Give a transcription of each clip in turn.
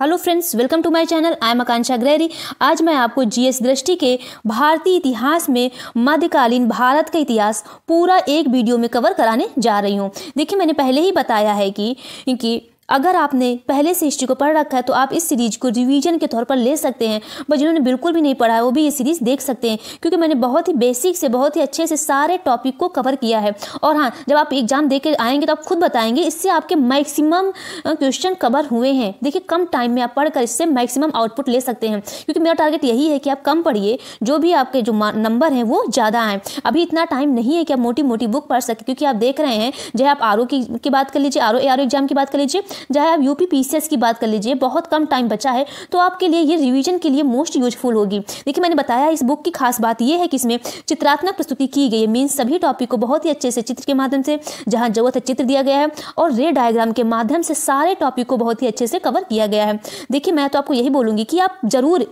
hello friends welcome to my channel I am Akanksha Grahari आज मैं आपको जीएस दृष्टि के भारतीय इतिहास में मध्यकालीन भारत का इतिहास पूरा एक वीडियो में कवर कराने जा रही हूँ देखिए मैंने पहले ही बताया है कि कि अगर आपने पहले से हिस्ट्री को पढ़ रखा है तो आप इस सीरीज को रिवीजन के तौर पर ले सकते हैं बट जिन्होंने बिल्कुल भी नहीं पढ़ा है वो भी ये सीरीज देख सकते हैं क्योंकि मैंने बहुत ही बेसिक से बहुत ही अच्छे से सारे टॉपिक को कवर किया है और हाँ जब आप एग्जाम दे के आएंगे तो आप खुद बताएंगे इससे आपके मैक्सिमम क्वेश्चन कवर हुए हैं देखिए कम टाइम में आप पढ़कर इससे मैक्सिमम आउटपुट ले सकते हैं क्योंकि मेरा टारगेट यही है कि आप कम पढ़िए जो भी आपके जो नंबर हैं वो ज़्यादा आए अभी इतना टाइम नहीं है कि आप मोटी मोटी बुक पढ़ सकें क्योंकि आप देख रहे हैं जैसे आप आर की, की बात कर लीजिए आर ए एग्जाम की बात कर लीजिए चाहे आप यूपी पीसीएस की बात कर लीजिए बहुत कम टाइम बचा है तो आपके लिए ये रिविजन के लिए मोस्ट यूजफुल होगी देखिए मैंने बताया इस बुक की खास बात यह है कि इसमें चित्रात्मक प्रस्तुति की गई है मीन सभी टॉपिक को बहुत ही अच्छे से चित्र के माध्यम से जहाँ जरूरत है चित्र दिया गया है और रे डायग्राम के माध्यम से सारे टॉपिक को बहुत ही अच्छे से कवर किया गया है देखिए मैं तो आपको यही बोलूंगी कि आप ज़रूर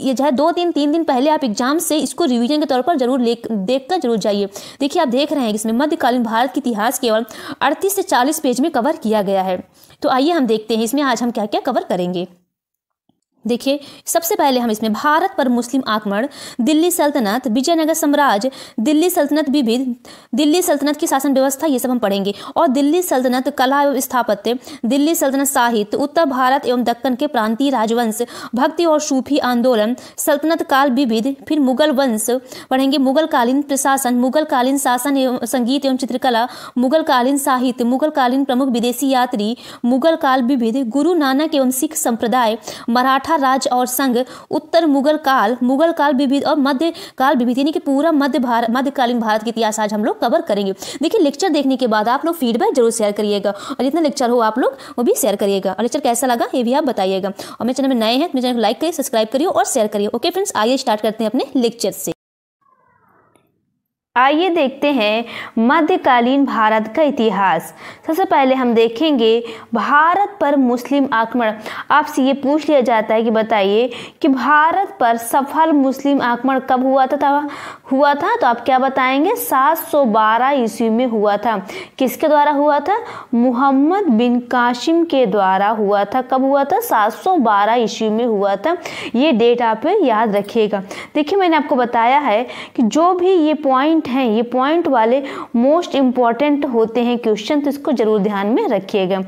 ये जो है दो दिन तीन दिन पहले आप एग्जाम से इसको रिवीजन के तौर पर जरूर ले देख कर जरूर जाइए देखिए आप देख रहे हैं कि इसमें मध्यकालीन भारत के इतिहास केवल अड़तीस से चालीस पेज में कवर किया गया है तो आइए हम देखते हैं इसमें आज हम क्या क्या कवर करेंगे देखिए सबसे पहले हम इसमें भारत पर मुस्लिम आक्रमण दिल्ली सल्तनत विजयनगर साम्राज्य दिल्ली सल्तनत विविध दिल्ली सल्तनत की शासन व्यवस्था ये सब हम पढ़ेंगे और दिल्ली सल्तनत कला एवं स्थापत्य दिल्ली सल्तनत साहित्य उत्तर भारत एवं दक्कन के प्रांतीय राजवंश भक्ति और सूफी आंदोलन सल्तनत काल विविध फिर मुगल वंश पढ़ेंगे मुगल कालीन प्रशासन मुगल कालीन शासन एवं संगीत एवं चित्रकला मुगल कालीन साहित्य मुगल कालीन प्रमुख विदेशी यात्री मुगल काल विविध गुरु नानक एवं सिख संप्रदाय मराठा मराठा राज और संघ उत्तर मुगल काल मुगल काल विविध और मध्य काल विविध यानी कि पूरा मध्य भारत मध्यकालीन भारत के इतिहास आज हम लोग कवर करेंगे देखिए लेक्चर देखने के बाद आप लोग फीडबैक जरूर शेयर करिएगा और जितना लेक्चर हो आप लोग वो भी शेयर करिएगा और लेक्चर कैसा लगा ये भी आप बताइएगा और मेरे चैनल में नए हैं तो मेरे चैनल को लाइक करिए सब्सक्राइब करिए और शेयर करिए ओके फ्रेंड्स आइए स्टार्ट करते हैं अपने लेक्चर से आइए देखते हैं मध्यकालीन भारत का इतिहास सबसे पहले हम देखेंगे भारत पर मुस्लिम आक्रमण आपसे ये पूछ लिया जाता है कि बताइए कि भारत पर सफल मुस्लिम आक्रमण कब हुआ था, था हुआ था तो आप क्या बताएंगे 712 ईस्वी में हुआ था किसके द्वारा हुआ था मुहम्मद बिन काशिम के द्वारा हुआ था कब हुआ था 712 ईस्वी में हुआ था ये डेट आप याद रखिएगा देखिए मैंने आपको बताया है कि जो भी ये पॉइंट पॉइंट हैं ये पॉइंट वाले मोस्ट इम्पॉर्टेंट होते हैं क्वेश्चन तो इसको ज़रूर ध्यान में रखिएगा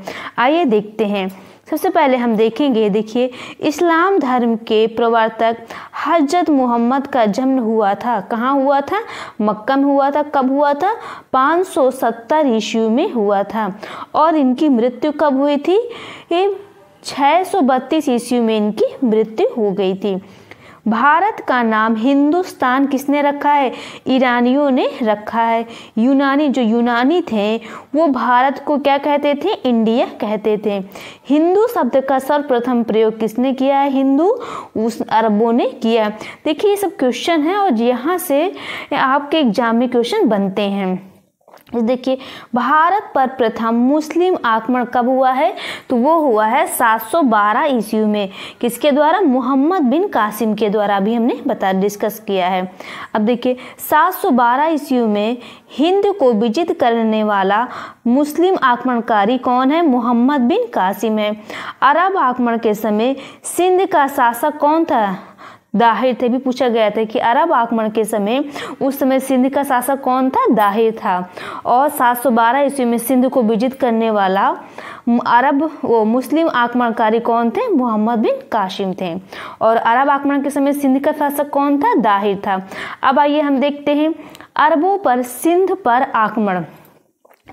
आइए देखते हैं सबसे पहले हम देखेंगे देखिए इस्लाम धर्म के प्रवर्तक हजरत मोहम्मद का जन्म हुआ था कहाँ हुआ था मक्का में हुआ था कब हुआ था 570 सौ सत्तर ईस्वी में हुआ था और इनकी मृत्यु कब हुई थी छः सौ बत्तीस ईस्वी में इनकी मृत्यु हो गई थी भारत का नाम हिंदुस्तान किसने रखा है ईरानियों ने रखा है यूनानी जो यूनानी थे वो भारत को क्या कहते थे इंडिया कहते थे हिंदू शब्द का सर्वप्रथम प्रयोग किसने किया है हिंदू उस अरबों ने किया देखिए ये सब क्वेश्चन है और यहाँ से आपके एग्जाम में क्वेश्चन बनते हैं देखिए भारत पर प्रथम मुस्लिम आक्रमण कब हुआ है तो वो हुआ है 712 ईस्वी में किसके द्वारा मोहम्मद बिन कासिम के द्वारा भी हमने बता डिस्कस किया है अब देखिए 712 ईस्वी में हिंद को विजित करने वाला मुस्लिम आक्रमणकारी कौन है मोहम्मद बिन कासिम है अरब आक्रमण के समय सिंध का शासक कौन था दाहिर थे भी पूछा गया था कि अरब आक्रमण के समय उस समय सिंध का शासक कौन था दाहिर था और 712 सौ ईस्वी में सिंध को विजित करने वाला अरब वो मुस्लिम आक्रमणकारी कौन थे मोहम्मद बिन काशिम थे और अरब आक्रमण के समय सिंध का शासक कौन था दाहिर था अब आइए हम देखते हैं अरबों पर सिंध पर आक्रमण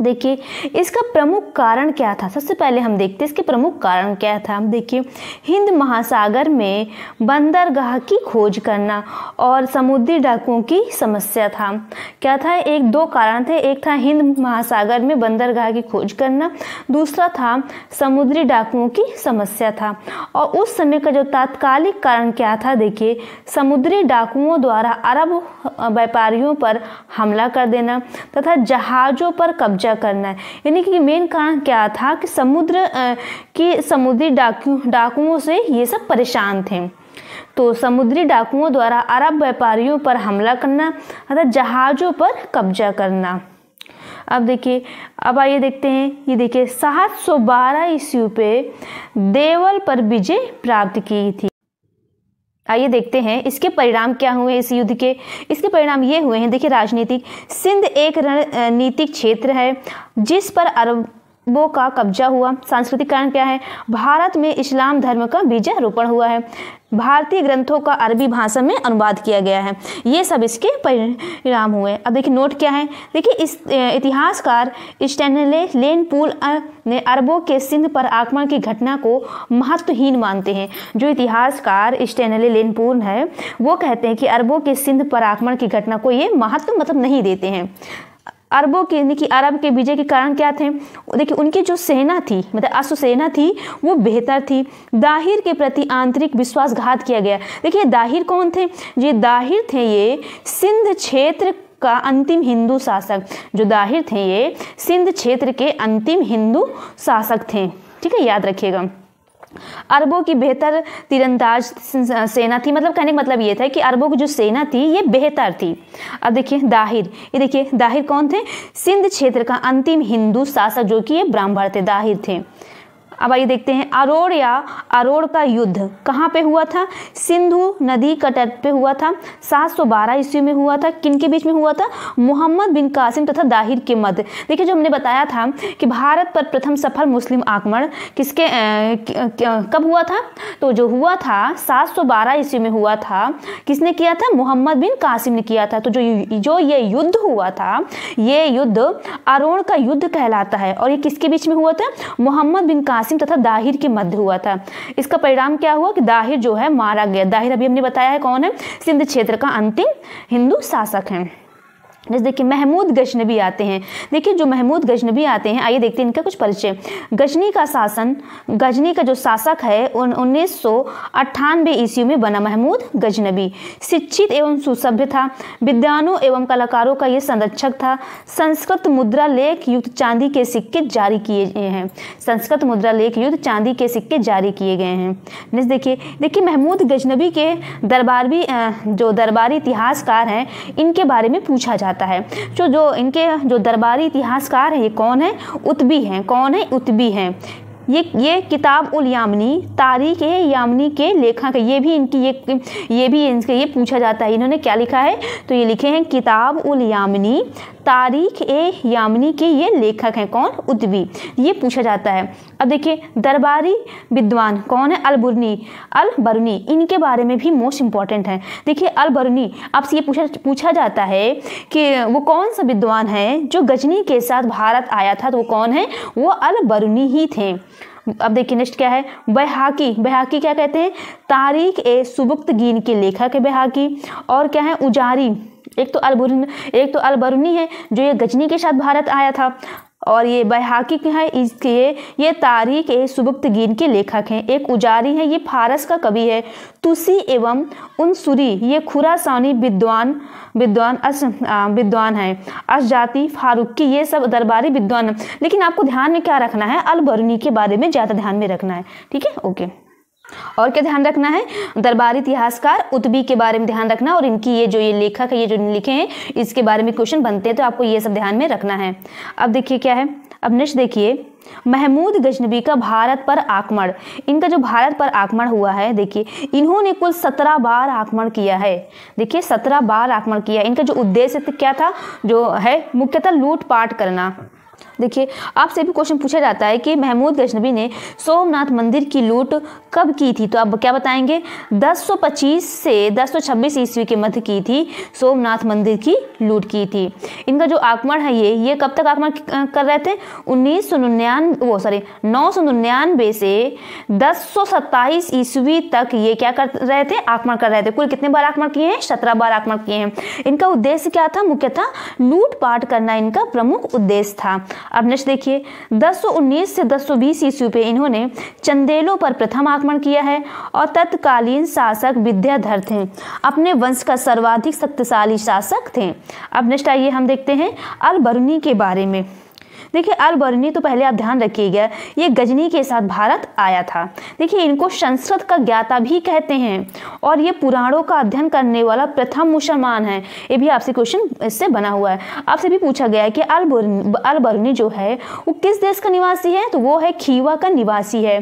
देखिए इसका प्रमुख कारण क्या था सबसे पहले हम देखते हैं इसके प्रमुख कारण क्या था हम देखिए हिंद महासागर में बंदरगाह की खोज करना और समुद्री डाकुओं की समस्या था क्या था एक दो कारण थे एक था हिंद महासागर में बंदरगाह की खोज करना दूसरा था समुद्री डाकुओं की समस्या था और उस समय का जो तात्कालिक कारण क्या था देखिए समुद्री डाकुओं द्वारा अरब व्यापारियों पर हमला कर देना तथा जहाज़ों पर कब्जा कब्जा करना है यानी कि मेन कारण क्या था कि समुद्र के समुद्री डाकू डाकुओं से ये सब परेशान थे तो समुद्री डाकुओं द्वारा अरब व्यापारियों पर हमला करना अर्थात जहाज़ों पर कब्जा करना अब देखिए अब आइए देखते हैं ये देखिए 712 सौ ईस्वी पे देवल पर विजय प्राप्त की थी आइए देखते हैं इसके परिणाम क्या हुए इस युद्ध के इसके परिणाम ये हुए हैं देखिए राजनीतिक सिंध एक रणनीतिक क्षेत्र है जिस पर अरब वो का कब्जा हुआ सांस्कृतिक कारण क्या है भारत में इस्लाम धर्म का रोपण हुआ है भारतीय ग्रंथों का अरबी भाषा में अनुवाद किया गया है ये सब इसके परिणाम हुए अब देखिए नोट क्या है देखिए इस इतिहासकार स्टैनले लेन पुल ने अरबों के सिंध पर आक्रमण की घटना को महत्वहीन मानते हैं जो इतिहासकार स्टैनले लेन पुल है वो कहते हैं कि अरबों के सिंध पर आक्रमण की घटना को ये महत्व मतलब नहीं देते हैं अरबों के यानी कि अरब के विजय के कारण क्या थे देखिए उनकी जो सेना थी मतलब अश्व सेना थी वो बेहतर थी दाहिर के प्रति आंतरिक विश्वासघात किया गया देखिए दाहिर कौन थे ये दाहिर थे ये सिंध क्षेत्र का अंतिम हिंदू शासक जो दाहिर थे ये सिंध क्षेत्र के अंतिम हिंदू शासक थे ठीक है याद रखिएगा अरबों की बेहतर तीरंदाज सेना थी मतलब कहने का मतलब ये था कि अरबों की जो सेना थी ये बेहतर थी अब देखिए दाहिर ये देखिए दाहिर कौन थे सिंध क्षेत्र का अंतिम हिंदू शासक जो कि ये ब्राह्मण थे दाहिर थे अब आइए देखते हैं अरोड़ या अरोड़ का युद्ध कहाँ पे हुआ था सिंधु नदी का तट पे हुआ था 712 ईस्वी में हुआ था किन के बीच में हुआ था मोहम्मद बिन कासिम तथा दाहिर के मध्य देखिए जो हमने बताया था कि भारत पर प्रथम सफल मुस्लिम आक्रमण किसके कब हुआ था तो जो हुआ था 712 ईस्वी में हुआ था किसने किया था मोहम्मद बिन कासिम ने किया था तो जो जो ये युद्ध हुआ था ये युद्ध अरोड़ का युद्ध कहलाता है और ये किसके बीच में हुआ था मोहम्मद बिन कासिम आसिम तथा दाहिर के मध्य हुआ था इसका परिणाम क्या हुआ कि दाहिर जो है मारा गया दाहिर अभी हमने बताया है कौन है सिंध क्षेत्र का अंतिम हिंदू शासक है जैसे देखिए महमूद गजनबी आते हैं देखिए जो महमूद गजनबी आते हैं आइए देखते हैं इनका कुछ परिचय गजनी का शासन गजनी का जो शासक है उन उन्नीस सौ अट्ठानबे ईस्वी में बना महमूद गजनबी शिक्षित एवं सुसभ्य था विद्वानों एवं कलाकारों का ये संरक्षक था संस्कृत मुद्रा लेख युक्त चांदी के सिक्के जारी किए गए हैं संस्कृत मुद्रा लेख युक्त चांदी के सिक्के जारी किए गए हैं जैसे देखिए देखिए महमूद गजनबी के भी जो दरबारी इतिहासकार हैं इनके बारे में पूछा जाता जाता है जो तो जो इनके जो दरबारी इतिहासकार हैं ये कौन है उतबी हैं कौन है उतबी हैं ये ये किताब उल यामनी तारीख है यामनी के लेखक ये भी इनकी ये ये भी इनके ये पूछा जाता है इन्होंने क्या लिखा है तो ये लिखे हैं किताब उल यामनी तारीख ए यामनी के ये लेखक हैं कौन उद्वी ये पूछा जाता है अब देखिए दरबारी विद्वान कौन है अलबरनी अलबरुनी इनके बारे में भी मोस्ट इंपॉर्टेंट है देखिए अलबरुनी आपसे ये पूछा पूछा जाता है कि वो कौन सा विद्वान है जो गजनी के साथ भारत आया था तो वो कौन है वो अलबरुनी ही थे अब देखिए नेक्स्ट क्या है बहाकी बहाकी क्या कहते हैं तारीख ए सुबुक्त गीन के लेखक है बहाकी और क्या है उजारी एक तो अलबरुन एक तो अलबरूनी है जो ये गजनी के साथ भारत आया था और ये बैहाकी के हैं इसके ये तारीख ए गिन के लेखक हैं एक उजारी है ये फारस का कवि है तुसी एवं उनसुरी ये खुरासानी विद्वान विद्वान अस विद्वान है असजाती फारूकी ये सब दरबारी विद्वान लेकिन आपको ध्यान में क्या रखना है अलबरूनी के बारे में ज़्यादा ध्यान में रखना है ठीक है ओके और क्या ध्यान रखना है दरबारी इतिहासकार उत्बी के बारे में ध्यान रखना और इनकी ये जो ये लेखक है ये जो लिखे हैं इसके बारे में क्वेश्चन बनते हैं तो आपको ये सब ध्यान में रखना है अब देखिए क्या है अब नेक्स्ट देखिए महमूद गजनबी का भारत पर आक्रमण इनका जो भारत पर आक्रमण हुआ है देखिए इन्होंने कुल सत्रह बार आक्रमण किया है देखिए सत्रह बार आक्रमण किया इनका जो उद्देश्य क्या था जो है मुख्यतः लूटपाट करना देखिए आपसे भी क्वेश्चन पूछा जाता है कि महमूद गजनबी ने सोमनाथ मंदिर की लूट कब की थी तो आप क्या बताएंगे 1025 से 1026 ईस्वी के मध्य की थी सोमनाथ मंदिर की लूट की थी इनका जो आक्रमण है ये ये कब तक आक्रमण कर रहे थे उन्नीस सौ वो सॉरी नौ सौ निन्यानवे से दस सौ सत्ताईस ईस्वी तक ये क्या कर रहे थे आक्रमण कर रहे थे कुल कितने बार आक्रमण किए हैं सत्रह बार आक्रमण किए हैं इनका उद्देश्य क्या था मुख्यतः लूटपाट करना इनका प्रमुख उद्देश्य था अब नेक्स्ट देखिए 1019 से 1020 ईस्वी पे इन्होंने चंदेलों पर प्रथम आक्रमण किया है और तत्कालीन शासक विद्याधर थे अपने वंश का सर्वाधिक शक्तिशाली शासक थे अब नेक्स्ट आइए हम देखते हैं अलबरुनी के बारे में देखिए अलबरनी तो पहले आप ध्यान रखिएगा ये गजनी के साथ भारत आया था देखिए इनको संस्कृत का ज्ञाता भी कहते हैं और ये पुराणों का अध्ययन करने वाला प्रथम मुसलमान है ये भी आपसे क्वेश्चन इससे बना हुआ है आपसे भी पूछा गया है कि अलबरनी जो है वो किस देश का निवासी है तो वो है खीवा का निवासी है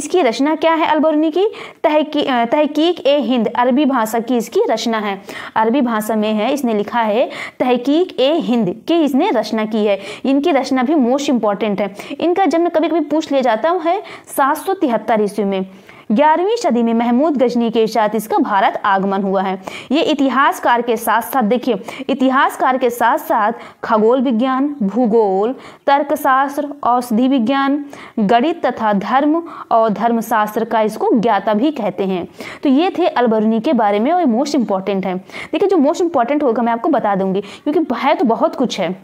इसकी रचना क्या है अलबरनी की तहकी तहकीक ए हिंद अरबी भाषा की इसकी रचना है अरबी भाषा में है इसने लिखा है तहकीक ए हिंद की इसने रचना की है इनकी रचना भी एक्चुअली मोस्ट इंपॉर्टेंट है इनका जन्म कभी कभी पूछ लिया जाता है सात सौ तिहत्तर ईस्वी में ग्यारहवीं सदी में महमूद गजनी के साथ इसका भारत आगमन हुआ है ये इतिहासकार के साथ साथ देखिए इतिहासकार के साथ साथ खगोल विज्ञान भूगोल तर्कशास्त्र औषधि विज्ञान गणित तथा धर्म और धर्मशास्त्र का इसको ज्ञाता भी कहते हैं तो ये थे अलबरूनी के बारे में और मोस्ट इंपॉर्टेंट है देखिए जो मोस्ट इंपॉर्टेंट होगा मैं आपको बता दूंगी क्योंकि है तो बहुत कुछ है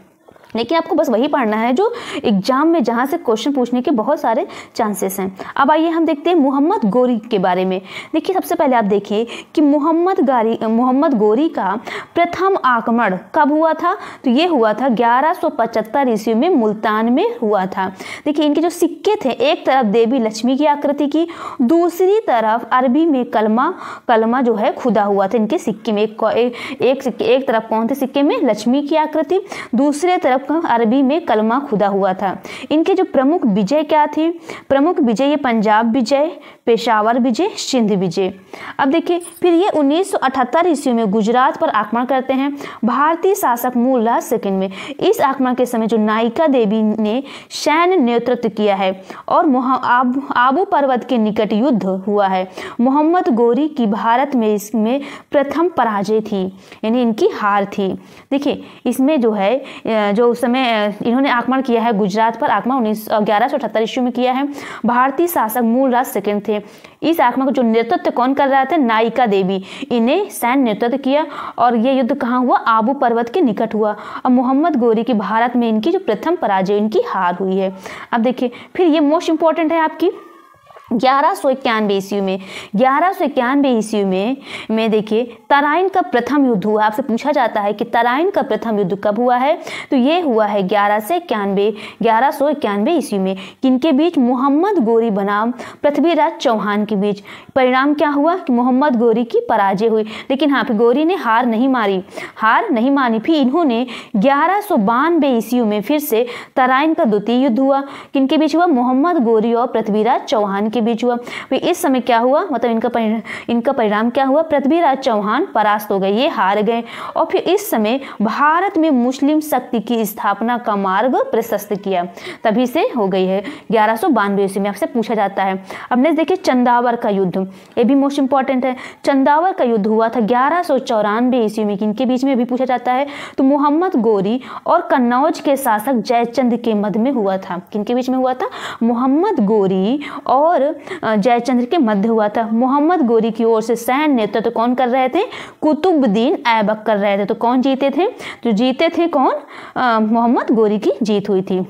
देखिए आपको बस वही पढ़ना है जो एग्जाम में जहाँ से क्वेश्चन पूछने के बहुत सारे चांसेस हैं अब आइए हम देखते हैं मोहम्मद गोरी के बारे में देखिए सबसे पहले आप देखिए कि मोहम्मद गारी मोहम्मद गोरी का प्रथम आक्रमण कब हुआ था तो ये हुआ था ग्यारह सौ पचहत्तर ईस्वी में मुल्तान में हुआ था देखिए इनके जो सिक्के थे एक तरफ देवी लक्ष्मी की आकृति की दूसरी तरफ अरबी में कलमा कलमा जो है खुदा हुआ था इनके सिक्के में एक एक, एक तरफ कौन थे सिक्के में लक्ष्मी की आकृति दूसरे तरफ आपका अरबी में कलमा खुदा हुआ था इनके जो प्रमुख विजय क्या थी प्रमुख विजय ये पंजाब विजय पेशावर विजय सिंध विजय अब देखिए फिर ये 1978 ईस्वी में गुजरात पर आक्रमण करते हैं भारतीय शासक मूला सेकंड में इस आक्रमण के समय जो नायिका देवी ने सैन्य नेतृत्व किया है और आब, आबू पर्वत के निकट युद्ध हुआ है मोहम्मद गोरी की भारत में इसमें प्रथम पराजय थी यानी इनकी हार थी देखिए इसमें जो है जो उस समय इन्होंने आक्रमण किया है गुजरात पर आक्रमण उन्नीस ग्यारह ईस्वी में किया है भारतीय शासक मूलराज सेकंड थे थे इस आक्रमण का जो नेतृत्व कौन कर रहा था नायिका देवी इन्हें सैन्य नेतृत्व किया और यह युद्ध कहाँ हुआ आबू पर्वत के निकट हुआ और मोहम्मद गोरी की भारत में इनकी जो प्रथम पराजय इनकी हार हुई है अब देखिए फिर ये मोस्ट इंपॉर्टेंट है आपकी ग्यारह सौ इक्यानवे ईस्वी में ग्यारह सौ इक्यानवे ईस्वी में में देखिए तराइन का प्रथम युद्ध हुआ आपसे पूछा जाता है कि तराइन का प्रथम युद्ध कब हुआ है तो ये हुआ है ग्यारह से इक्यानवे ग्यारह सौ इक्यानवे ईस्वी में किनके बीच मोहम्मद गोरी बनाम पृथ्वीराज चौहान के बीच परिणाम क्या हुआ कि मोहम्मद गोरी की पराजय हुई लेकिन हाँ फिर गोरी ने हार नहीं मारी हार नहीं मानी फिर इन्होंने ग्यारह सौ बानवे ईस्वी में फिर से तराइन का द्वितीय युद्ध हुआ किनके बीच हुआ मोहम्मद गोरी और पृथ्वीराज चौहान के बीच हुआ वे इस समय क्या हुआ मतलब इनका इनका परिणाम क्या हुआ पृथ्वीराज चौहान परास्त हो गए ये हार गए और फिर इस समय भारत में मुस्लिम शक्ति की स्थापना का मार्ग प्रशस्त किया तभी से हो गई है ग्यारह सौ बानवे ईस्वी में आपसे पूछा जाता है अब नेक्स्ट देखिए चंदावर का युद्ध ये भी मोस्ट इंपॉर्टेंट है चंदावर का युद्ध हुआ था ग्यारह सौ चौरानवे ईस्वी में इनके बीच में भी पूछा जाता है तो मोहम्मद गोरी और कन्नौज के शासक जयचंद के मध्य में हुआ था किनके बीच में हुआ था मोहम्मद गोरी और जयचंद्र के मध्य हुआ था मोहम्मद गोरी की ओर से सैन्य नेतृत्व तो कौन कर रहे थे कुतुबुद्दीन ऐबक कर रहे थे तो कौन जीते थे तो जीते थे कौन मोहम्मद गोरी की जीत हुई थी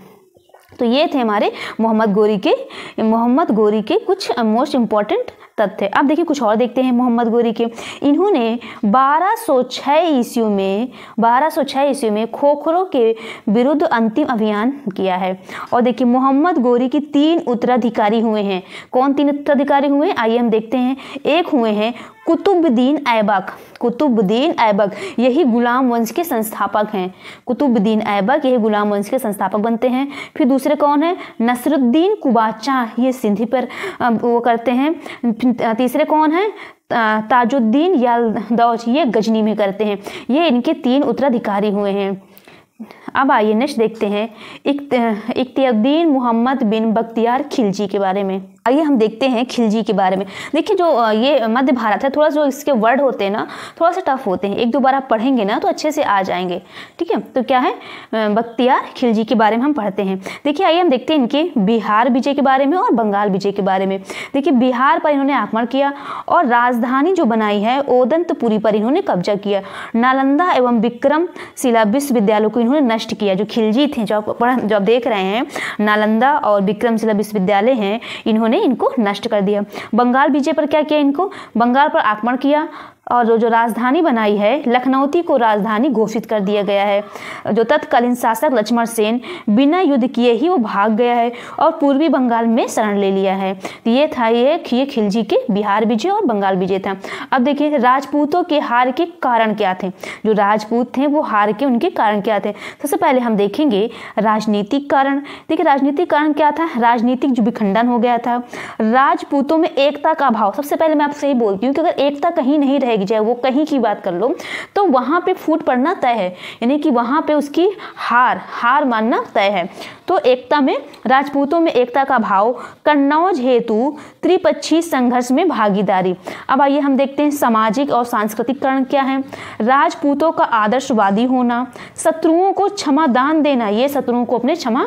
तो ये थे हमारे मोहम्मद गोरी के मोहम्मद गोरी के कुछ मोस्ट इम्पॉर्टेंट तथ्य अब देखिए कुछ और देखते हैं मोहम्मद गोरी के इन्होंने 1206 ईस्वी में 1206 ईस्वी में खोखरों के विरुद्ध अंतिम अभियान किया है और देखिए मोहम्मद गोरी की तीन उत्तराधिकारी हुए हैं कौन तीन उत्तराधिकारी हुए आइए हम देखते हैं एक हुए हैं कुतुबुद्दीन ऐबक कुतुबुद्दीन ऐबक यही गुलाम वंश के संस्थापक हैं कुतुबुद्दीन ऐबक यही गुलाम वंश के संस्थापक बनते हैं फिर दूसरे कौन है नसरुद्दीन कुबाचा ये सिंधी पर वो करते हैं तीसरे कौन है ताजुद्दीन या दौज ये गजनी में करते हैं ये इनके तीन उत्तराधिकारी हुए हैं अब आइए नेक्स्ट देखते हैं इक्तियाद्दीन मोहम्मद बिन बख्तियार खिलजी के बारे में आइए हम देखते हैं खिलजी के बारे में देखिए जो ये मध्य भारत है थोड़ा जो इसके वर्ड होते हैं ना थोड़ा सा टफ होते हैं एक दो बार आप पढ़ेंगे ना तो अच्छे से आ जाएंगे ठीक है तो क्या है बख्तियार खिलजी के बारे में हम पढ़ते हैं देखिए आइए हम देखते हैं इनके बिहार विजय के बारे में और बंगाल विजय के बारे में देखिए बिहार पर इन्होंने आक्रमण किया और राजधानी जो बनाई है ओदंतपुरी पर इन्होंने कब्जा किया नालंदा एवं विक्रम शिला विश्वविद्यालय को इन्होंने नष्ट किया जो खिलजी थे जो आप जो आप देख रहे हैं नालंदा और विक्रम विश्वविद्यालय हैं इन्होंने उन्होंने इनको नष्ट कर दिया बंगाल विजय पर क्या किया इनको बंगाल पर आक्रमण किया और जो जो राजधानी बनाई है लखनऊती को राजधानी घोषित कर दिया गया है जो तत्कालीन शासक लक्ष्मण सेन बिना युद्ध किए ही वो भाग गया है और पूर्वी बंगाल में शरण ले लिया है तो ये था ये खिए खिलजी के बिहार विजय और बंगाल विजय था अब देखिए राजपूतों के हार के कारण क्या थे जो राजपूत थे वो हार के उनके कारण क्या थे सबसे पहले हम देखेंगे राजनीतिक कारण देखिए राजनीतिक कारण क्या था राजनीतिक जो विखंडन हो गया था राजपूतों में एकता का अभाव सबसे पहले मैं आपसे यही बोलती हूँ कि अगर एकता कहीं नहीं रहेगी लग चाहे वो कहीं की बात कर लो तो वहाँ पे फूट पड़ना तय है यानी कि वहाँ पे उसकी हार हार मानना तय है तो एकता में राजपूतों में एकता का भाव कन्नौज हेतु त्रिपक्षीय संघर्ष में भागीदारी अब आइए हम देखते हैं सामाजिक और सांस्कृतिक सांस्कृतिककरण क्या है राजपूतों का आदर्शवादी होना शत्रुओं को क्षमा दान देना ये शत्रुओं को अपने क्षमा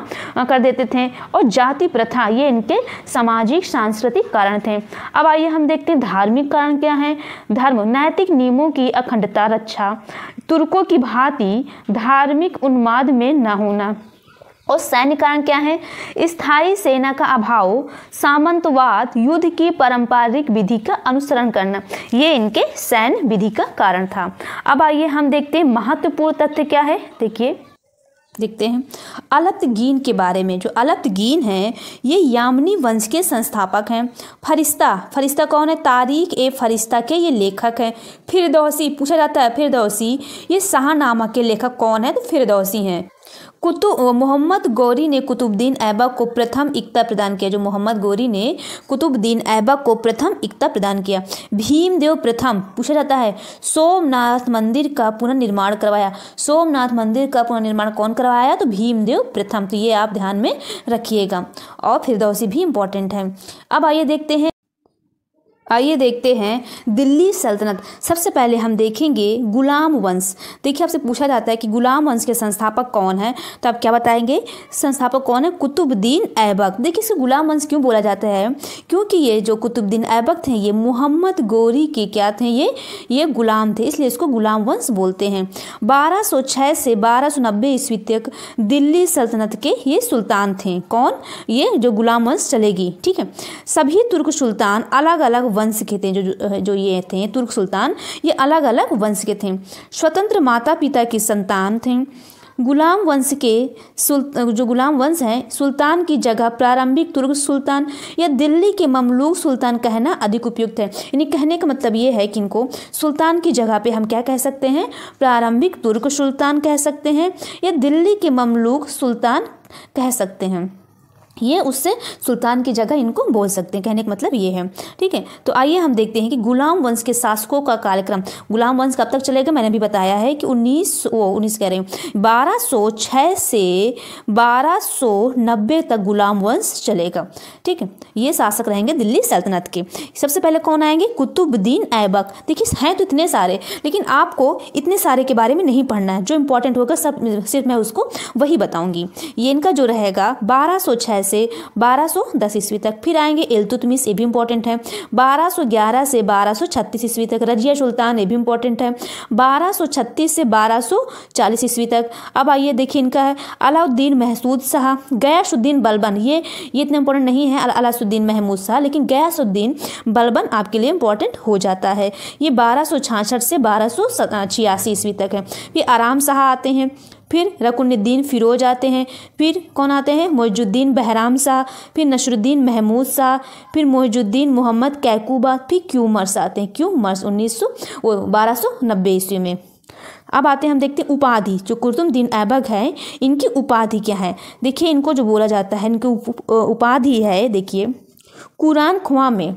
कर देते थे और जाति प्रथा ये इनके सामाजिक सांस्कृतिक कारण थे अब आइए हम देखते हैं धार्मिक कारण क्या है धर्म नैतिक नियमों की अखंडता रक्षा तुर्कों की भांति धार्मिक उन्माद में न होना और सैन्य कारण क्या है स्थायी सेना का अभाव सामंतवाद युद्ध की पारंपरिक विधि का अनुसरण करना ये इनके सैन्य विधि का कारण था अब आइए हम देखते हैं महत्वपूर्ण तथ्य क्या है देखिए देखते हैं अलतगीन के बारे में जो अलतगीन हैं ये यामनी वंश के संस्थापक हैं फरिश्ता फरिश्ता कौन है तारीख ए फरिश्ता के ये लेखक हैं फिरदौसी पूछा जाता है फिरदौसी ये शाहनामा के लेखक कौन है तो फिरदौसी हैं कुतु मोहम्मद गौरी ने कुतुबद्दीन ऐबक को प्रथम इकता प्रदान किया जो मोहम्मद गौरी ने कुतुबद्दीन ऐबक को प्रथम इकता प्रदान किया भीमदेव प्रथम पूछा जाता है सोमनाथ मंदिर का पुनर्निर्माण करवाया सोमनाथ मंदिर का पुनर्निर्माण कौन करवाया तो भीमदेव प्रथम तो ये आप ध्यान में रखिएगा और फिरदौसी भी इम्पोर्टेंट है अब आइए देखते हैं आइए देखते हैं दिल्ली सल्तनत सबसे पहले हम देखेंगे गुलाम वंश देखिए आपसे पूछा जाता है कि गुलाम वंश के संस्थापक कौन है तो आप क्या बताएंगे संस्थापक कौन है कुतुबुद्दीन ऐबक देखिए इसे गुलाम वंश क्यों बोला जाता है क्योंकि ये जो कुतुबुद्दीन ऐबक थे ये मोहम्मद गोरी के क्या थे ये ये गुलाम थे इसलिए इसको गुलाम वंश बोलते हैं बारह से बारह ईस्वी तक दिल्ली सल्तनत के ये सुल्तान थे कौन ये जो गुलाम वंश चलेगी ठीक है सभी तुर्क सुल्तान अलग अलग वंश के थे जो जो ये थे तुर्क सुल्तान ये अलग अलग वंश के थे स्वतंत्र माता पिता की संतान थे गुलाम वंश के जो गुलाम वंश हैं सुल्तान की जगह प्रारंभिक तुर्क सुल्तान या दिल्ली के ममलूक सुल्तान कहना अधिक उपयुक्त है यानी कहने का मतलब ये है कि इनको सुल्तान की जगह पे हम क्या कह सकते हैं प्रारंभिक तुर्क सुल्तान कह सकते हैं या दिल्ली के ममलूक सुल्तान कह सकते हैं ये उससे सुल्तान की जगह इनको बोल सकते हैं कहने का मतलब ये है ठीक है तो आइए हम देखते हैं कि गुलाम वंश के शासकों का कार्यक्रम गुलाम वंश कब तक चलेगा मैंने भी बताया है कि उन्नीस वो उन्नीस कह रहे हैं बारह सौ छः से बारह सौ नब्बे तक गुलाम वंश चलेगा ठीक है ये शासक रहेंगे दिल्ली सल्तनत के सबसे पहले कौन आएंगे कुतुबुद्दीन ऐबक देखिए हैं तो इतने सारे लेकिन आपको इतने सारे के बारे में नहीं पढ़ना है जो इंपॉर्टेंट होगा सब सिर्फ मैं उसको वही बताऊँगी ये इनका जो रहेगा बारह सौ छः से 1210 ईस्वी तक फिर आएंगे इलतुतमिस ये भी इंपॉर्टेंट है 1211 से 1236 ईस्वी तक रजिया सुल्तान ये भी इंपॉर्टेंट है 1236 से 1240 ईस्वी तक अब आइए देखिए इनका है अलाउद्दीन महसूद शाह गयासुद्दीन बलबन ये ये इतना इंपॉर्टेंट नहीं है अलासुद्दीन महमूद शाह लेकिन गयासुद्दीन बलबन आपके लिए इंपॉर्टेंट हो जाता है ये बारह से बारह ईस्वी तक है ये आराम शाह आते हैं फिर रकुनुद्दीन फ़िरोज आते हैं फिर कौन आते हैं मोजुद्दीन बहराम शाह फिर नशरुद्दीन महमूद शाह फिर मोजुद्दीन मोहम्मद कैकूबा फिर क्यूमर्स आते हैं क्यूमर्स उन्नीस सौ बारह सौ नब्बे ईस्वी में अब आते हैं हम देखते हैं उपाधि जो कुतुबुद्दीन ऐबक है इनकी उपाधि क्या है देखिए इनको जो बोला जाता है इनकी उपाधि है देखिए कुरान खुआ में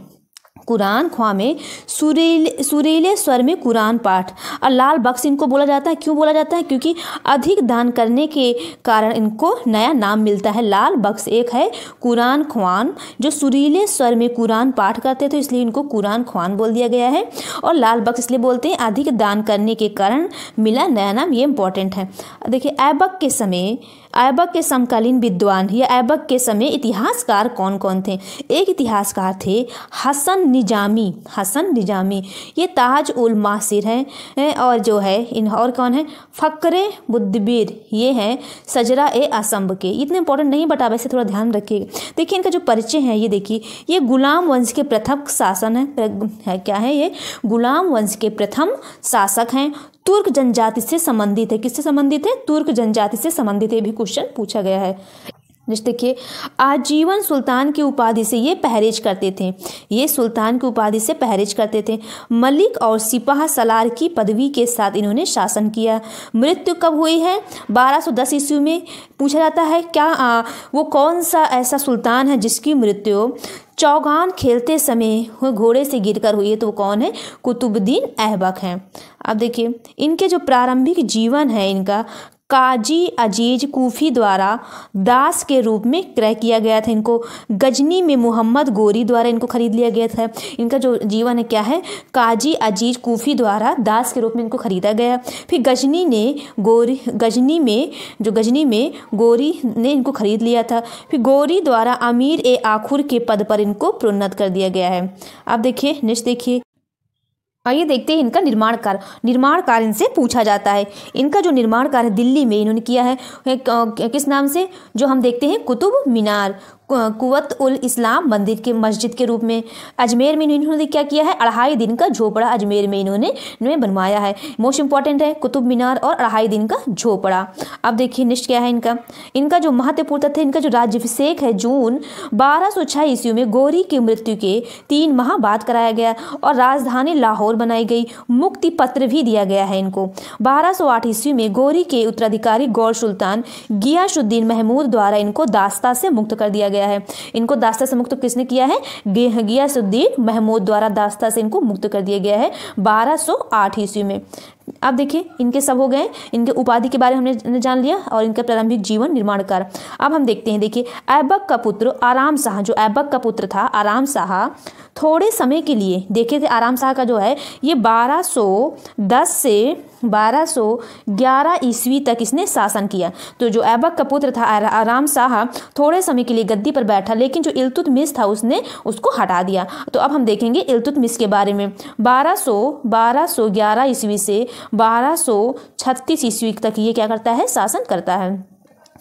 कुरान ख्वा में सुरीले सुरीले स्वर में कुरान पाठ और लाल बक्स इनको बोला जाता है क्यों बोला जाता है क्योंकि अधिक दान करने के कारण इनको नया नाम मिलता है लाल बक्स एक है कुरान ख्वान जो सुरीले स्वर में कुरान पाठ करते थे इसलिए इनको कुरान ख्वान बोल दिया गया है और लाल बक्स इसलिए बोलते हैं अधिक दान करने के कारण मिला नया नाम ये इम्पॉर्टेंट है देखिए ऐबक के समय ऐबक के समकालीन विद्वान या ऐबक के समय इतिहासकार कौन कौन थे एक इतिहासकार थे हसन निजामी हसन निजामी ये ताज उल मासिर हैं और जो है इन और कौन है फ़क्र बुद्धबीर ये हैं सजरा ए असम्ब के इतने इंपॉर्टेंट नहीं बटा वैसे थोड़ा ध्यान रखिएगा देखिए इनका जो परिचय है ये देखिए ये गुलाम वंश के प्रथम शासन है, है क्या है ये गुलाम वंश के प्रथम शासक हैं तुर्क जनजाति से संबंधित है किससे संबंधित है तुर्क जनजाति से संबंधित है भी क्वेश्चन पूछा गया है जैसे देखिए आजीवन सुल्तान की उपाधि से ये पहरेज करते थे ये सुल्तान की उपाधि से पहरेज करते थे मलिक और सिपाह सलार की पदवी के साथ इन्होंने शासन किया मृत्यु कब हुई है 1210 ईस्वी में पूछा जाता है क्या आ, वो कौन सा ऐसा सुल्तान है जिसकी मृत्यु चौगान खेलते समय घोड़े से गिरकर हुई है तो वो कौन है कुतुबुद्दीन अहबक हैं अब देखिए इनके जो प्रारंभिक जीवन है इनका काजी अजीज कोफ़ी द्वारा दास के रूप में क्रय किया गया था इनको गजनी में मोहम्मद गोरी द्वारा इनको खरीद लिया गया था इनका जो जीवन है क्या है काजी अजीज कूफी द्वारा दास के रूप में इनको खरीदा गया फिर गजनी ने गोरी गजनी में जो गजनी में गोरी ने इनको खरीद लिया था फिर गोरी द्वारा अमीर ए आखुर के पद पर इनको प्रोन्नत कर दिया गया है अब देखिए नेक्स्ट देखिए आइए देखते हैं इनका निर्माण कार्य निर्माण कार्य इनसे पूछा जाता है इनका जो निर्माण कार्य दिल्ली में इन्होंने किया है किस नाम से जो हम देखते हैं कुतुब मीनार कुवत उल इस्लाम मंदिर के मस्जिद के रूप में अजमेर में इन्होंने क्या किया है अढ़ाई दिन का झोपड़ा अजमेर में इन्होंने बनवाया है मोस्ट इंपॉर्टेंट है कुतुब मीनार और अढ़ाई दिन का झोपड़ा अब देखिए नेक्स्ट क्या है इनका इनका जो महत्वपूर्ण तथ्य इनका जो राज्यभिषेक है जून बारह सौ छः ईस्वी में गौरी की मृत्यु के तीन माह बाद कराया गया और राजधानी लाहौर बनाई गई मुक्ति पत्र भी दिया गया है इनको बारह सौ आठ ईस्वी में गौरी के उत्तराधिकारी गौर सुल्तान गियासुद्दीन महमूद द्वारा इनको दास्ता से मुक्त कर दिया गया गया है इनको दास्ता से मुक्त किसने किया है गियासुद्दीन महमूद द्वारा दास्ता से इनको मुक्त कर दिया गया है बारह सौ आठ ईस्वी में अब देखिए इनके सब हो गए इनके उपाधि के बारे में हमने जान लिया और इनका प्रारंभिक जीवन निर्माण कार्य अब हम देखते हैं देखिए ऐबक का पुत्र आराम शाह जो ऐबक का पुत्र था आराम शाह थोड़े समय के लिए देखे थे आराम शाह का जो है ये 1210 से 1211 ईस्वी तक इसने शासन किया तो जो ऐबक का पुत्र था आराम शाह थोड़े समय के लिए गद्दी पर बैठा लेकिन जो इलतुतमिस था उसने उसको हटा दिया तो अब हम देखेंगे इलतुतमिस के बारे में 1200 1211 ईस्वी से 1236 ईस्वी तक ये क्या करता है शासन करता है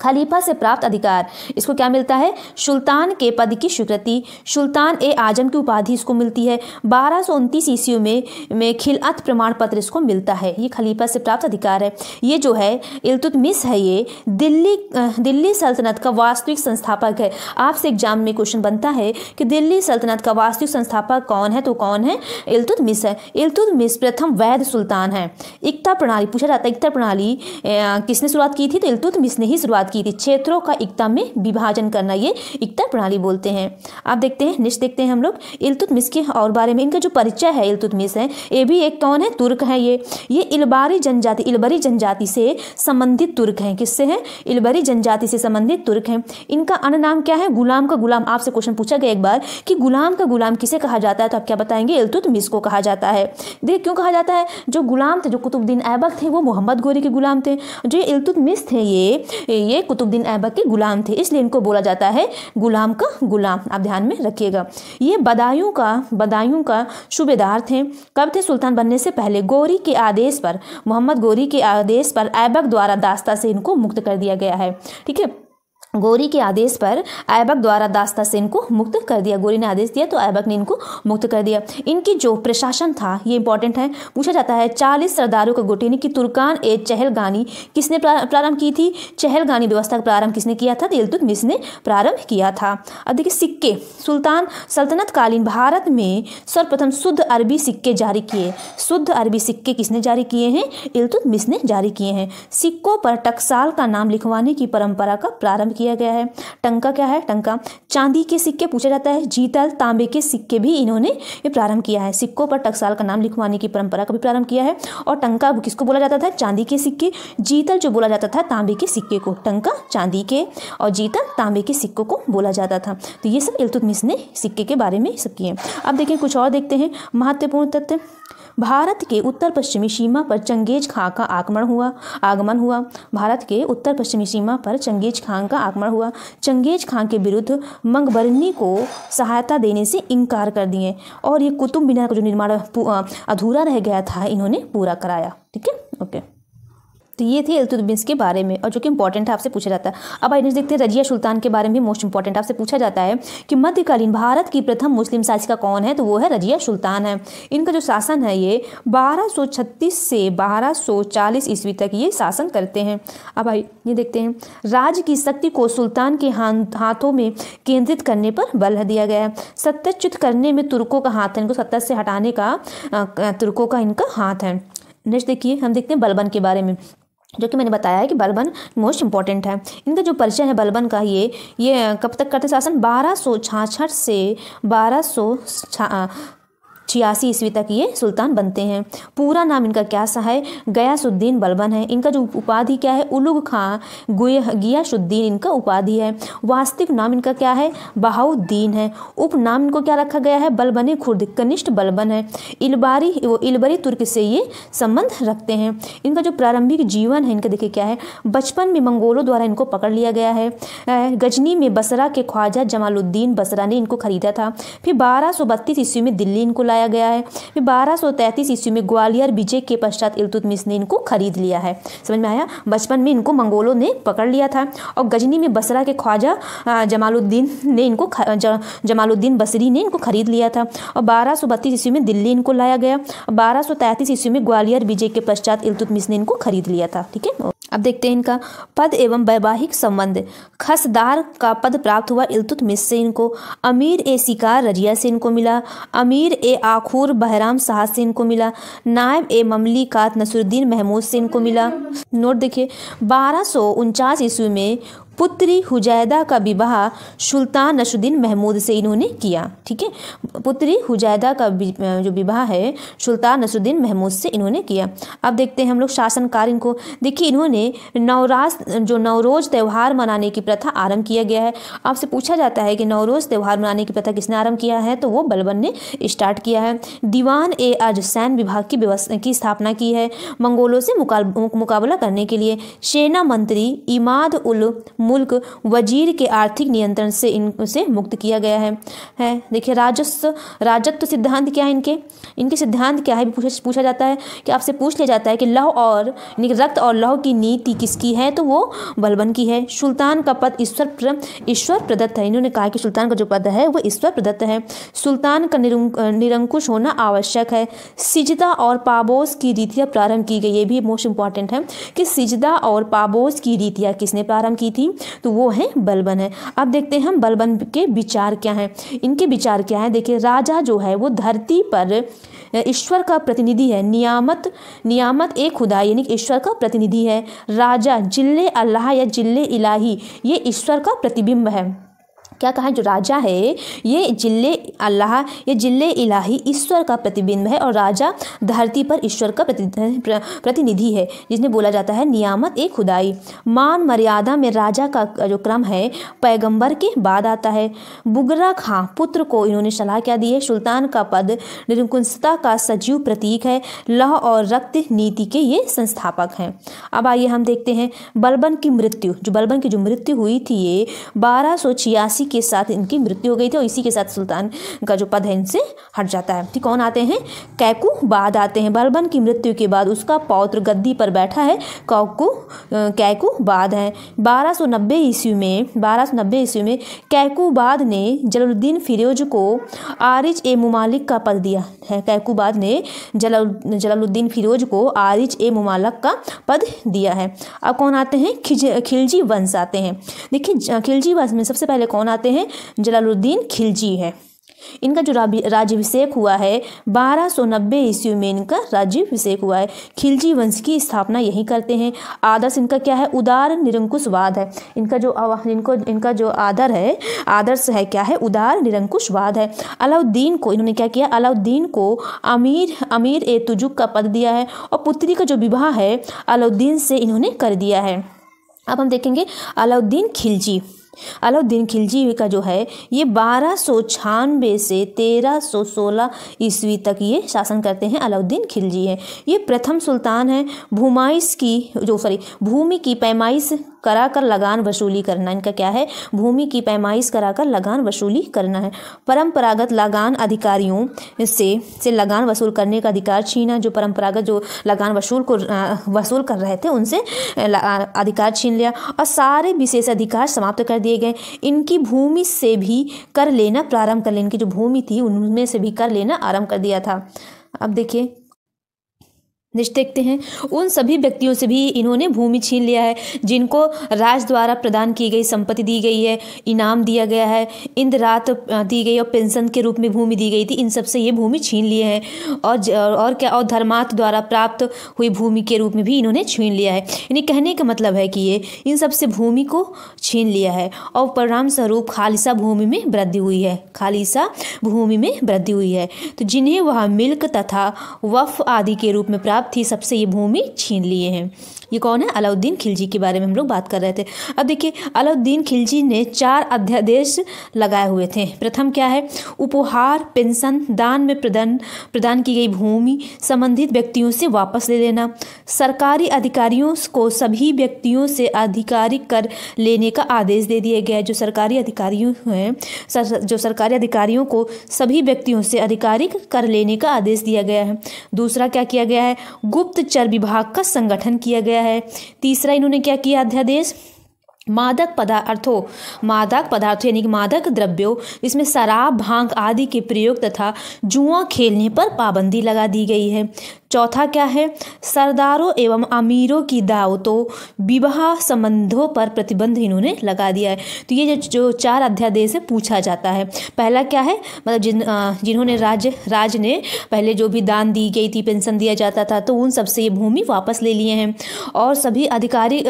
खलीफा से प्राप्त अधिकार इसको क्या मिलता है सुल्तान के पद की स्वीकृति सुल्तान ए आजम की उपाधि इसको मिलती है बारह सौ उनतीस ईस्वी में में खिलअत प्रमाण पत्र इसको मिलता है ये खलीफा से प्राप्त अधिकार है ये जो है इल्तुतमिस है ये दिल्ली दिल्ली सल्तनत का वास्तविक संस्थापक है आपसे एग्जाम में क्वेश्चन बनता है कि दिल्ली सल्तनत का वास्तविक संस्थापक कौन है तो कौन है इल्तुतमिस है इल्तुतमिस प्रथम वैध सुल्तान है एकता प्रणाली पूछा जाता है एकता प्रणाली किसने शुरुआत की थी तो इल्तुतमिस ने ही शुरुआत बात की थी क्षेत्रों का एकता में विभाजन करना ये एकता प्रणाली बोलते हैं आप देखते हैं निश्च देखते हैं हम लोग इलतुतमिस के और बारे में इनका जो परिचय है इलतुतमिस है ये भी एक कौन है तुर्क है ये ये इलबारी जनजाति इलबरी जनजाति से संबंधित तुर्क हैं किससे हैं इलबरी जनजाति से संबंधित तुर्क हैं इनका अन्य नाम क्या है गुलाम का गुलाम आपसे क्वेश्चन पूछा गया एक बार कि गुलाम का गुलाम किसे कहा जाता है तो आप क्या बताएंगे इलतुतमिस को कहा जाता है देखिए क्यों कहा जाता है जो गुलाम थे जो कुतुबुद्दीन ऐबक थे वो मोहम्मद गोरी के गुलाम थे जो इलतुतमिस थे ये ये ये कुतुबुद्दीन ऐबक के गुलाम थे इसलिए इनको बोला जाता है गुलाम का गुलाम आप ध्यान में रखिएगा ये बदायूं का बदायूं का सूबेदार थे कब थे सुल्तान बनने से पहले गौरी के आदेश पर मोहम्मद गौरी के आदेश पर ऐबक द्वारा दास्ता से इनको मुक्त कर दिया गया है ठीक है गौरी के आदेश पर ऐबक द्वारा दास्ता सेन को मुक्त कर दिया गोरी ने आदेश दिया तो ऐबक ने इनको मुक्त कर दिया इनकी जो प्रशासन था ये इंपॉर्टेंट है पूछा जाता है चालीस सरदारों का गोटी कि तुर्कान ए चहलगानी किसने प्रारंभ की थी चहलगानी व्यवस्था का प्रारंभ किसने किया था दिलतुत मिस ने प्रारंभ किया था अब देखिए सिक्के सुल्तान सल्तनत कालीन भारत में सर्वप्रथम शुद्ध अरबी सिक्के जारी किए शुद्ध अरबी सिक्के किसने जारी किए हैं इलतुत मिस ने जारी किए हैं सिक्कों पर टकसाल का नाम लिखवाने की परंपरा का प्रारंभ किया किया गया है टंका क्या है टंका चांदी के सिक्के पूछा जाता है जीतल तांबे के सिक्के भी इन्होंने प्रारंभ किया है सिक्कों पर टक्साल का नाम लिखवाने की परंपरा का भी प्रारंभ किया है और टंका किसको बोला जाता था चांदी के सिक्के जीतल जो बोला जाता था तांबे के सिक्के को टंका चांदी के और जीतल तांबे के सिक्कों को बोला जाता था तो ये सब इलतुतमिस ने सिक्के के बारे में सब किए अब देखें कुछ और देखते हैं महत्वपूर्ण तथ्य भारत के उत्तर पश्चिमी सीमा पर चंगेज खां का आक्रमण हुआ आगमन हुआ भारत के उत्तर पश्चिमी सीमा पर चंगेज खां का आक्रमण हुआ चंगेज खां के विरुद्ध मंगबरनी को सहायता देने से इनकार कर दिए और ये कुतुब मीनार का जो निर्माण अधूरा रह गया था इन्होंने पूरा कराया ठीक है ओके तो ये थी एल्तुतबिस के बारे में और जो कि इंपॉर्टेंट है आपसे पूछा जाता है अब आई नेक्स्ट देखते हैं रजिया सुल्तान के बारे में मोस्ट इंपॉर्टेंट आपसे पूछा जाता है कि मध्यकालीन भारत की प्रथम मुस्लिम शासिका कौन है तो वो है रजिया सुल्तान है इनका जो शासन है ये बारह से बारह ईस्वी तक ये शासन करते हैं अब आई ये देखते हैं राज्य की शक्ति को सुल्तान के हाथों में केंद्रित करने पर बल दिया गया है करने में तुर्कों का हाथ है इनको सत्ता से हटाने का तुर्कों का इनका हाथ है नेक्स्ट देखिए हम देखते हैं बलबन के बारे में जो कि मैंने बताया है कि बलबन मोस्ट इंपॉर्टेंट है इनका जो परिचय है बलबन का ये ये कब तक करते शासन बारह सौ छाछठ से बारह सौ छियासी ईस्वी तक ये सुल्तान बनते हैं पूरा नाम इनका क्या सा है गयासुद्दीन बलबन है इनका जो उपाधि क्या है उलुग खां गियाशुद्दीन इनका उपाधि है वास्तविक नाम इनका क्या है बहाउद्दीन है उपनाम इनको क्या रखा गया है बलबन खुर्द कनिष्ठ बलबन है इलबारी वो इलबरी तुर्क से ये संबंध रखते हैं इनका जो प्रारंभिक जीवन है इनका देखिए क्या है बचपन में मंगोलों द्वारा इनको पकड़ लिया गया है गजनी में बसरा के ख्वाजा जमालुद्दीन बसरा ने इनको खरीदा था फिर बारह ईस्वी में दिल्ली इनको लाया बताया गया है बारह सौ तैंतीस ईस्वी में ग्वालियर विजय के पश्चात इल्तुतमिश ने इनको खरीद लिया है समझ में आया बचपन में इनको मंगोलों ने पकड़ लिया था और गजनी में बसरा के ख्वाजा जमालुद्दीन ने इनको जमालुद्दीन बसरी ने इनको खरीद लिया था और बारह सौ बत्तीस ईस्वी में दिल्ली इनको लाया गया बारह सौ तैंतीस ईस्वी में ग्वालियर विजय के पश्चात इल्तुतमिश ने इनको खरीद लिया था ठीक है अब देखते हैं इनका पद एवं वैवाहिक संबंध खसदार का पद प्राप्त हुआ मिस से इनको अमीर ए शिकार रजिया से इनको मिला अमीर ए आखूर बहराम शाह से इनको मिला नायब ए ममली कात नसरुद्दीन महमूद से इनको मिला नोट देखिए बारह सौ ईस्वी में पुत्री हुजैदा का विवाह सुल्तान नशुद्दीन महमूद से इन्होंने किया ठीक है पुत्री हुजैदा का जो विवाह है सुल्तान नशुद्दीन महमूद से इन्होंने किया अब देखते हैं हम लोग शासनकाल इनको देखिए इन्होंने नवराज जो नवरोज त्यौहार मनाने की प्रथा आरंभ किया गया है आपसे पूछा जाता है कि नवरोज त्यौहार मनाने की प्रथा किसने आरम्भ किया है तो वो बलबन ने स्टार्ट किया है दीवान ए आज सैन्य विभाग की व्यवस्था की स्थापना की है मंगोलों से मुकाबला करने के लिए सेना मंत्री इमाद उल मुल्क वजीर के आर्थिक नियंत्रण से इनसे मुक्त किया गया है है देखिए राजस्व राजत्व तो सिद्धांत क्या है इनके इनके सिद्धांत क्या है पूछा पूछा जाता है कि आपसे पूछ लिया जाता है कि लह और रक्त और लह की नीति किसकी है तो वो बलबन की है सुल्तान का पद ईश्वर ईश्वर प्रदत्त है इन्होंने कहा कि सुल्तान का जो पद है वो ईश्वर प्रदत्त है सुल्तान का निरंकुश होना आवश्यक है सिजदा और पाबोस की रीतियाँ प्रारंभ की गई ये भी मोस्ट इंपॉर्टेंट है कि सिजदा और पाबोस की रीतियाँ किसने प्रारंभ की थी तो वो है बलबन है अब देखते हैं हम बलबन के विचार क्या हैं इनके विचार क्या हैं देखिए राजा जो है वो धरती पर ईश्वर का प्रतिनिधि है नियामत नियामत एक खुदा यानी ईश्वर का प्रतिनिधि है राजा जिले अल्लाह या जिल्ले इलाही ये ईश्वर का प्रतिबिंब है क्या कहा जो राजा है ये जिले अल्लाह ये जिले इलाही ईश्वर का प्रतिबिंब है और राजा धरती पर ईश्वर का प्रतिनिधि है जिसने बोला जाता है नियामत ए खुदाई मान मर्यादा में राजा का जो क्रम है पैगंबर के बाद आता है बुगरा खां पुत्र को इन्होंने सलाह क्या दी है सुल्तान का पद निरंकुशता का सजीव प्रतीक है लह और रक्त नीति के ये संस्थापक हैं अब आइए हम देखते हैं बलबन की मृत्यु जो बलबन की जो मृत्यु हुई थी ये बारह इसी के साथ इनकी मृत्यु हो गई थी और इसी के साथ सुल्तान का जो पद है इनसे हट जाता है ठीक कौन आते हैं कैकू बाद आते हैं बलबन की मृत्यु के बाद उसका पौत्र गद्दी पर बैठा है कौकू कैकू बाद है बारह सौ नब्बे ईस्वी में बारह सौ नब्बे ईस्वी में कैकूबाद ने जलाउद्दीन फिरोज को आरिज ए मुमालिक का पद दिया है कैकूबाद ने जलाल जलालुद्दीन फिरोज को आरिज ए मुमालक का पद दिया है अब कौन आते हैं खिज खिलजी वंश आते हैं देखिए खिलजी वंश में सबसे पहले कौन आते कहलाते हैं जलालुद्दीन खिलजी हैं इनका जो राज्यभिषेक हुआ है 1290 सौ नब्बे ईस्वी में इनका राज्यभिषेक हुआ है खिलजी वंश की स्थापना यही करते हैं आदर्श इनका क्या है उदार निरंकुशवाद है इनका जो इनको इनका जो आदर है आदर्श है क्या है उदार निरंकुशवाद है अलाउद्दीन को इन्होंने क्या किया अलाउद्दीन को अमीर अमीर ए तुजुक का पद दिया है और पुत्री का जो विवाह है अलाउद्दीन से इन्होंने कर दिया है अब हम देखेंगे अलाउद्दीन खिलजी अलाउद्दीन खिलजी का जो है ये बारह सौ छानबे से तेरह सौ सोलह ईस्वी तक ये शासन करते हैं अलाउद्दीन खिलजी हैं ये प्रथम सुल्तान हैं भूमाइस की जो सॉरी भूमि की पैमाइश कराकर लगान वसूली करना इनका क्या है भूमि की पैमाइश कराकर लगान वसूली करना है परंपरागत लगान अधिकारियों से से लगान वसूल करने का अधिकार छीना जो परंपरागत जो लगान वसूल को वसूल कर रहे थे उनसे अधिकार छीन लिया और सारे विशेष अधिकार समाप्त कर दिए गए इनकी भूमि से भी कर लेना प्रारंभ कर लेना इनकी जो भूमि थी उनमें से भी कर लेना आरंभ कर दिया था अब देखिए नेक्स्ट देखते हैं उन सभी व्यक्तियों से भी इन्होंने भूमि छीन लिया है जिनको राज द्वारा प्रदान की गई संपत्ति दी गई है इनाम दिया गया है इंद्रात दी गई और पेंशन के रूप में भूमि दी गई थी इन सब से ये भूमि छीन लिए हैं और और क्या और धर्मार्थ द्वारा प्राप्त हुई भूमि के रूप में भी इन्होंने छीन लिया है इन्हें कहने का मतलब है कि ये इन सबसे भूमि को छीन लिया है और परिणाम स्वरूप खालिसा भूमि में वृद्धि हुई है खालिसा भूमि में वृद्धि हुई है तो जिन्हें वह मिल्क तथा वफ आदि के रूप में प्राप्त आप थी सबसे ये भूमि छीन लिए हैं ये कौन है अलाउद्दीन खिलजी के बारे में हम लोग बात कर रहे थे अब देखिए अलाउद्दीन खिलजी ने चार अध्यादेश लगाए हुए थे प्रथम क्या है उपहार पेंशन दान में प्रदान प्रदान की गई भूमि संबंधित व्यक्तियों से वापस ले लेना सरकारी अधिकारियों को सभी व्यक्तियों से आधिकारिक कर लेने का आदेश दे दिया गया जो सरकारी अधिकारियों हैं सर, जो सरकारी अधिकारियों को सभी व्यक्तियों से आधिकारिक कर लेने का आदेश दिया गया है दूसरा क्या किया गया है गुप्तचर विभाग का संगठन किया गया है तीसरा इन्होंने क्या किया अध्यादेश मादक पदार्थों मादक पदार्थ यानी कि मादक द्रव्यों जिसमें शराब भांग आदि के प्रयोग तथा जुआ खेलने पर पाबंदी लगा दी गई है चौथा क्या है सरदारों एवं अमीरों की दावतों विवाह संबंधों पर प्रतिबंध इन्होंने लगा दिया है तो ये जो जो चार अध्यादेश है पूछा जाता है पहला क्या है मतलब जिन जिन्होंने राज्य राज ने पहले जो भी दान दी गई थी पेंशन दिया जाता था तो उन सबसे ये भूमि वापस ले लिए हैं और सभी अधिकारी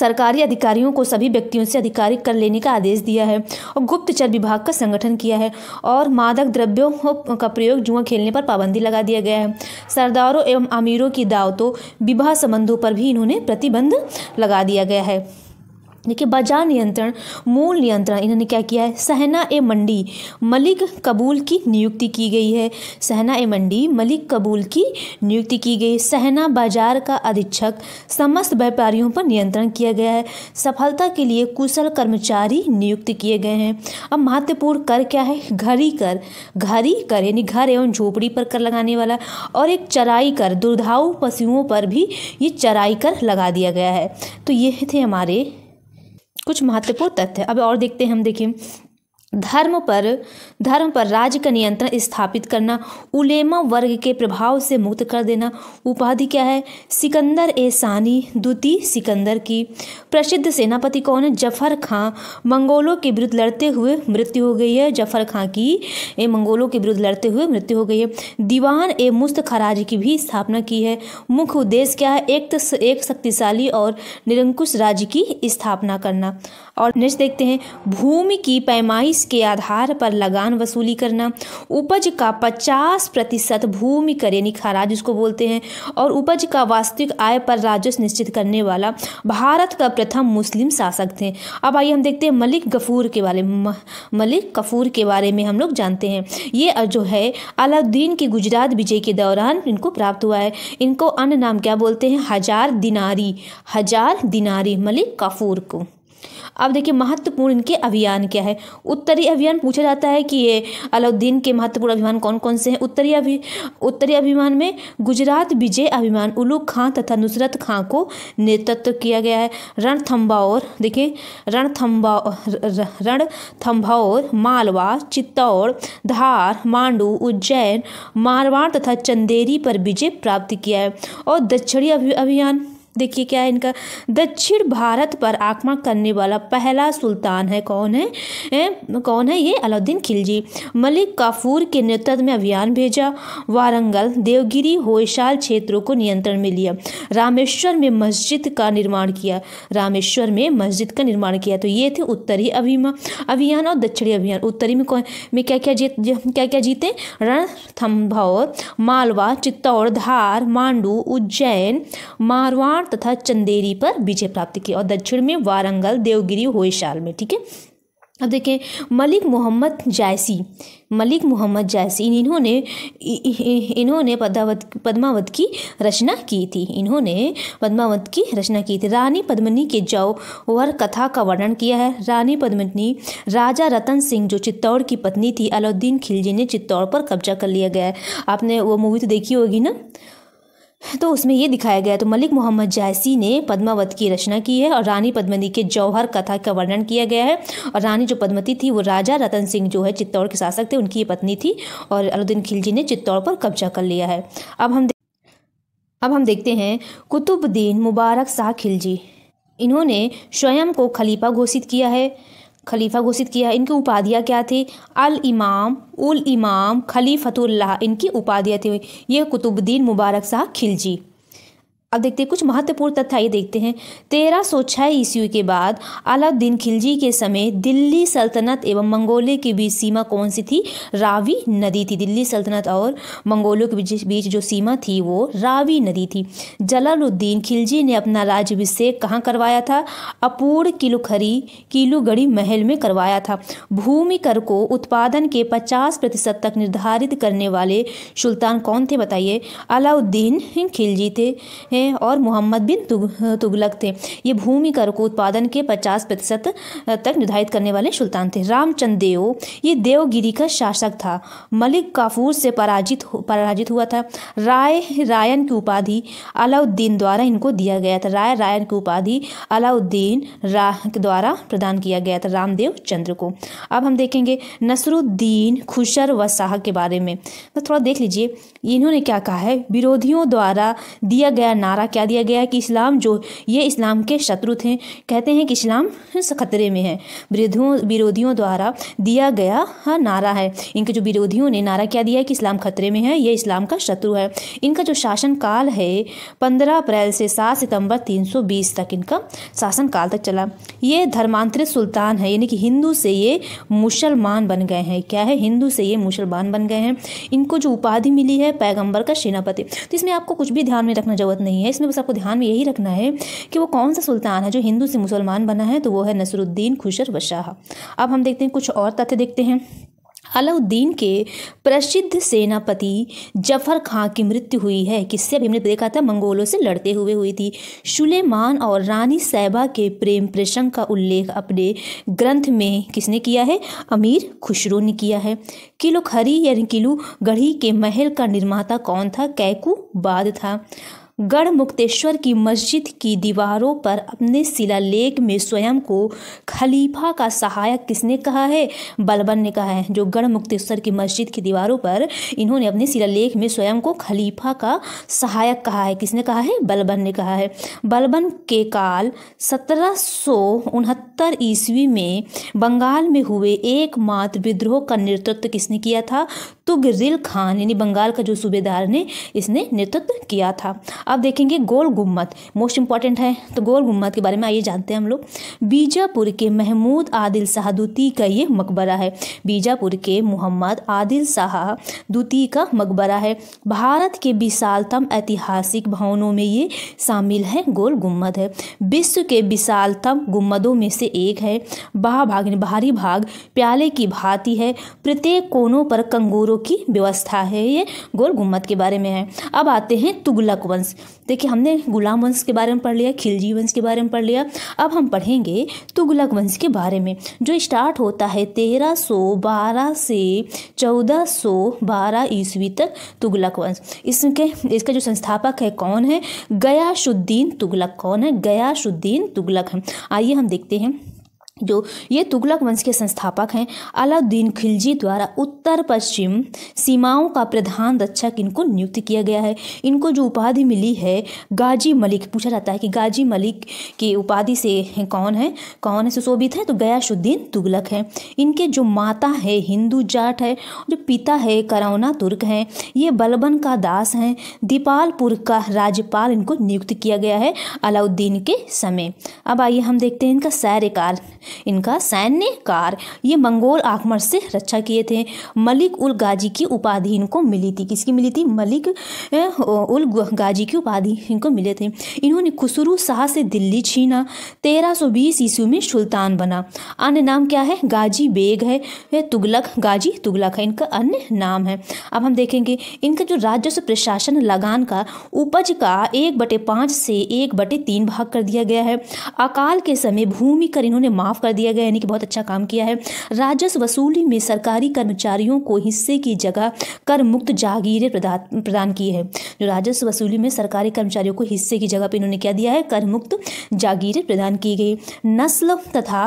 सरकारी अधिकारियों को सभी सभी व्यक्तियों से आधिकारिक कर लेने का आदेश दिया है और गुप्तचर विभाग का संगठन किया है और मादक द्रव्यों का प्रयोग जुआ खेलने पर पाबंदी लगा दिया गया है सरदारों एवं अमीरों की दावतों विवाह संबंधों पर भी इन्होंने प्रतिबंध लगा दिया गया है देखिए बाजार नियंत्रण मूल नियंत्रण इन्होंने क्या किया है सहना ए मंडी मलिक कबूल की नियुक्ति की गई है सहना ए मंडी मलिक कबूल की नियुक्ति की गई सहना बाजार का अधीक्षक समस्त व्यापारियों पर नियंत्रण किया गया है सफलता के लिए कुशल कर्मचारी नियुक्त किए गए हैं अब महत्वपूर्ण कर क्या है घरी कर घरी कर यानी घर एवं झोपड़ी पर कर लगाने वाला और एक चराई कर दुर्धाऊ पशुओं पर भी ये चराई कर लगा दिया गया है तो ये थे हमारे कुछ महत्वपूर्ण तथ्य अब और देखते हैं हम देखें धर्म पर धर्म पर राज्य का नियंत्रण स्थापित करना उलेमा वर्ग के प्रभाव से मुक्त कर देना उपाधि क्या है सिकंदर ए सानी द्वितीय सिकंदर की प्रसिद्ध सेनापति कौन है जफर खां मंगोलों के विरुद्ध लड़ते हुए मृत्यु हो गई है जफर खां की ए मंगोलों के विरुद्ध लड़ते हुए मृत्यु हो गई है दीवान ए मुस्त खराज की भी स्थापना की है मुख्य उद्देश्य क्या है एक, एक शक्तिशाली और निरंकुश राज्य की स्थापना करना और नेक्स्ट देखते हैं भूमि की पैमाइश उसके आधार पर लगान वसूली करना उपज का पचास प्रतिशत भूमि कर यानी खराज जिसको बोलते हैं और उपज का वास्तविक आय पर राजस्व निश्चित करने वाला भारत का प्रथम मुस्लिम शासक थे अब आइए हम देखते हैं मलिक गफूर के बारे मलिक कफूर के बारे में हम लोग जानते हैं ये जो है अलाउद्दीन की गुजरात विजय के दौरान इनको प्राप्त हुआ है इनको अन्य नाम क्या बोलते हैं हजार दिनारी हजार दिनारी मलिक कफूर को अब देखिए महत्वपूर्ण इनके अभियान क्या है उत्तरी अभियान पूछा जाता है कि ये अलाउद्दीन के महत्वपूर्ण अभियान कौन कौन से हैं उत्तरी अभि उत्तरी अभियान में गुजरात विजय अभियान उलू खां तथा नुसरत खां को नेतृत्व किया गया है रणथम्बाओर देखिए रणथम्बा रणथम्भाओर मालवा चित्तौड़ धार मांडू उज्जैन मारवाड़ तथा चंदेरी पर विजय प्राप्त किया है और दक्षिणी अभियान देखिए क्या है इनका दक्षिण भारत पर आक्रमण करने वाला पहला सुल्तान है कौन है ए, कौन है ये अलाउद्दीन खिलजी मलिक काफूर के नेतृत्व में अभियान भेजा वारंगल देवगिरी होयशाल क्षेत्रों को नियंत्रण में लिया रामेश्वर में मस्जिद का निर्माण किया रामेश्वर में मस्जिद का निर्माण किया तो ये थे उत्तरी अभिमा अभियान और दक्षिणी अभियान उत्तरी में कौन में क्या क्या जीत क्या क्या जीते रणथम्भौर मालवा चित्तौड़ धार मांडू उज्जैन मारवाड़ कुमार तथा चंदेरी पर विजय प्राप्त की और दक्षिण में वारंगल देवगिरी होयशाल में ठीक है अब देखें मलिक मोहम्मद जायसी मलिक मोहम्मद जायसी इन्होंने इन्होंने पदावत पद्मावत की रचना की थी इन्होंने पद्मावत की रचना की थी रानी पद्मनी के जौ जौहर कथा का वर्णन किया है रानी पद्मनी राजा रतन सिंह जो चित्तौड़ की पत्नी थी अलाउद्दीन खिलजी ने चित्तौड़ पर कब्जा कर लिया गया है आपने वो मूवी तो देखी होगी ना तो उसमें ये दिखाया गया तो मलिक मोहम्मद जायसी ने पद्मावत की रचना की है और रानी पद्मनी के जौहर कथा का वर्णन किया गया है और रानी जो पद्मती थी वो राजा रतन सिंह जो है चित्तौड़ के शासक थे उनकी पत्नी थी और अलुद्दीन खिलजी ने चित्तौड़ पर कब्जा कर लिया है अब हम अब हम देखते हैं कुतुबुद्दीन मुबारक शाह खिलजी इन्होंने स्वयं को खलीफा घोषित किया है खलीफा घोषित किया है इनकी उपाधियाँ क्या थी अल इमाम उल इमाम खलीफतुल्लाह इनकी उपाधियाँ थी ये कुतुबुद्दीन मुबारक शाह खिलजी अब देखते हैं कुछ महत्वपूर्ण तथ्य ये देखते हैं तेरह सौ छः ईस्वी के बाद अलाउद्दीन खिलजी के समय दिल्ली सल्तनत एवं मंगोलिया के बीच सीमा कौन सी थी रावी नदी थी दिल्ली सल्तनत और मंगोलों के बीच जो सीमा थी वो रावी नदी थी जलालुद्दीन खिलजी ने अपना राज्यभिषेक कहाँ करवाया था अपूर्ण किलुखरी किलुगढ़ी महल में करवाया था भूमि कर को उत्पादन के पचास प्रतिशत तक निर्धारित करने वाले सुल्तान कौन थे बताइए अलाउद्दीन खिलजी थे और मोहम्मद बिन तुग, तुगलक थे ये भूमि कर को उत्पादन के पचास प्रतिशत तक निर्धारित करने वाले सुल्तान थे रामचंद देव ये देवगिरी का शासक था मलिक काफूर से पराजित पराजित हुआ था राय रायन की उपाधि अलाउद्दीन द्वारा इनको दिया गया था राय रायन की उपाधि अलाउद्दीन राह द्वारा प्रदान किया गया था रामदेव चंद्र को अब हम देखेंगे नसरुद्दीन खुशर व शाह के बारे में तो थोड़ा देख लीजिए इन्होंने क्या कहा है विरोधियों द्वारा दिया गया नाम नारा क्या दिया गया कि इस्लाम जो ये इस्लाम के शत्रु थे कहते हैं कि इस्लाम खतरे में है विरोधियों विरोधियों द्वारा दिया गया नारा है इनके जो विरोधियों ने नारा क्या दिया है कि इस्लाम खतरे में है ये इस्लाम का शत्रु है इनका जो शासनकाल है पंद्रह अप्रैल से सात सितंबर तीन सौ बीस तक इनका शासनकाल तक चला ये धर्मांतरित सुल्तान है यानी कि हिंदू से ये मुसलमान बन गए हैं क्या है हिंदू से ये मुसलमान बन गए हैं इनको जो उपाधि मिली है पैगंबर का सेनापति तो इसमें आपको कुछ भी ध्यान में रखना जरूरत नहीं है नहीं है इसमें बस आपको ध्यान में यही रखना है कि वो कौन सा सुल्तान है जो हिंदू से मुसलमान बना है तो वो है नसरुद्दीन खुशर वशाह अब हम देखते हैं कुछ और तथ्य देखते हैं अलाउद्दीन के प्रसिद्ध सेनापति जफर खां की मृत्यु हुई है किससे अभी हमने देखा था मंगोलों से लड़ते हुए हुई थी सुलेमान और रानी साहबा के प्रेम प्रसंग का उल्लेख अपने ग्रंथ में किसने किया है अमीर खुशरो ने किया है किलो खरी यानी किलो गढ़ी के महल का निर्माता कौन था कैकू बाद था गढ़ मुक्तेश्वर की मस्जिद की दीवारों पर अपने शिलालेख में स्वयं को खलीफा का सहायक किसने कहा है बलबन ने कहा है जो गढ़ मुक्तेश्वर की मस्जिद की दीवारों पर इन्होंने अपने शिलालेख में स्वयं को खलीफा का सहायक कहा है किसने कहा है बलबन ने कहा है बलबन के काल सत्रह ईस्वी में बंगाल में हुए एकमात्र विद्रोह का नेतृत्व किसने किया था तो खान यानी बंगाल का जो सूबेदार ने इसने नेतृत्व किया था अब देखेंगे गोल गुम्मत मोस्ट इंपॉर्टेंट है तो गोल गुम्मत के बारे में आइए जानते हैं हम लोग बीजापुर के महमूद आदिल शाह दूती का ये मकबरा है बीजापुर के मोहम्मद आदिल शाह दूती का मकबरा है भारत के विशालतम ऐतिहासिक भवनों में ये शामिल है गोल गुम्मद है विश्व के विशालतम गुम्मदों में से एक है बाह भाग बाहरी भाग प्याले की भांति है प्रत्येक कोनों पर कंगूर सूरों की व्यवस्था है ये गोल गुम्मत के बारे में है अब आते हैं तुगलक वंश देखिए हमने गुलाम वंश के बारे में पढ़ लिया खिलजी वंश के बारे में पढ़ लिया अब हम पढ़ेंगे तुगलक वंश के बारे में जो स्टार्ट होता है तेरह सौ बारह से चौदह सौ बारह ईस्वी तक तुगलक वंश इसके इसका जो संस्थापक है कौन है गयाशुद्दीन तुगलक कौन है गयाशुद्दीन तुगलक है आइए हम देखते हैं जो ये तुगलक वंश के संस्थापक हैं अलाउद्दीन खिलजी द्वारा उत्तर पश्चिम सीमाओं का प्रधान रक्षक इनको नियुक्त किया गया है इनको जो उपाधि मिली है गाजी मलिक पूछा जाता है कि गाजी मलिक की उपाधि से है कौन है कौन है सुशोभित है तो गयाशुद्दीन तुगलक है इनके जो माता है हिंदू जाट है जो पिता है करौना तुर्क हैं ये बलबन का दास हैं दीपालपुर का राज्यपाल इनको नियुक्त किया गया है अलाउद्दीन के समय अब आइए हम देखते हैं इनका सैर्यकाल इनका सैन्य कार ये मंगोल आक्रमण से रक्षा किए थे मलिक उल गाजी की उपाधि इनको मिली थी किसकी मिली थी मलिक उल गाजी की उपाधि इनको मिले थे इन्होंने खुसरू शाह से दिल्ली छीना 1320 ईस्वी में सुल्तान बना अन्य नाम क्या है गाजी बेग है तुगलक गाजी तुगलक है इनका अन्य नाम है अब हम देखेंगे इनका जो राजस्व प्रशासन लगान का उपज का एक बटे पाँच से एक बटे तीन भाग कर दिया गया है अकाल के समय भूमि कर इन्होंने माफ माफ़ कर दिया गया यानी कि बहुत अच्छा काम किया है राजस्व वसूली में सरकारी कर्मचारियों को हिस्से की जगह कर मुक्त जागीरें प्रदान की है जो राजस्व वसूली में सरकारी कर्मचारियों को हिस्से की जगह पर इन्होंने क्या दिया है कर मुक्त जागीरें प्रदान की गई नस्ल तथा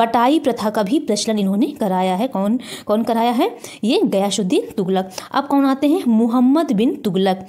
बटाई प्रथा का भी प्रचलन इन्होंने कराया है कौन कौन कराया है ये गयाशुद्दीन तुगलक अब कौन आते हैं मोहम्मद बिन तुगलक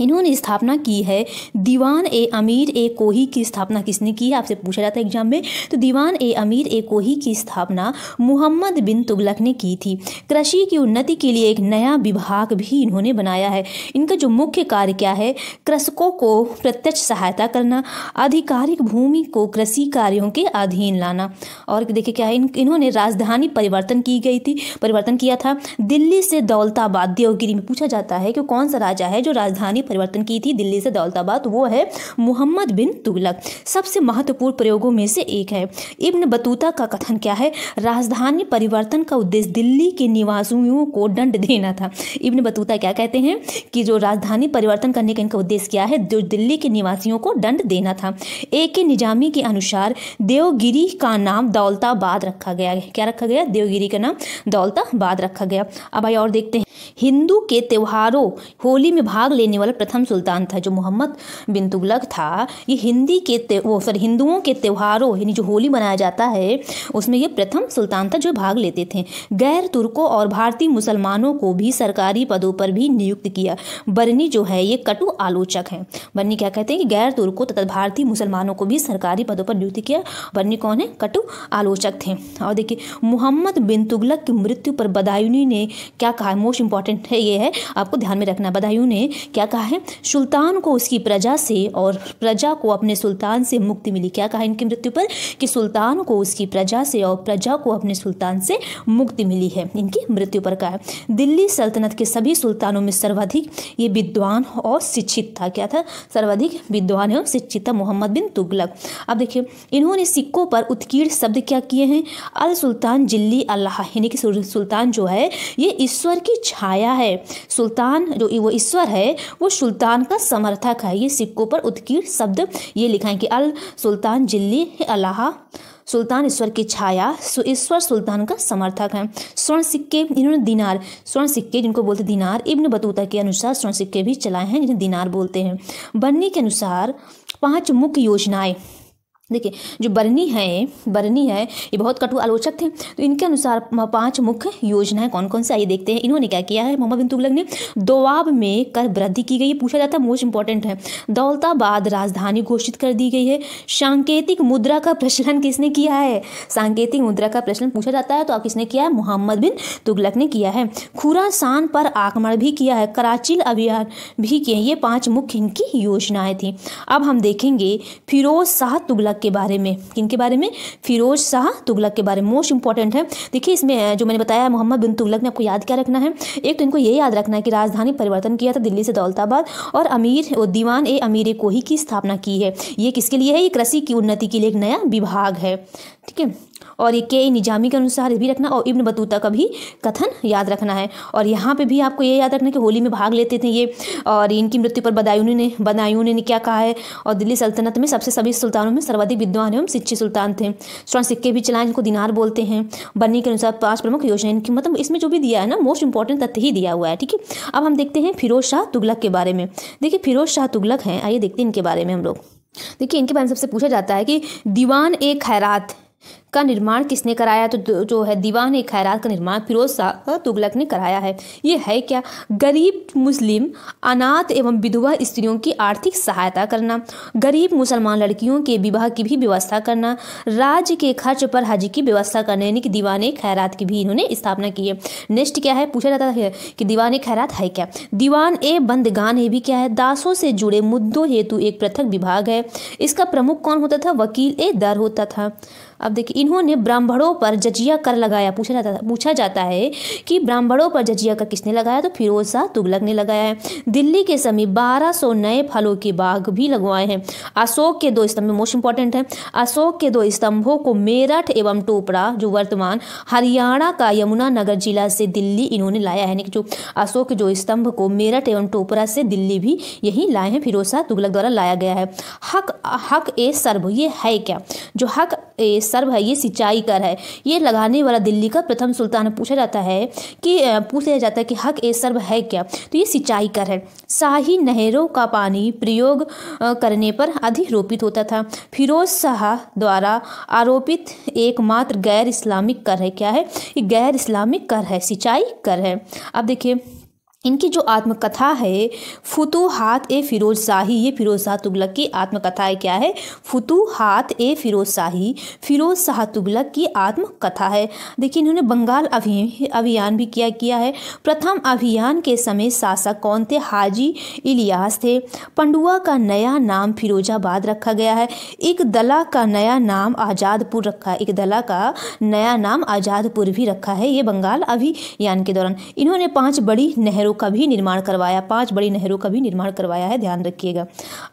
इन्होंने स्थापना की है दीवान ए अमीर ए कोही की स्थापना किसने की है आपसे पूछा जाता है एग्जाम में तो दीवान ए अमीर ए कोही की स्थापना मुहम्मद बिन तुगलक ने की थी कृषि की उन्नति के लिए एक नया विभाग भी इन्होंने बनाया है इनका जो मुख्य कार्य क्या है कृषकों को प्रत्यक्ष सहायता करना आधिकारिक भूमि को कृषि कार्यों के अधीन लाना और देखिए क्या है इन, इन्होंने राजधानी परिवर्तन की गई थी परिवर्तन किया था दिल्ली से दौलताबाद देवगिरी में पूछा जाता है कि कौन सा राजा है जो राजधानी राजधानी परिवर्तन की थी दिल्ली से दौलताबाद वो है मोहम्मद बिन तुगलक सबसे महत्वपूर्ण प्रयोगों में से एक है इब्न बतूता का कथन क्या है राजधानी परिवर्तन का उद्देश्य दिल्ली के निवासियों को दंड देना था इब्न बतूता क्या कहते हैं कि जो राजधानी परिवर्तन करने का इनका उद्देश्य क्या है जो दिल्ली के निवासियों को दंड देना था ए के निजामी के अनुसार देवगिरी का नाम दौलताबाद रखा गया है क्या रखा गया देवगिरी का नाम दौलताबाद रखा गया अब आइए और देखते हैं हिंदू के त्योहारों होली में भाग लेने वाले पर प्रथम सुल्तान था जो मोहम्मद बिन तुगलक था ये हिंदी के वो सर हिंदुओं के त्योहारों यानी जो होली मनाया जाता है उसमें ये प्रथम सुल्तान था जो भाग लेते थे गैर तुर्कों और भारतीय मुसलमानों को भी सरकारी पदों पर भी नियुक्त किया बरनी जो है ये कटु आलोचक हैं बरनी क्या कहते हैं कि गैर तुर्कों तथा भारतीय मुसलमानों को भी सरकारी पदों पर नियुक्त किया बरनी कौन है कटु आलोचक थे और देखिए मोहम्मद बिन तुगलक की मृत्यु पर बदायूनी ने क्या कहा मोस्ट इंपॉर्टेंट है ये है आपको ध्यान में रखना बदायूं ने क्या कहा कहा है सुल्तान को उसकी प्रजा से और प्रजा को अपने सुल्तान से मुक्ति मिली क्या कहा इनकी मृत्यु पर कि सुल्तान को उसकी प्रजा से और प्रजा को अपने सुल्तान से मुक्ति मिली है इनकी मृत्यु पर कहा दिल्ली सल्तनत के सभी सुल्तानों में सर्वाधिक ये विद्वान और शिक्षित था क्या था सर्वाधिक विद्वान एवं शिक्षित था मोहम्मद बिन तुगलक अब देखिए इन्होंने सिक्कों पर उत्कीर्ण शब्द क्या किए हैं अल सुल्तान जिल्ली अल्लाह यानी कि सुल्तान जो है ये ईश्वर की छाया है सुल्तान जो वो ईश्वर है वो सुल्तान का समर्थक है ये सिक्कों पर उत्कीर्ण शब्द ये लिखा है कि अल सुल्तान जिल्ली अल्लाह सुल्तान ईश्वर की छाया ईश्वर सुल्तान का समर्थक है स्वर्ण सिक्के इन्होंने दिनार स्वर्ण सिक्के जिनको बोलते दिनार इब्न बतूता के अनुसार स्वर्ण सिक्के भी चलाए हैं जिन्हें दिनार बोलते हैं बन्नी के अनुसार पांच मुख्य योजनाएं देखिए जो बरनी है बरनी है ये बहुत कटु आलोचक थे तो इनके अनुसार पांच मुख्य योजनाएं कौन कौन सी आइए देखते हैं इन्होंने क्या किया है मोहम्मद बिन तुगलक ने दोआब में कर वृद्धि की गई पूछा जाता है मोस्ट इंपॉर्टेंट है दौलताबाद राजधानी घोषित कर दी गई है सांकेतिक मुद्रा का प्रचलन किसने किया है सांकेतिक मुद्रा का प्रचलन पूछा जाता है तो आप किसने किया है मोहम्मद बिन तुगलक ने किया है खुरासान पर आक्रमण भी किया है कराचिल अभियान भी किए ये पाँच मुख्य इनकी योजनाएँ थी अब हम देखेंगे फिरोज शाह तुगलक के बारे में किन के बारे में फिरोज शाह तुगलक के बारे में मोस्ट इंपॉर्टेंट है देखिए इसमें जो मैंने बताया मोहम्मद बिन तुगलक ने आपको याद क्या रखना है एक तो इनको ये याद रखना है कि राजधानी परिवर्तन किया था दिल्ली से दौलताबाद और अमीर और दीवान ए अमीर ए कोही की स्थापना की है ये किसके लिए है ये कृषि की उन्नति के लिए एक नया विभाग है ठीक है और ये के निज़ामी के अनुसार भी रखना और इब्न बतूता का भी कथन याद रखना है और यहाँ पे भी आपको ये याद रखना कि होली में भाग लेते थे ये और इनकी मृत्यु पर बदायूनी ने बदायूनी ने क्या कहा है और दिल्ली सल्तनत में सबसे सभी सुल्तानों में सर्वाधिक विद्वान एवं शिक्षित सुल्तान थे स्वर्ण सिक्के भी चलाएं इनको दिनार बोलते हैं बनी के अनुसार पाँच प्रमुख योजना इनकी मतलब इसमें जो भी दिया है ना मोस्ट इंपॉर्टेंट तथ्य ही दिया हुआ है ठीक है अब हम देखते हैं फिरोज शाह तुगलक के बारे में देखिए फिरोज शाह तुगलक हैं आइए देखते हैं इनके बारे में हम लोग देखिए इनके बारे में सबसे पूछा जाता है कि दीवान ए खैरात का निर्माण किसने कराया तो जो है दीवान खैरात का निर्माण फिरोज शाह तुगलक ने कराया है ये है क्या गरीब मुस्लिम अनाथ एवं विधवा स्त्रियों की आर्थिक सहायता करना गरीब मुसलमान लड़कियों के विवाह की भी व्यवस्था करना राज्य के खर्च पर हज की व्यवस्था करना यानी कि दीवान खैरात की भी इन्होंने स्थापना की है नेक्स्ट क्या है पूछा जाता है कि दीवान खैरात है क्या दीवान ए बंदगान ये भी क्या है दासों से जुड़े मुद्दों हेतु एक पृथक विभाग है इसका प्रमुख कौन होता था वकील ए दर होता था अब देखिए इन्होंने ब्राह्मणों पर जजिया कर लगाया पूछा जाता पूछा जाता है कि ब्राह्मणों पर जजिया कर किसने लगाया तो फिरोज शाह तुगलक ने लगाया है दिल्ली के समीप 1200 नए फलों के बाग भी लगवाए हैं अशोक के दो स्तंभ मोस्ट इंपॉर्टेंट है अशोक के दो स्तंभों को मेरठ एवं टोपरा जो वर्तमान हरियाणा का यमुनानगर जिला से दिल्ली इन्होंने लाया है जो अशोक के जो स्तंभ को मेरठ एवं टोपरा से दिल्ली भी यही लाए हैं फिरोज शाह तुगलक द्वारा लाया गया है हक हक ए सर्भ ये है क्या जो हक ए सर्व है ये सिंचाई कर है ये लगाने वाला दिल्ली का प्रथम सुल्तान पूछा जाता है कि पूछा जाता है कि हक ए सर्व है क्या तो ये सिंचाई कर है शाही नहरों का पानी प्रयोग करने पर अधिरोपित होता था फिरोज शाह द्वारा आरोपित एकमात्र गैर इस्लामिक कर है क्या है ये गैर इस्लामिक कर है सिंचाई कर है अब देखिए इनकी जो आत्मकथा है हाथ ए फिरोज शाही ये फिरोज शाह तुगलक की आत्मकथा है क्या है हाथ ए फिरोज शाही फिरोज शाह तुगलक की आत्मकथा है देखिए इन्होंने बंगाल अभि अभियान भी किया किया है प्रथम अभियान के समय शासक कौन थे हाजी इलियास थे पंडुआ का नया नाम फिरोजाबाद रखा गया है एक दला का नया नाम आज़ादपुर रखा है एक दला का नया नाम आज़ादपुर भी रखा है ये बंगाल अभियान के दौरान इन्होंने पाँच बड़ी नहरों नहरों का भी निर्माण करवाया पांच बड़ी नहरों का भी निर्माण करवाया है ध्यान रखिएगा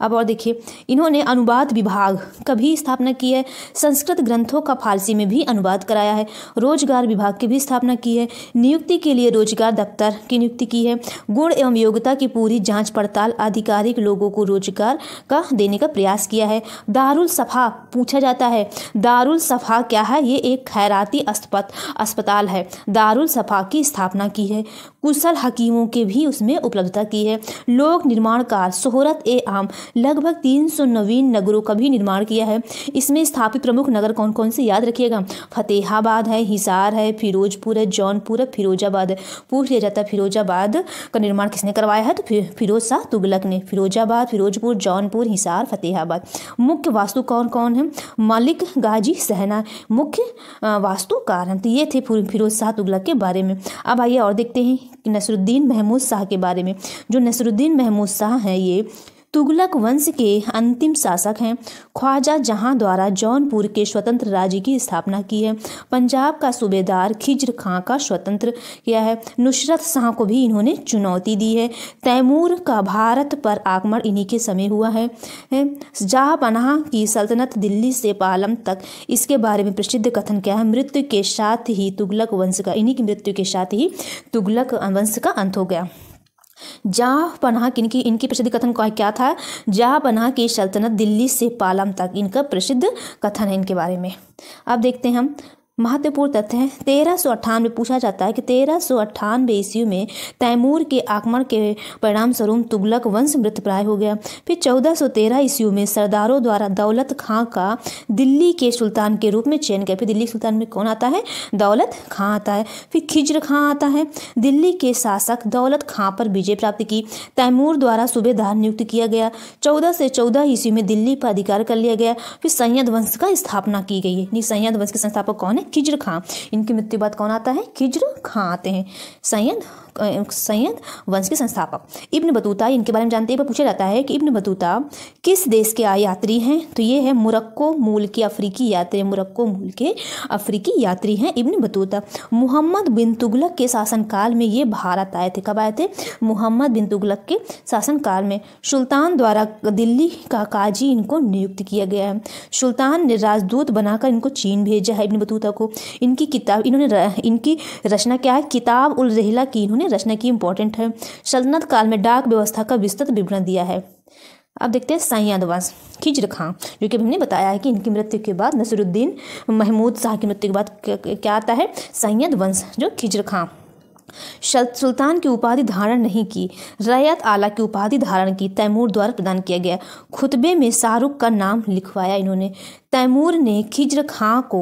अब और देखिए इन्होंने अनुवाद विभाग का भी स्थापना की है संस्कृत ग्रंथों का फारसी में भी अनुवाद कराया है रोजगार विभाग की भी स्थापना की है नियुक्ति के लिए रोजगार दफ्तर की नियुक्ति की है गुण एवं योग्यता की पूरी जाँच पड़ताल आधिकारिक लोगों को रोजगार का देने का प्रयास किया है दारुल सफा पूछा जाता है दारुल सफा क्या है ये एक खैराती अस्पताल है दारुल सफा की स्थापना की है कुशल हकीमों के भी उसमें उपलब्धता की है लोक निर्माण कार शोहरत ए आम लगभग तीन सौ नवीन नगरों का भी निर्माण किया है इसमें स्थापित प्रमुख नगर कौन कौन से याद रखिएगा फतेहाबाद है हिसार है फिरोजपुर है जौनपुर है फिरोजाबाद है पूछ लिया जाता है फिरोजाबाद का निर्माण किसने करवाया है तो फिरोज शाह तुगलक ने फिरोजाबाद फिरोजपुर जौनपुर हिसार फतेहाबाद मुख्य वास्तु कौन कौन है मालिक गाजी सहना मुख्य वास्तुकार हैं तो ये थे फिरोज शाह तुगलक के बारे में अब आइए और देखते हैं नसरुद्दीन महमूद शाह के बारे में जो नसरुद्दीन महमूद शाह हैं ये तुगलक वंश के अंतिम शासक हैं ख्वाजा जहां द्वारा जौनपुर के स्वतंत्र राज्य की स्थापना की है पंजाब का सूबेदार खिज्र खां का स्वतंत्र किया है नुसरत शाह को भी इन्होंने चुनौती दी है तैमूर का भारत पर आक्रमण इन्हीं के समय हुआ है जहाँ पनाह की सल्तनत दिल्ली से पालम तक इसके बारे में प्रसिद्ध कथन क्या है मृत्यु के साथ ही तुगलक वंश का इन्हीं की मृत्यु के साथ ही तुगलक वंश का अंत हो गया जहाँ पनाह इनकी इनकी प्रसिद्ध कथन क्या था जहाँ पनाह की सल्तनत दिल्ली से पालम तक इनका प्रसिद्ध कथन है इनके बारे में अब देखते हैं हम महत्वपूर्ण तथ्य है तेरह सौ अट्ठानवे पूछा जाता है कि तेरह सौ अट्ठानवे ईस्वी में तैमूर के आक्रमण के परिणाम स्वरूप तुगलक वंश मृत प्राय हो गया फिर चौदह सौ तेरह ईस्वी में सरदारों द्वारा दौलत खां का दिल्ली के सुल्तान के रूप में चयन किया फिर दिल्ली सुल्तान में कौन आता है दौलत खां आता है फिर खिज्र खां आता है दिल्ली के शासक दौलत खां पर विजय प्राप्त की तैमूर द्वारा सूबेदार नियुक्त किया गया चौदह से चौदह ईस्वी में दिल्ली पर अधिकार कर लिया गया फिर सैयद वंश का स्थापना की गई है सैयद वंश के संस्थापक कौन है खिजर खां इनकी मृत्यु बाद कौन आता है खिजर खां आते हैं सैयद सैयद वंश के संस्थापक इब्न बतूता इनके बारे में जानते हैं पूछा जाता है कि इब्न बतूता किस देश के यात्री हैं तो ये है मुरक्को मूल के अफ्रीकी यात्री मुरक्को मूल के अफ्रीकी यात्री हैं इब्न बतूता मोहम्मद बिन तुगलक के शासनकाल में ये भारत आए थे कब आए थे मोहम्मद बिन तुगलक के शासनकाल में सुल्तान द्वारा दिल्ली का काजी इनको नियुक्त किया गया है सुल्तान ने राजदूत बनाकर इनको चीन भेजा है इब्न बतूता को इनकी किताब इन्होंने इनकी रचना क्या है किताब उल रहिला की इन्होंने रचना की इंपॉर्टेंट है सल्तनत काल में डाक व्यवस्था का विस्तृत विवरण दिया है अब देखते हैं साई यादवास खिजर खां जो कि हमने बताया है कि इनकी मृत्यु के बाद नसरुद्दीन महमूद शाह की मृत्यु के बाद क्या आता है सैयद वंश जो खिजर खां सुल्तान की उपाधि धारण नहीं की रैयत आला की उपाधि धारण की तैमूर द्वारा प्रदान किया गया खुतबे में शाहरुख का नाम लिखवाया इन्होंने तैमूर ने खिजर खां को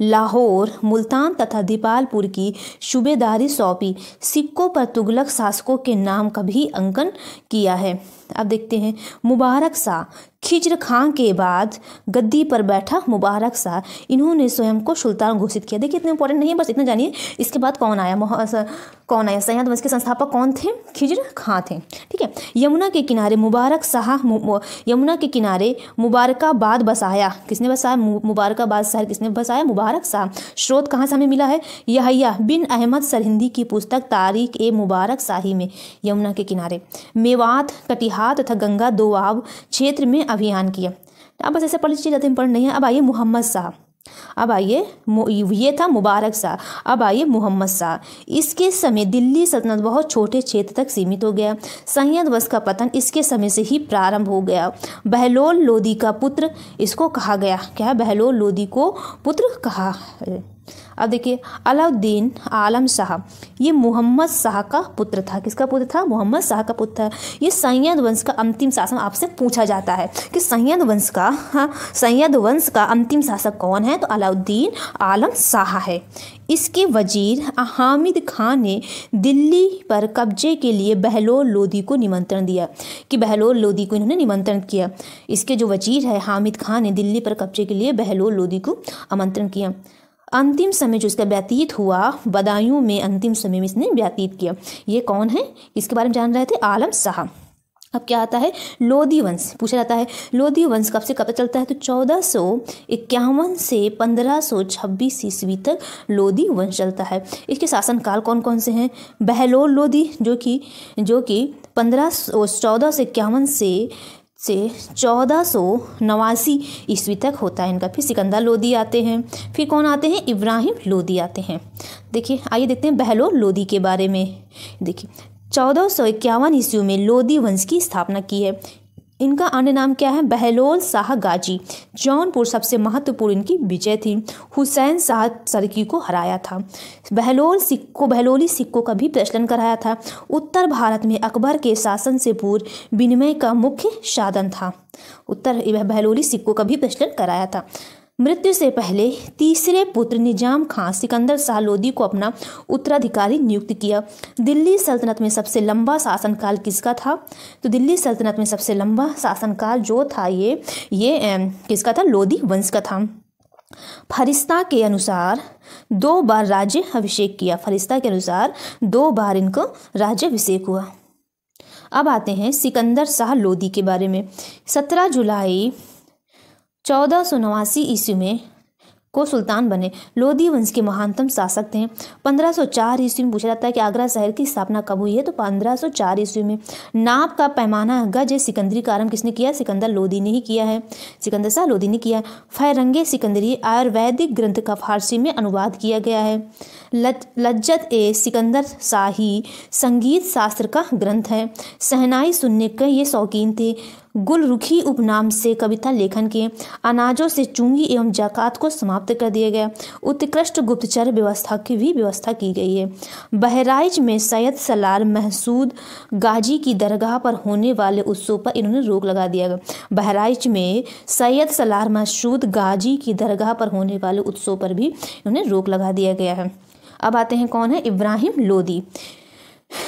लाहौर मुल्तान तथा दीपालपुर की सूबेदारी सौंपी सिक्कों पर तुगलक शासकों के नाम का भी अंकन किया है अब देखते हैं मुबारक शाह खिज्र खां के बाद गद्दी पर बैठा मुबारक शाह इन्होंने स्वयं को सुल्तान घोषित किया देखिए इतना इंपॉर्टेंट नहीं है बस इतना जानिए इसके बाद कौन आया कौन आया सयाद वंश के संस्थापक कौन थे खिजर खां थे ठीक है यमुना के किनारे मुबारक शाह यमुना के किनारे मुबारकाबाद बसाया किसने किसने बसाया मुबारकबाद शहर किसने बसाया मुबारक शाह स्रोत कहाँ से हमें मिला है यहाया बिन अहमद सरहिंदी की पुस्तक तारीख ए मुबारक शाही में यमुना के किनारे मेवात कटिहार तथा गंगा दोआब क्षेत्र में अभियान किया आप बस ऐसे पढ़ लीजिए ज़्यादा इंपॉर्टेंट नहीं है अब आइए मोहम्मद शाह अब आइए ये था मुबारक शाह अब आइए मोहम्मद शाह इसके समय दिल्ली सल्तनत बहुत छोटे क्षेत्र तक सीमित हो गया संयद वश का पतन इसके समय से ही प्रारंभ हो गया बहलोल लोदी का पुत्र इसको कहा गया क्या बहलोल लोदी को पुत्र कहा है अब देखिए अलाउद्दीन आलम शाह ये मोहम्मद शाह का पुत्र था किसका पुत्र था मोहम्मद शाह का पुत्र था ये सैयद वंश का अंतिम शासन आपसे पूछा जाता है कि सैयद वंश का हाँ सैयद वंश का अंतिम शासक कौन है तो अलाउद्दीन आलम शाह है इसके वजीर हामिद खान ने दिल्ली पर कब्जे के लिए बहलोल लोधी को निमंत्रण दिया कि बहलोल लोधी को इन्होंने निमंत्रण किया इसके जो वजीर है हामिद खान ने दिल्ली पर कब्जे के लिए बहलोल लोधी को आमंत्रण किया अंतिम समय जो इसका व्यतीत हुआ बदायूं में अंतिम समय में इसने व्यतीत किया ये कौन है इसके बारे में जान रहे थे आलम शाह अब क्या आता है लोधी वंश पूछा जाता है लोधी वंश कब से कब तक चलता है तो चौदह सौ इक्यावन से पंद्रह सौ छब्बीस ईस्वी तक लोधी वंश चलता है इसके शासनकाल कौन कौन से हैं बहलोल लोधी जो कि जो कि पंद्रह चौदह सौ इक्यावन से से चौदह सौ नवासी ईस्वी तक होता है इनका फिर सिकंदर लोदी आते हैं फिर कौन आते हैं इब्राहिम लोदी आते हैं देखिए आइए देखते हैं बहलोल लोदी के बारे में देखिए चौदह सौ इक्यावन ईस्वी में लोदी वंश की स्थापना की है इनका अन्य नाम क्या है बहलोल शाह गाजी जौनपुर सबसे महत्वपूर्ण इनकी विजय थी हुसैन शाह सरकी को हराया था बहलोल सिक्को बहलोली सिक्कों का भी प्रचलन कराया था उत्तर भारत में अकबर के शासन से पूर्व विनिमय का मुख्य साधन था उत्तर बहलोली सिक्कों का भी प्रचलन कराया था मृत्यु से पहले तीसरे पुत्र निजाम खां सिकंदर शाह लोधी को अपना उत्तराधिकारी नियुक्त किया दिल्ली सल्तनत में सबसे लंबा शासनकाल किसका था तो दिल्ली सल्तनत में सबसे लंबा शासनकाल जो था ये ये किसका था लोधी वंश का था फरिश्ता के अनुसार दो बार राज्य अभिषेक किया फरिश्ता के अनुसार दो बार इनको राज्य अभिषेक हुआ अब आते हैं सिकंदर शाह लोधी के बारे में सत्रह जुलाई चौदह सौ नवासी ईस्वी में को सुल्तान बने लोधी वंश के महानतम शासक थे पंद्रह सौ चार ईस्वी में पूछा जाता है कि आगरा शहर की स्थापना कब हुई है तो पंद्रह सौ चार ईस्वी में नाप का पैमाना गज सिकंदरी का आरंभ किसने किया सिकंदर लोधी ने ही किया है सिकंदर शाह लोधी ने किया फैरंगे सिकंदरी आयुर्वैदिक ग्रंथ का फारसी में अनुवाद किया गया है लज्जत ए सिकंदर शाही संगीत शास्त्र का ग्रंथ है सहनाई सुनने के ये शौकीन थे गुलरुखी उपनाम से कविता लेखन के अनाजों से चुंगी एवं जक़ात को समाप्त कर दिया गया उत्कृष्ट गुप्तचर व्यवस्था की भी व्यवस्था की गई है बहराइच में सैयद सलार महसूद गाजी की दरगाह पर होने वाले उत्सव पर इन्होंने रोक लगा दिया गया बहराइच में सैयद सलार महसूद गाजी की दरगाह पर होने वाले उत्सव पर भी इन्होंने रोक लगा दिया गया है अब आते हैं कौन है इब्राहिम लोदी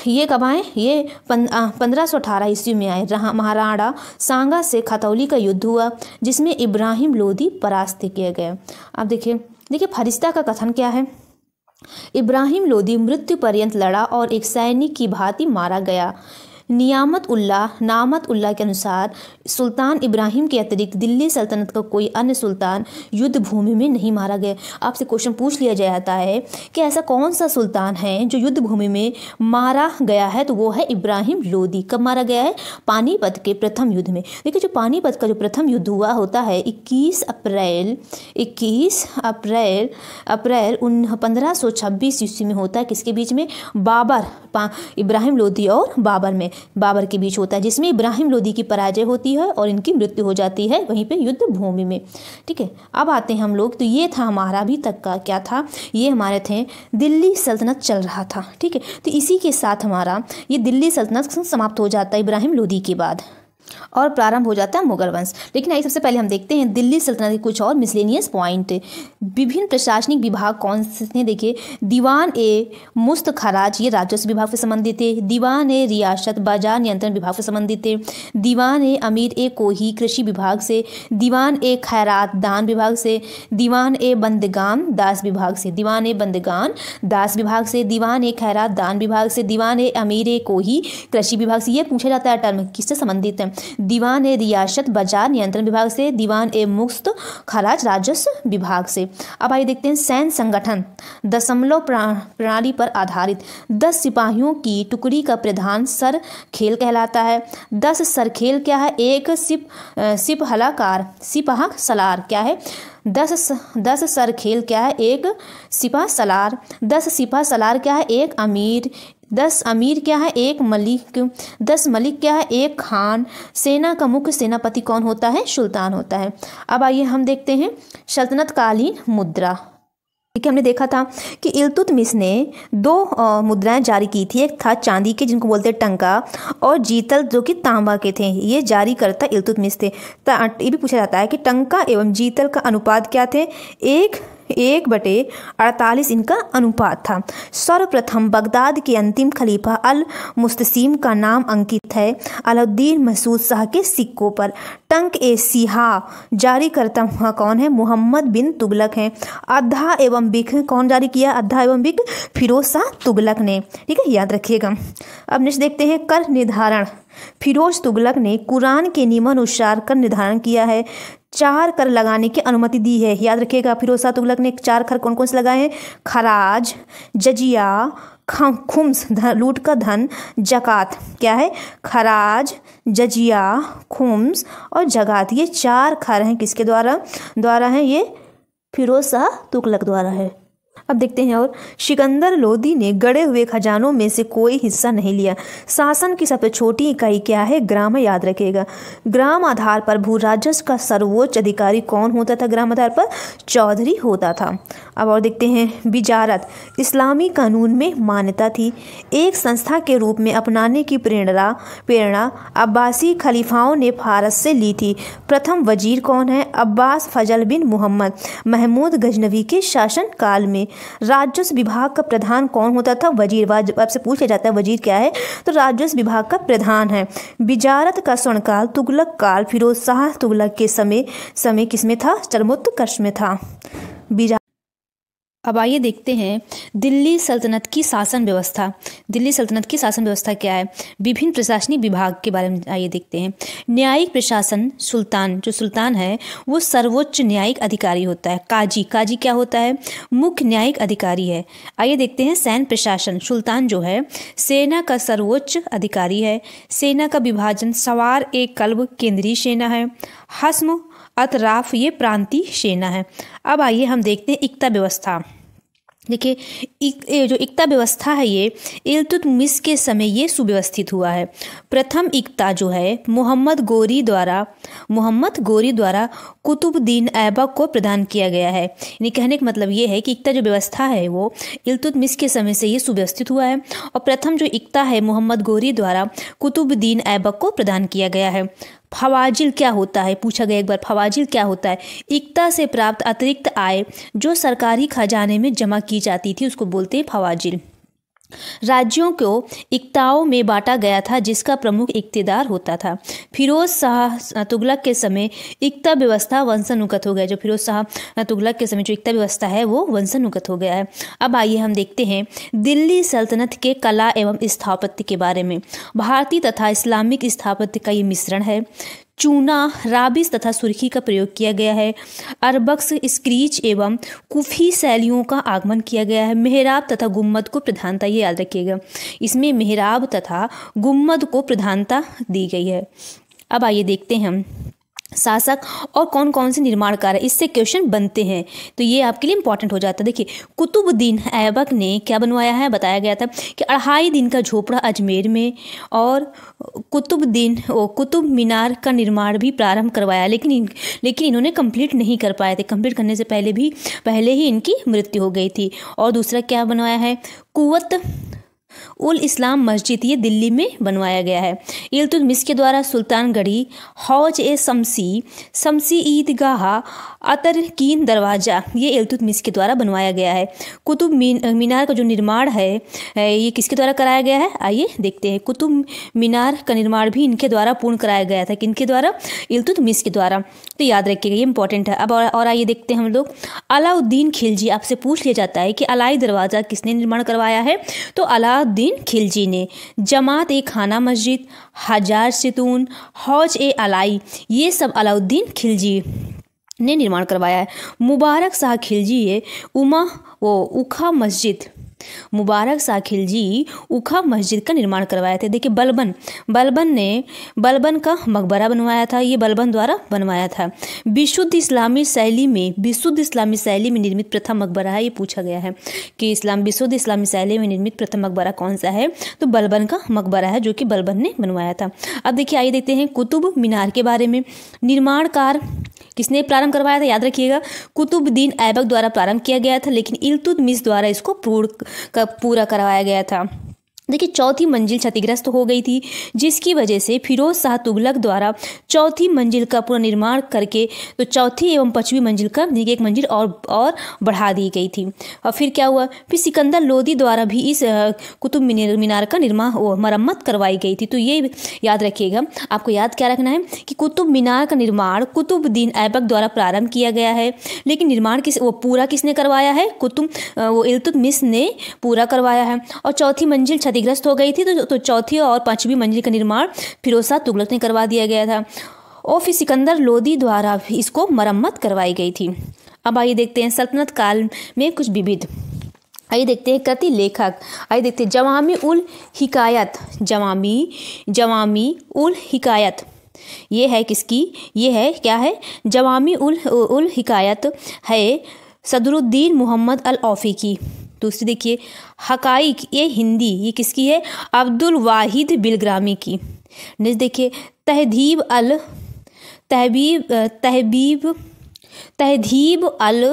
ये कब आए ये पंद्रह सौ अठारह ईस्वी में आए महाराणा सांगा से खतौली का युद्ध हुआ जिसमें इब्राहिम लोधी परास्त किए गए अब देखिए देखिए फरिश्ता का कथन क्या है इब्राहिम लोदी मृत्यु पर्यंत लड़ा और एक सैनिक की भांति मारा गया नियामत उल्ला नामत उल्ला के अनुसार सुल्तान इब्राहिम के अतिरिक्त दिल्ली सल्तनत का कोई अन्य सुल्तान युद्ध भूमि में नहीं मारा गया आपसे क्वेश्चन पूछ लिया जाता है कि ऐसा कौन सा सुल्तान है जो युद्ध भूमि में मारा गया है तो वो है इब्राहिम लोदी कब मारा गया है पानीपत के प्रथम युद्ध में देखिए जो पानीपत का जो प्रथम युद्ध हुआ होता है इक्कीस अप्रैल इक्कीस अप्रैल अप्रैल उन पंद्रह ईस्वी में होता है किसके बीच में बाबर इब्राहिम लोधी और बाबर में बाबर के बीच होता है जिसमें इब्राहिम लोदी की पराजय होती है और इनकी मृत्यु हो जाती है वहीं पर युद्ध भूमि में ठीक है अब आते हैं हम लोग तो ये था हमारा अभी तक का क्या था ये हमारे थे दिल्ली सल्तनत चल रहा था ठीक है तो इसी के साथ हमारा ये दिल्ली सल्तनत समाप्त हो जाता है इब्राहिम लोदी के बाद और प्रारंभ हो जाता है मुगल वंश लेकिन आइए सबसे पहले हम देखते हैं दिल्ली सल्तनत के कुछ और मिसलेनियस पॉइंट विभिन्न प्रशासनिक विभाग कौन से देखिए दीवान ए मुस्त खराज ये राजस्व विभाग से संबंधित है दीवान ए रियासत बाजार नियंत्रण विभाग से संबंधित है दीवान ए अमीर ए कोही कृषि विभाग से दीवान ए खैरात दान विभाग से दीवान ए बंदगान दास विभाग से दीवान ए बंदगान दास विभाग से दीवान ए खैरात दान विभाग से दीवान ए अमीर ए कोही कृषि विभाग से ये पूछा जाता है टर्म किससे संबंधित है दीवान ए रियासत बाजार नियंत्रण विभाग से दीवान ए मुक्त खराज राजस्व विभाग से अब आइए देखते हैं सैन्य संगठन दशमलव प्रणाली पर आधारित दस सिपाहियों की टुकड़ी का प्रधान सर खेल कहलाता है दस सर खेल क्या है एक सिप सिपहलाकार सिपाह सलार क्या है दस दस सर खेल क्या है एक सिपा सलार दस सिपा सलार क्या है एक अमीर दस अमीर क्या है एक मलिक दस मलिक क्या है एक खान सेना का मुख्य सेनापति कौन होता है सुल्तान होता है अब आइए हम देखते हैं सल्तनतकालीन मुद्रा ठीक है हमने देखा था कि मिस ने दो मुद्राएं जारी की थी एक था चांदी के जिनको बोलते हैं टंका और जीतल जो कि तांबा के थे ये जारी करता मिस थे ये भी पूछा जाता है कि टंका एवं जीतल का अनुपात क्या थे एक एक बटे अड़तालीस इनका अनुपात था सर्वप्रथम बगदाद के अंतिम खलीफा अल मुस्तसीम का नाम अंकित है अलाउद्दीन मसूद शाह के सिक्कों पर टंक ए सिहा जारी करता हुआ कौन है मोहम्मद बिन तुगलक हैं अधा एवं बिख कौन जारी किया अधा एवं बिख फिरोज शाह तुगलक ने ठीक है याद रखिएगा अब नेक्स्ट देखते हैं कर निर्धारण फिरोज तुगलक ने कुरान के नियमानुसार कर निर्धारण किया है चार कर लगाने की अनुमति दी है याद रखिएगा फिरोजा तुगलक ने चार कर कौन कौन से लगाए हैं खराज जजिया खुम्स लूट का धन जकात क्या है खराज जजिया खुम्स और जगात ये चार खर हैं किसके द्वारा द्वारा हैं ये फिरोज शाह तुगलक द्वारा है अब देखते हैं और सिकंदर लोधी ने गड़े हुए खजानों में से कोई हिस्सा नहीं लिया शासन की सबसे छोटी इकाई क्या है ग्राम याद रखेगा ग्राम आधार पर भू राजस्व का सर्वोच्च अधिकारी कौन होता था ग्राम आधार पर चौधरी होता था अब और देखते हैं बिजारत इस्लामी कानून में मान्यता थी एक संस्था के रूप में अपनाने की प्रेरणा प्रेरणा अब्बासी खलीफाओं ने फारस से ली थी प्रथम वजीर कौन है अब्बास फजल बिन मोहम्मद महमूद गजनवी के शासनकाल में राजस्व विभाग का प्रधान कौन होता था वजीर आपसे पूछा जाता है वजीर क्या है तो राजस्व विभाग का प्रधान है बिजारत का स्वर्णकाल तुगलक काल फिरोज शाह तुगलक के समय समय किसमें था चरमोत्कर्ष में था अब आइए देखते हैं दिल्ली सल्तनत की शासन व्यवस्था दिल्ली सल्तनत की शासन व्यवस्था क्या है विभिन्न प्रशासनिक विभाग के बारे में आइए देखते हैं न्यायिक प्रशासन सुल्तान जो सुल्तान है वो सर्वोच्च न्यायिक अधिकारी होता है काजी काजी क्या होता है मुख्य न्यायिक अधिकारी है आइए देखते हैं सैन्य प्रशासन सुल्तान जो है सेना का सर्वोच्च अधिकारी है सेना का विभाजन सवार एक कल्ब केंद्रीय सेना है हस्म अतराफ ये प्रांतीय सेना है अब आइए हम देखते हैं एकता व्यवस्था देखिए एक, जो एकता व्यवस्था है ये इलतुतमिस के समय ये सुव्यवस्थित हुआ है प्रथम एकता जो है मोहम्मद गोरी द्वारा मोहम्मद गोरी द्वारा कुतुबुद्दीन ऐबक को प्रदान किया गया है यानी कहने का मतलब ये है कि एकता जो व्यवस्था है वो मिस के समय से ये सुव्यवस्थित हुआ है और प्रथम जो एकता है मोहम्मद गोरी द्वारा कुतुबुद्दीन ऐबक को प्रदान किया गया है फवाजिल क्या होता है पूछा गया एक बार फवाजिल क्या होता है इकता से प्राप्त अतिरिक्त आय जो सरकारी खजाने में जमा की जाती थी उसको बोलते हैं फवाजिल राज्यों को इकताओं में बांटा गया था जिसका प्रमुख इकतेदार होता था फिरोज शाह तुगलक के समय इकता व्यवस्था वंशानुगत हो गया जो फिरोज शाह तुगलक के समय जो इकता व्यवस्था है वो वंशानुगत हो गया है अब आइए हम देखते हैं दिल्ली सल्तनत के कला एवं स्थापत्य के बारे में भारतीय तथा इस्लामिक स्थापत्य का ये मिश्रण है चूना राबिस तथा सुर्खी का प्रयोग किया गया है अरबक्स स्क्रीच एवं कुफी शैलियों का आगमन किया गया है मेहराब तथा गुम्मद को प्रधानता ये याद रखिएगा इसमें मेहराब तथा गुम्मद को प्रधानता दी गई है अब आइए देखते हैं हम शासक और कौन कौन से निर्माण कार्य इससे क्वेश्चन बनते हैं तो ये आपके लिए इंपॉर्टेंट हो जाता है देखिए कुतुबुद्दीन ऐबक ने क्या बनवाया है बताया गया था कि अढ़ाई दिन का झोपड़ा अजमेर में और कुतुबुद्दीन ओ कुतुब मीनार का निर्माण भी प्रारंभ करवाया लेकिन इन, लेकिन इन्होंने कंप्लीट नहीं कर पाए थे कंप्लीट करने से पहले भी पहले ही इनकी मृत्यु हो गई थी और दूसरा क्या बनवाया है कुवत उल इस्लाम मस्जिद ये दिल्ली में बनवाया गया है मिस के द्वारा सुल्तानगढ़ी हौज ए शमसी शमसी ईदगाह अतरकीन दरवाज़ा ये इल्तुतमिश के द्वारा बनवाया गया है कुतुब मीनार का जो निर्माण है ये किसके द्वारा कराया गया है आइए देखते हैं कुतुब मीनार का निर्माण भी इनके द्वारा पूर्ण कराया गया था किनके द्वारा इल्तुतमिश के द्वारा तो याद रखिएगा ये इंपॉर्टेंट है अब और आइए देखते हैं हम लोग अलाउद्दीन खिलजी आपसे पूछ लिया जाता है कि अलाई दरवाज़ा किसने निर्माण करवाया है तो अला अलाउद्दीन खिलजी ने जमात ए खाना मस्जिद हजार सितून हौज ए अलाई ये सब अलाउद्दीन खिलजी ने निर्माण करवाया है मुबारक शाह खिलजी ये उमा वो उखा मस्जिद मुबारक साखिल जी उखा मस्जिद का निर्माण करवाए थे देखिए बलबन बलबन ने बलबन का मकबरा बनवाया था ये बलबन द्वारा बनवाया था विशुद्ध इस्लामी शैली में विशुद्ध इस्लामी शैली में निर्मित प्रथम मकबरा है ये पूछा गया है कि इस्लाम विशुद्ध इस्लामी शैली में निर्मित प्रथम मकबरा कौन सा है तो बलबन का मकबरा है जो कि बलबन ने बनवाया था अब देखिए आइए देखते हैं कुतुब मीनार के बारे में निर्माणकार किसने प्रारंभ करवाया था याद रखिएगा कुतुबुद्दीन ऐबक द्वारा प्रारंभ किया गया था लेकिन इल्तुतमिश द्वारा इसको पूर्ण का पूरा करवाया गया था देखिए चौथी मंजिल क्षतिग्रस्त हो गई थी जिसकी वजह से फिरोज शाह तुगलक द्वारा चौथी मंजिल का पुनर्निर्माण करके तो चौथी एवं पंचवीं मंजिल का एक मंजिल और और बढ़ा दी गई थी और फिर क्या हुआ फिर सिकंदर लोधी द्वारा भी इस कुतुब मीनार का निर्माण मरम्मत करवाई गई थी तो ये याद रखिएगा आपको याद क्या रखना है कि कुतुब मीनार का निर्माण कुतुबुद्दीन ऐबक द्वारा प्रारंभ किया गया है लेकिन निर्माण किस वो पूरा किसने करवाया है कुतुब वो मिस ने पूरा करवाया है और चौथी मंजिल क्षति क्षतिग्रस्त हो गई थी तो, तो चौथी और पांचवी मंजिल का निर्माण फिरोज शाह तुगलक ने करवा दिया गया था और फिर सिकंदर लोदी द्वारा भी इसको मरम्मत करवाई गई थी अब आइए देखते हैं सल्तनत काल में कुछ विविध आइए देखते हैं कृति लेखक आइए देखते हैं जवामी उल हिकायत जवामी जवामी उल हिकायत ये है किसकी ये है क्या है जवामी उल उल हिकायत है सदरुद्दीन मोहम्मद अल औफ़ी की दूसरी देखिए हकाइक ये हिंदी ये किसकी है अब्दुल वाहिद बिलग्रामी की नेक्स्ट देखिए तहदीब अल तहबीब तहबीब तहदीब अल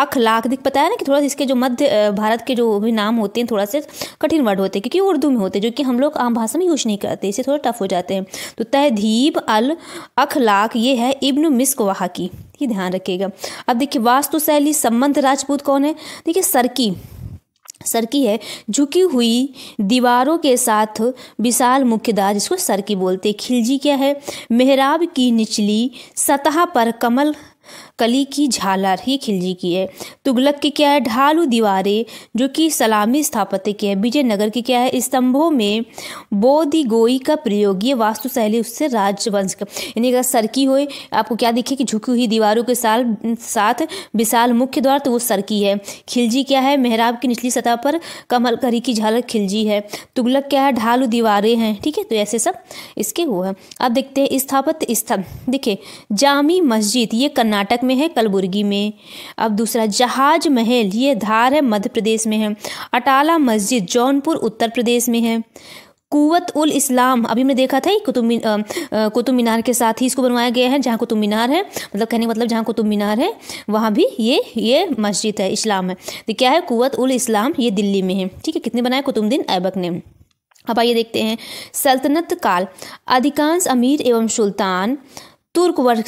अखलाक दिख पता है ना कि थोड़ा सा इसके जो मध्य भारत के जो भी नाम होते हैं थोड़ा से कठिन वर्ड होते हैं क्योंकि उर्दू में होते हैं जो कि हम लोग आम भाषा में यूज नहीं करते इसे थोड़ा टफ हो जाते हैं तो तहदीब अल अखलाक ये है इब्न मिस्क वाह की ये ध्यान रखिएगा अब देखिए वास्तु शैली संबंध राजपूत कौन है देखिए सरकी सरकी है झुकी हुई दीवारों के साथ विशाल मुख्यदार जिसको सरकी बोलते खिलजी क्या है मेहराब की निचली सतह पर कमल कली की झालर ही खिलजी की है तुगलक की क्या है ढालू दीवारें जो कि सलामी स्थापत्य की है विजयनगर की क्या है स्तंभों में बोधिगोई का प्रयोग ये वास्तुशैली उससे राजवंश का यानी अगर सरकी हो आपको क्या दिखे कि झुकी हुई दीवारों के साल साथ विशाल मुख्य द्वार तो वो सरकी है खिलजी क्या है मेहराब की निचली सतह पर कमल करी की झालर खिलजी है तुगलक क्या है ढालू दीवारें हैं ठीक है तो ऐसे सब इसके वो है अब देखते हैं स्थापत्य स्थल देखिए जामी मस्जिद ये कर्नाटक कर्नाटक में है कलबुर्गी में अब दूसरा जहाज महल ये धार है मध्य प्रदेश में है अटाला मस्जिद जौनपुर उत्तर प्रदेश में है कुवत उल इस्लाम अभी मैंने देखा था कुतुब कुतुब मीनार के साथ ही इसको बनवाया गया है जहाँ कुतुब मीनार है मतलब कहने का मतलब जहाँ कुतुब मीनार है वहाँ भी ये ये मस्जिद है इस्लाम है तो क्या है कुवत उल इस्लाम ये दिल्ली में है ठीक है कितने बनाए कुतुबुद्दीन ऐबक ने अब आइए देखते हैं सल्तनत काल अधिकांश अमीर एवं सुल्तान तुर्क वर्ग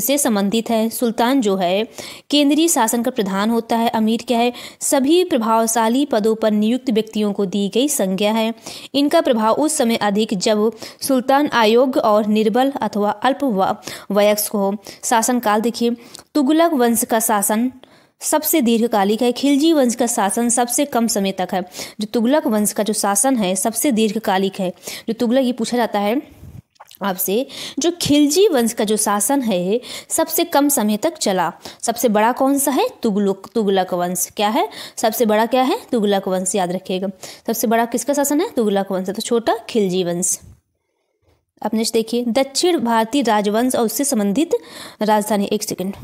से संबंधित है सुल्तान जो है केंद्रीय शासन का प्रधान होता है अमीर क्या है सभी प्रभावशाली पदों पर नियुक्त व्यक्तियों को दी गई संज्ञा है इनका प्रभाव उस समय अधिक जब सुल्तान अयोग्य और निर्बल अथवा अल्प वयस्क हो शासनकाल देखिए तुगलक वंश का शासन सबसे दीर्घकालिक है खिलजी वंश का शासन सबसे कम समय तक है जो तुगलक वंश का जो शासन है सबसे दीर्घकालिक है जो तुगलक ये पूछा जाता है आपसे जो खिलजी वंश का जो शासन है सबसे कम समय तक चला सबसे बड़ा कौन सा है तुगलक तुगलक वंश क्या है सबसे बड़ा क्या है तुगलक वंश याद रखिएगा सबसे बड़ा किसका शासन है तुगलक वंश तो छोटा खिलजी वंश अपने नेक्स्ट देखिए दक्षिण भारतीय राजवंश और उससे संबंधित राजधानी एक सेकेंड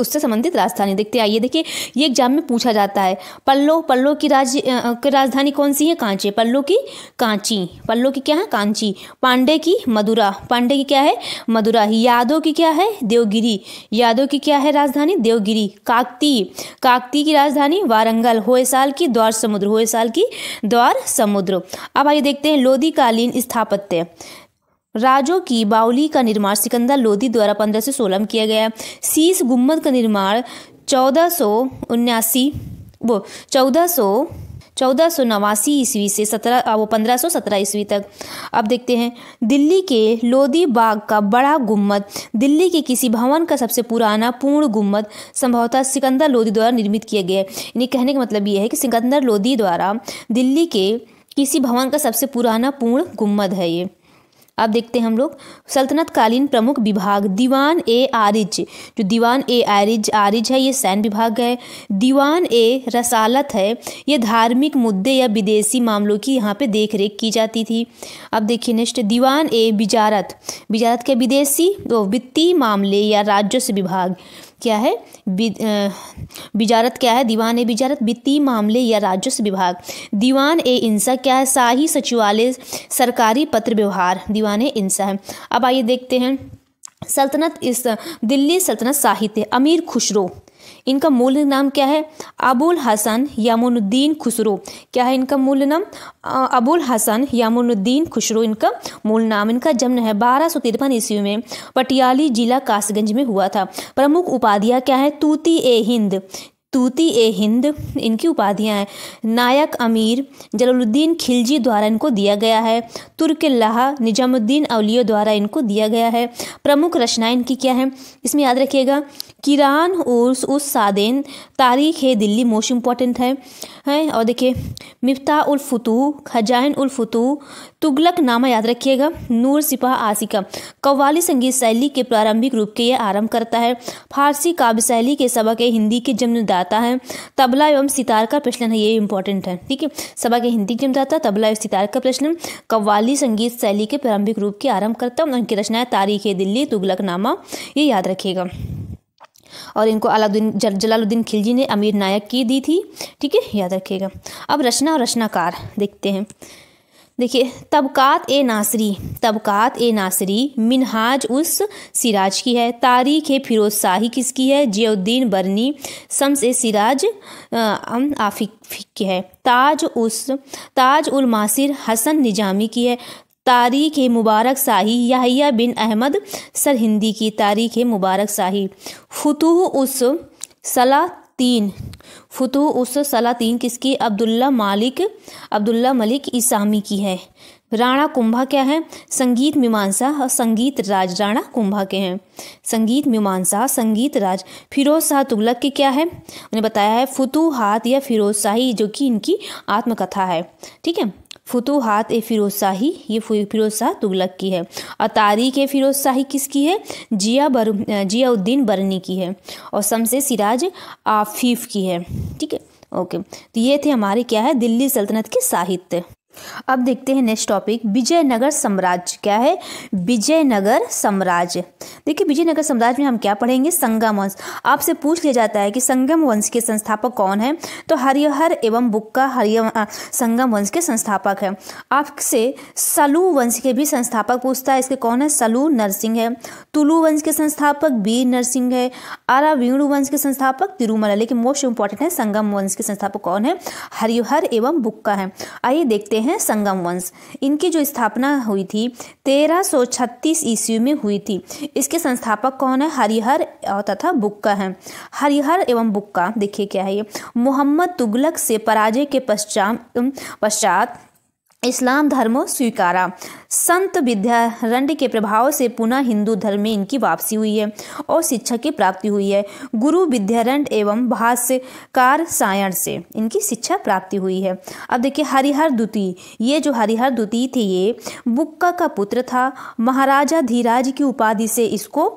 उससे संबंधित राजधानी देखते आइए देखिए ये एग्जाम में पूछा जाता है पल्लो पल्लो की राज की राजधानी कौन सी है कांची पल्लो की कांची पल्लो की क्या है कांची पांडे की मदुरा पांडे की क्या है मदुरा यादव की क्या है देवगिरी यादव की क्या है राजधानी देवगिरी काकती काकती की राजधानी वारंगल होयसाल की द्वार समुद्र होयसाल की द्वार समुद्र अब आइए देखते हैं लोधी कालीन स्थापत्य राजो की बाउली का निर्माण सिकंदर लोधी द्वारा पंद्रह सौ सोलह में किया गया शीश गुम्बद का निर्माण चौदह सौ उन्यासी वो चौदह सौ चौदह सौ नवासी ईस्वी से सत्रह वो पंद्रह सौ सत्रह ईस्वी तक अब देखते हैं दिल्ली के लोधी बाग का बड़ा गुम्मद दिल्ली के किसी भवन का सबसे पुराना पूर्ण गुम्बद संभवतः सिकंदर लोधी द्वारा निर्मित किया गया है इन्हें कहने का मतलब ये है कि सिकंदर लोधी द्वारा दिल्ली के किसी भवन का सबसे पुराना पूर्ण गुम्बद है ये अब देखते हैं हम लोग सल्तनतकालीन प्रमुख विभाग दीवान ए आरिज जो दीवान ए आरिज आरिज है ये सैन्य विभाग है दीवान ए रसालत है ये धार्मिक मुद्दे या विदेशी मामलों की यहाँ पे देख रेख की जाती थी अब देखिए नेक्स्ट दीवान ए बिजारत बिजारत के विदेशी वो तो वित्तीय मामले या राजस्व विभाग क्या है बिजारत क्या है दीवान ए बिजारत वित्तीय मामले या राजस्व विभाग दीवान ए इंसा क्या है शाही सचिवालय सरकारी पत्र व्यवहार दीवान ए इंसा है अब आइए देखते हैं सल्तनत इस दिल्ली सल्तनत साहित्य अमीर खुशरो इनका मूल नाम क्या है अबुल हसन यामुनुद्दीन खुसरो क्या है इनका मूल नाम अबुल हसन यामुनुद्दीन खुसरो इनका मूल नाम इनका जन्म है बारह सौ तिरपन ईस्वी में पटियाली जिला कासगंज में हुआ था प्रमुख उपाधियाँ क्या है तूती ए हिंद तूती ए हिंद इनकी उपाधियां हैं नायक अमीर जलालुद्दीन खिलजी द्वारा इनको दिया गया है तुर्क लाहा निजामुद्दीन अवलियो द्वारा इनको दिया गया है प्रमुख रचनाएं इनकी क्या है इसमें याद रखिएगा किरान उर्स उस सादेन तारीख है दिल्ली मोस्ट इम्पॉर्टेंट है है और देखिए मिफ्ता उल खजाइन उल तुगलक नामा याद रखिएगा नूर सिपाह आसिका कव्वाली संगीत शैली के प्रारंभिक रूप के यह आरंभ करता है फारसी काव्य शैली के सबक के हिंदी के जन्मदाता है तबला एवं सितार का प्रचलन है ये इंपॉर्टेंट है ठीक है सबक हिंदी जन्मदाता तबला एवं सितार का प्रचलन कव्वाली संगीत शैली के प्रारंभिक रूप के आरंभ करता है उनकी रचना है तारीख दिल्ली तुगलक नामा ये याद रखिएगा और इनको अलाउद्दीन जलालुद्दीन खिलजी ने अमीर नायक की दी थी ठीक है याद रखिएगा अब रचना और रचनाकार देखते हैं देखिए तबक़ात ए नासरी तबक़ात ए नासरी मिनहाज उस सिराज की है तारीख ए फिरोज शाही किसकी है जियाउद्दीन बरनी शम्स ए सिराज आफिक की है ताज उस ताज उल मासिर हसन निजामी की है तारीख ए मुबारक शाही याहिया बिन अहमद सरहिंदी की तारीख ए मुबारक शाही फतूह उस सलाह तीन फुतु उस सलातीन किसकी अब्दुल्ला मालिक अब्दुल्ला मलिक इसामी की है राणा कुंभा क्या है संगीत मीमांसा और संगीत राज राणा कुंभा के हैं संगीत मीमांसा संगीत राज फिरोज शाह तुगलक के क्या है उन्हें बताया है फतूहात या फिरोज शाही जो कि इनकी आत्मकथा है ठीक है फतूहत ए फिरोज शाही ये फिरोज शाह तुगलक की है और तारीख ए फिरोज शाही किसकी है जिया बर जियाउद्दीन बरनी की है और शमसे सिराज आफीफ की है ठीक है ओके तो ये थे हमारे क्या है दिल्ली सल्तनत के साहित्य अब देखते हैं नेक्स्ट टॉपिक विजयनगर साम्राज्य क्या है विजयनगर साम्राज्य देखिए विजयनगर साम्राज्य में हम क्या पढ़ेंगे संगम वंश आपसे पूछ लिया जाता है कि संगम वंश के संस्थापक कौन है तो हरिहर एवं बुक्का हरिय संगम वंश के संस्थापक है आपसे सलू वंश के भी संस्थापक पूछता है इसके कौन है सलू नरसिंह है तुलू वंश के संस्थापक बी नरसिंह है वीणु वंश के संस्थापक तिरुमला लेकिन मोस्ट इंपॉर्टेंट है संगम वंश के संस्थापक कौन है हरिहर एवं बुक्का है आइए देखते हैं हैं संगम वंश इनकी जो स्थापना हुई थी 1336 ईस्वी में हुई थी इसके संस्थापक कौन है हरिहर तथा बुक्का है हरिहर एवं बुक्का देखिए क्या है ये मोहम्मद तुगलक से पराजय के पश्चात पश्चात इस्लाम धर्म स्वीकारा संत विद्यारण्य के प्रभाव से पुनः हिंदू धर्म में इनकी वापसी हुई है और शिक्षा की प्राप्ति हुई है गुरु विद्यारण्य एवं भाष्यकार सायण से इनकी शिक्षा प्राप्ति हुई है अब देखिए हरिहर द्वितीय ये जो हरिहर द्वितीय थे ये बुक्का का पुत्र था महाराजा धीराज की उपाधि से इसको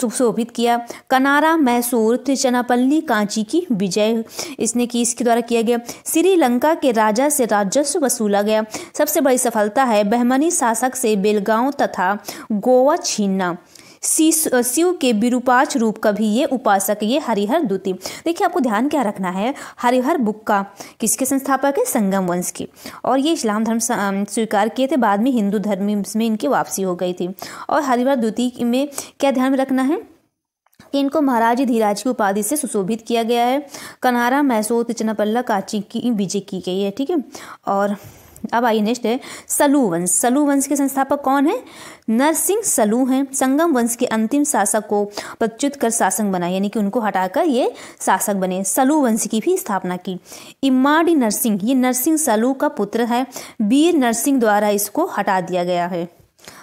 सुशोभित किया कनारा मैसूर त्रिचनापल्ली कांची की विजय इसने की इसके द्वारा किया गया श्रीलंका के राजा से राजस्व वसूला गया सबसे बड़ी सफलता है बहमनी शासक से बेलगांव तथा गोवा छीनना शिव के विरूपाच रूप का भी ये उपासक ये हरिहर द्वितीय देखिए आपको ध्यान क्या रखना है हरिहर बुक्का किसके संस्थापक है संगम वंश की और ये इस्लाम धर्म स्वीकार किए थे बाद में हिंदू धर्म में इनकी वापसी हो गई थी और हरिहर द्वितीय में क्या ध्यान में रखना है कि इनको महाराज धीराज की उपाधि से सुशोभित किया गया है कनारा मैसूर तिचनापल्ला काची की विजय की गई है ठीक है और अब आइए नेक्स्ट है सलू वंश सलू वंश के संस्थापक कौन है नरसिंह सलू हैं संगम वंश के अंतिम शासक को प्रच्युत कर शासक बना यानी कि उनको हटाकर ये शासक बने सलू वंश की भी स्थापना की इमाडी नरसिंह ये नरसिंह सलू का पुत्र है वीर नरसिंह द्वारा इसको हटा दिया गया है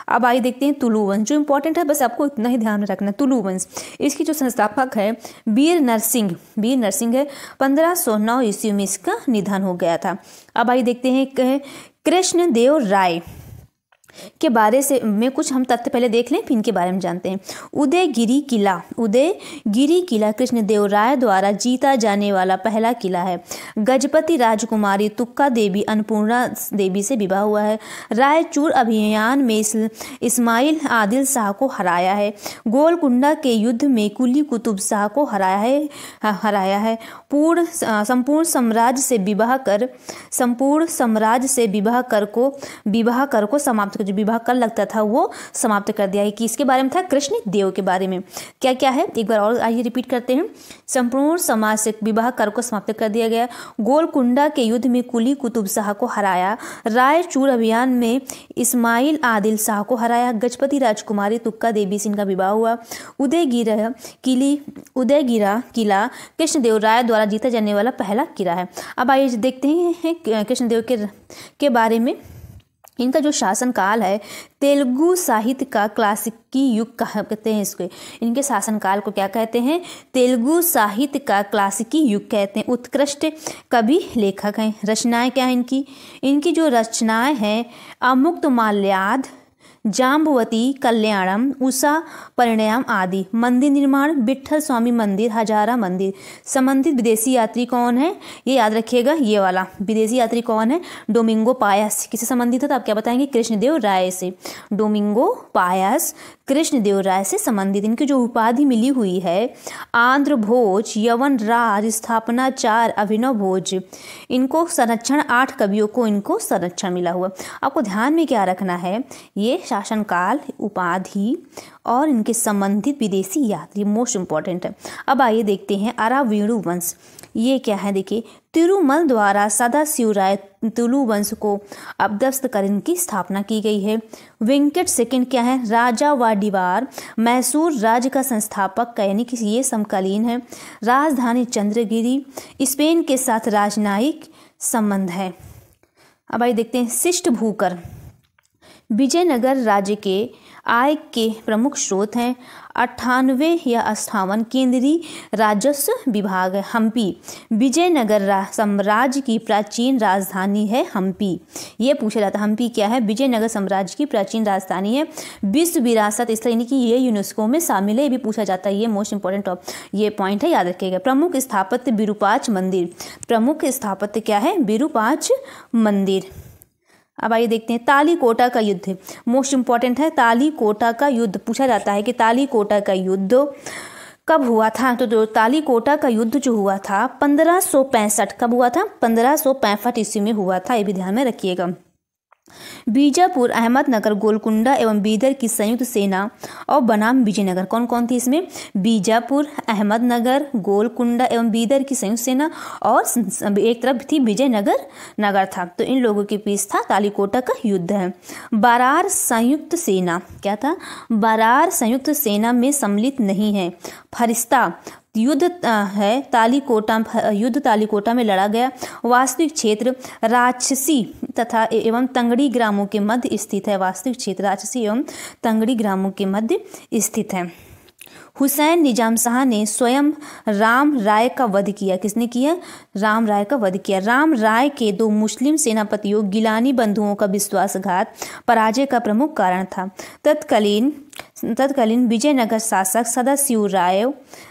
अब आइए देखते हैं तुलु वंश जो इंपॉर्टेंट है बस आपको इतना ही ध्यान में रखना है तुलु वंश इसकी जो संस्थापक है बीर नरसिंह बीर नरसिंह है पंद्रह सौ नौ ईस्वी में इसका निधन हो गया था अब आइए देखते हैं कृष्ण देव राय के बारे से में कुछ हम तथ्य पहले देख लें फिर इनके बारे में जानते हैं उदयगिरी किला उदयगिरी किला कृष्णदेव राय द्वारा जीता जाने वाला पहला किला है गजपति राजकुमारी तुक्का देवी अन्नपूर्णा देवी से विवाह हुआ है रायचूर अभियान में इस्माइल आदिल शाह को हराया है गोलकुंडा के युद्ध में कुली कुतुब शाह को हराया है हराया है पूर्ण संपूर्ण साम्राज्य से विवाह कर संपूर्ण साम्राज्य से विवाह कर को विवाह कर को समाप्त तो जो विवाह कल लगता था वो समाप्त कर दिया है कि इसके बारे में था कृष्ण देव के बारे में क्या क्या है एक बार और आइए रिपीट करते हैं संपूर्ण समाज से विवाह कर को समाप्त कर दिया गया गोलकुंडा के युद्ध में कुली कुतुब शाह को हराया रायचूर अभियान में इस्माइल आदिल शाह को हराया गजपति राजकुमारी तुक्का देवी सिंह का विवाह हुआ उदयगिर किली उदयगिरा किला कृष्णदेव राय द्वारा जीता जाने वाला पहला किला है अब आइए देखते हैं कृष्णदेव के के बारे में इनका जो शासनकाल है तेलुगु साहित्य का क्लासिकी युग कहते हैं इसके इनके शासनकाल को क्या कहते हैं तेलुगु साहित्य का क्लासिकी युग कहते हैं उत्कृष्ट कवि लेखक हैं रचनाएं क्या हैं इनकी इनकी जो रचनाएं हैं अमुक्त माल्याद जाम्बवती कल्याणम उषा परिणयम आदि मंदिर निर्माण बिठल स्वामी मंदिर हजारा मंदिर संबंधित विदेशी यात्री कौन है ये याद रखिएगा ये वाला विदेशी यात्री कौन है डोमिंगो पायस किसे संबंधित है तो आप क्या बताएंगे कृष्णदेव राय से डोमिंगो पायस कृष्णदेव राय से संबंधित इनकी जो उपाधि मिली हुई है आंध्र भोज यवन राज स्थापनाचार अभिनव भोज इनको संरक्षण आठ कवियों को इनको संरक्षण मिला हुआ आपको ध्यान में क्या रखना है ये शासनकाल उपाधि और इनके संबंधित विदेशी यात्री मोस्ट इंपॉर्टेंट है अब आइए देखते हैं अरावेणु वंश ये क्या है देखिए तिरुमल द्वारा सदा शिवराय तुलु वंश को अपदस्त कर इनकी स्थापना की गई है वेंकट सेकंड क्या है राजा वाडिवार मैसूर राज्य का संस्थापक का यानी कि ये समकालीन है राजधानी चंद्रगिरी स्पेन के साथ राजनयिक संबंध है अब आइए देखते हैं शिष्ट भूकर विजयनगर राज्य के आय के प्रमुख स्रोत हैं अट्ठानवे या अट्ठावन केंद्रीय राजस्व विभाग हम्पी विजयनगर साम्राज्य की प्राचीन राजधानी है हम्पी ये पूछा जाता है हम्पी क्या है विजयनगर साम्राज्य की प्राचीन राजधानी है विश्व विरासत स्थल यानी कि ये यूनेस्को में शामिल है ये भी पूछा जाता है ये मोस्ट इंपॉर्टेंट टॉप ये पॉइंट है याद रखिएगा प्रमुख स्थापत्य बिरूपाच मंदिर प्रमुख स्थापत्य क्या है बिरूपाच मंदिर अब आइए देखते हैं ताली कोटा का युद्ध मोस्ट इंपॉर्टेंट है ताली कोटा का युद्ध पूछा जाता है कि ताली कोटा का युद्ध कब हुआ था तो जो ताली कोटा का युद्ध जो हुआ था पंद्रह कब हुआ था पंद्रह ईस्वी में हुआ था ये भी ध्यान में रखिएगा बीजापुर अहमदनगर गोलकुंडा एवं बीदर की संयुक्त सेना और बनाम विजयनगर कौन कौन थी इसमें बीजापुर अहमदनगर गोलकुंडा एवं बीदर की संयुक्त सेना और एक तरफ थी विजयनगर नगर था तो इन लोगों के पीछे था कालीकोटा का युद्ध है बरार संयुक्त सेना क्या था बरार संयुक्त सेना में सम्मिलित नहीं है फरिश्ता युद्ध है तालीकोटा युद्ध तालीकोटा में लड़ा गया वास्तविक क्षेत्र राक्षसी तथा एवं तंगड़ी ग्रामों के मध्य स्थित है वास्तविक क्षेत्र राक्षसी एवं तंगड़ी ग्रामों के मध्य स्थित है हुसैन निजाम शाह ने स्वयं राम राय का वध किया किसने किया राम राय का वध किया राम राय के दो मुस्लिम सेनापतियों गिलानी बंधुओं का विश्वासघात पराजय का प्रमुख कारण था तत्कालीन तत्कालीन विजयनगर शासक सदाशिव राय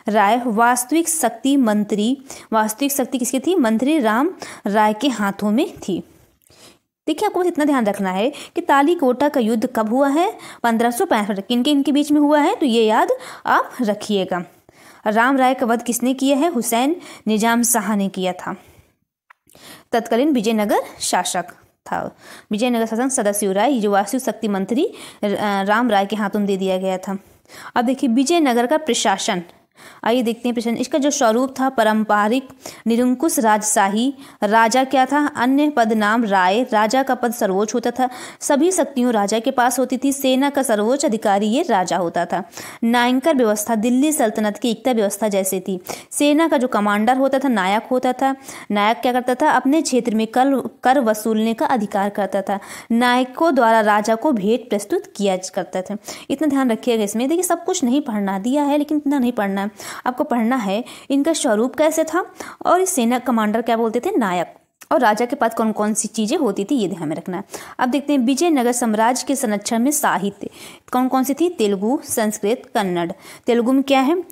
राय वास्तविक शक्ति मंत्री वास्तविक शक्ति किसकी थी मंत्री राम राय के हाथों में थी देखिए आपको बस इतना ध्यान रखना है कि ताली कोटा का युद्ध कब हुआ है पंद्रह सौ पैंसठ किनके इनके बीच में हुआ है तो ये याद आप रखिएगा राम राय का वध किसने किया है हुसैन निजाम शाह ने किया था तत्कालीन विजयनगर शासक था विजयनगर शासन सदस्य राय जो वास्तु शक्ति मंत्री राम राय के हाथों दे दिया गया था अब देखिए विजयनगर का प्रशासन आइए देखते हैं प्रश्न इसका जो स्वरूप था पारंपरिक निरंकुश राजशाही राजा क्या था अन्य पद नाम राय राजा का पद सर्वोच्च होता था सभी शक्तियों राजा के पास होती थी सेना का सर्वोच्च अधिकारी ये राजा होता था नायंकर व्यवस्था दिल्ली सल्तनत की एकता व्यवस्था जैसे थी सेना का जो कमांडर होता था नायक होता था नायक क्या करता था अपने क्षेत्र में कर कर वसूलने का अधिकार करता था नायकों द्वारा राजा को भेंट प्रस्तुत किया करता था इतना ध्यान रखिएगा इसमें देखिए सब कुछ नहीं पढ़ना दिया है लेकिन इतना नहीं पढ़ना है आपको पढ़ना है इनका स्वरूप कैसे था और सेना कमांडर क्या बोलते थे नायक और राजा के पास कौन कौन सी चीज़ें होती थी ये ध्यान में रखना है अब देखते हैं विजयनगर साम्राज्य के संरक्षण में साहित्य कौन कौन सी थी तेलुगु संस्कृत कन्नड़ तेलुगु में क्या है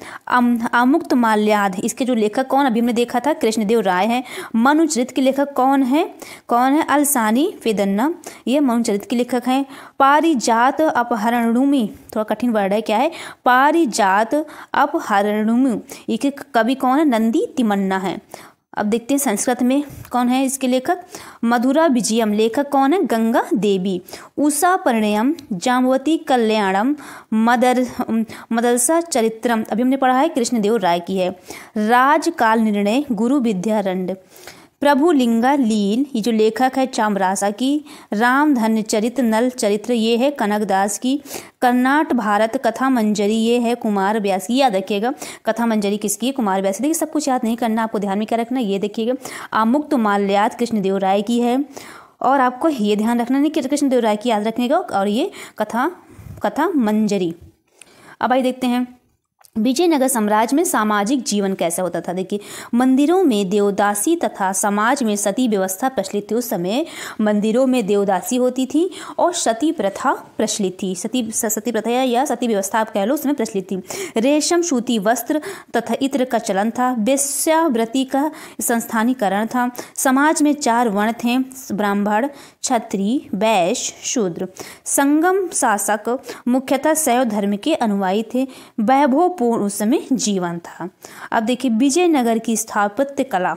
आमुक्त माल्याद इसके जो लेखक कौन अभी हमने देखा था कृष्णदेव राय हैं मनुचरित के लेखक कौन है कौन है अलसानी फेदन्ना ये मनुचरित के लेखक हैं पारिजात अपहरणुमी थोड़ा कठिन वर्ड है क्या है पारिजात अपहरणुमी ये कवि कौन है नंदी तिमन्ना है अब देखते हैं संस्कृत में कौन है इसके लेखक मधुरा विजयम लेखक कौन है गंगा देवी उषा परिणयम जामवती कल्याणम मदर मदरसा चरित्रम अभी हमने पढ़ा है कृष्णदेव राय की है राजकाल निर्णय गुरु विद्यारण्ड प्रभु लिंगा लील ये जो लेखक है चामरासा की राम धन चरित्र नल चरित्र ये है कनकदास की कर्नाट भारत कथा मंजरी ये है कुमार व्यास की याद रखिएगा कथा मंजरी किसकी है कुमार व्यास देखिए सब कुछ याद नहीं करना आपको ध्यान में क्या रखना ये देखिएगा आमुक्त माल्यात कृष्णदेव राय की है और आपको ये ध्यान रखना नहीं कि कृष्णदेव राय की याद रखने का और ये कथा कथा मंजरी अब आइए देखते हैं विजयनगर साम्राज्य में सामाजिक जीवन कैसा होता था देखिए मंदिरों में देवदासी तथा समाज में सती व्यवस्था प्रचलित थी उस समय मंदिरों में देवदासी होती थी और सती प्रथा प्रचलित थी सती सती प्रथा या सती व्यवस्था आप कह लो उसमें प्रचलित थी रेशम सूती वस्त्र तथा इत्र का चलन था वैश्याव्रति का संस्थानीकरण था समाज में चार वर्ण थे ब्राह्मण क्षत्रिय वैश्य शूद्र संगम शासक मुख्यतः शैव धर्म के अनुयायी थे वैभव पूर्ण उस समय जीवन था अब देखिए विजयनगर की स्थापत्य कला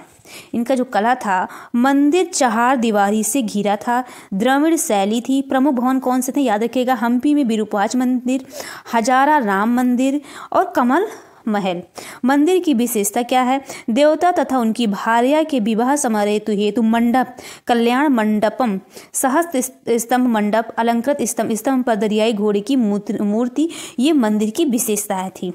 इनका जो कला था मंदिर चार दीवारी से घिरा था द्रविड़ शैली थी प्रमुख भवन कौन से थे याद रखिएगा हम्पी में विरूपाज मंदिर हजारा राम मंदिर और कमल महल मंदिर की विशेषता क्या है देवता तथा उनकी भार्या के विवाह समारोह हेतु मंडप कल्याण मंडपम सहस्त्र स्तंभ मंडप अलंकृत स्तंभ स्तंभ पर दरियाई घोड़े की मूर्ति ये मंदिर की विशेषता थी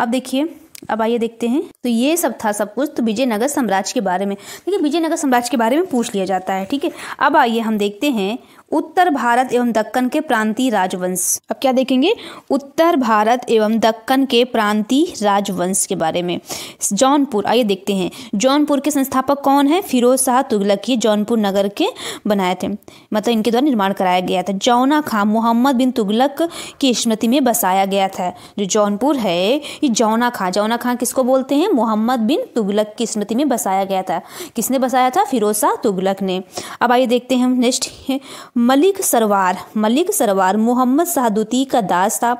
अब देखिए अब आइए देखते हैं तो ये सब था सब कुछ तो विजयनगर साम्राज्य के बारे में देखिए विजयनगर साम्राज्य के बारे में पूछ लिया जाता है ठीक है अब आइए हम देखते हैं उत्तर भारत एवं दक्कन के प्रांतीय राजवंश अब क्या देखेंगे उत्तर भारत एवं दक्कन के प्रांतीय राजवंश के बारे में जौनपुर आइए देखते हैं जौनपुर के संस्थापक कौन है फिरोज शाह तुगलक ये जौनपुर नगर के बनाए थे मतलब इनके द्वारा निर्माण कराया गया था जौना खां मोहम्मद बिन तुगलक की स्मृति में बसाया गया था जो जौनपुर है ये जौना खां जौना खां किसको बोलते हैं मोहम्मद बिन तुगलक की स्मृति में बसाया गया था किसने बसाया था फिरोज शाह तुगलक ने अब आइए देखते हैं हम नेक्स्ट मलिक सरवार मलिक सरवार मोहम्मद सहदुती का दास था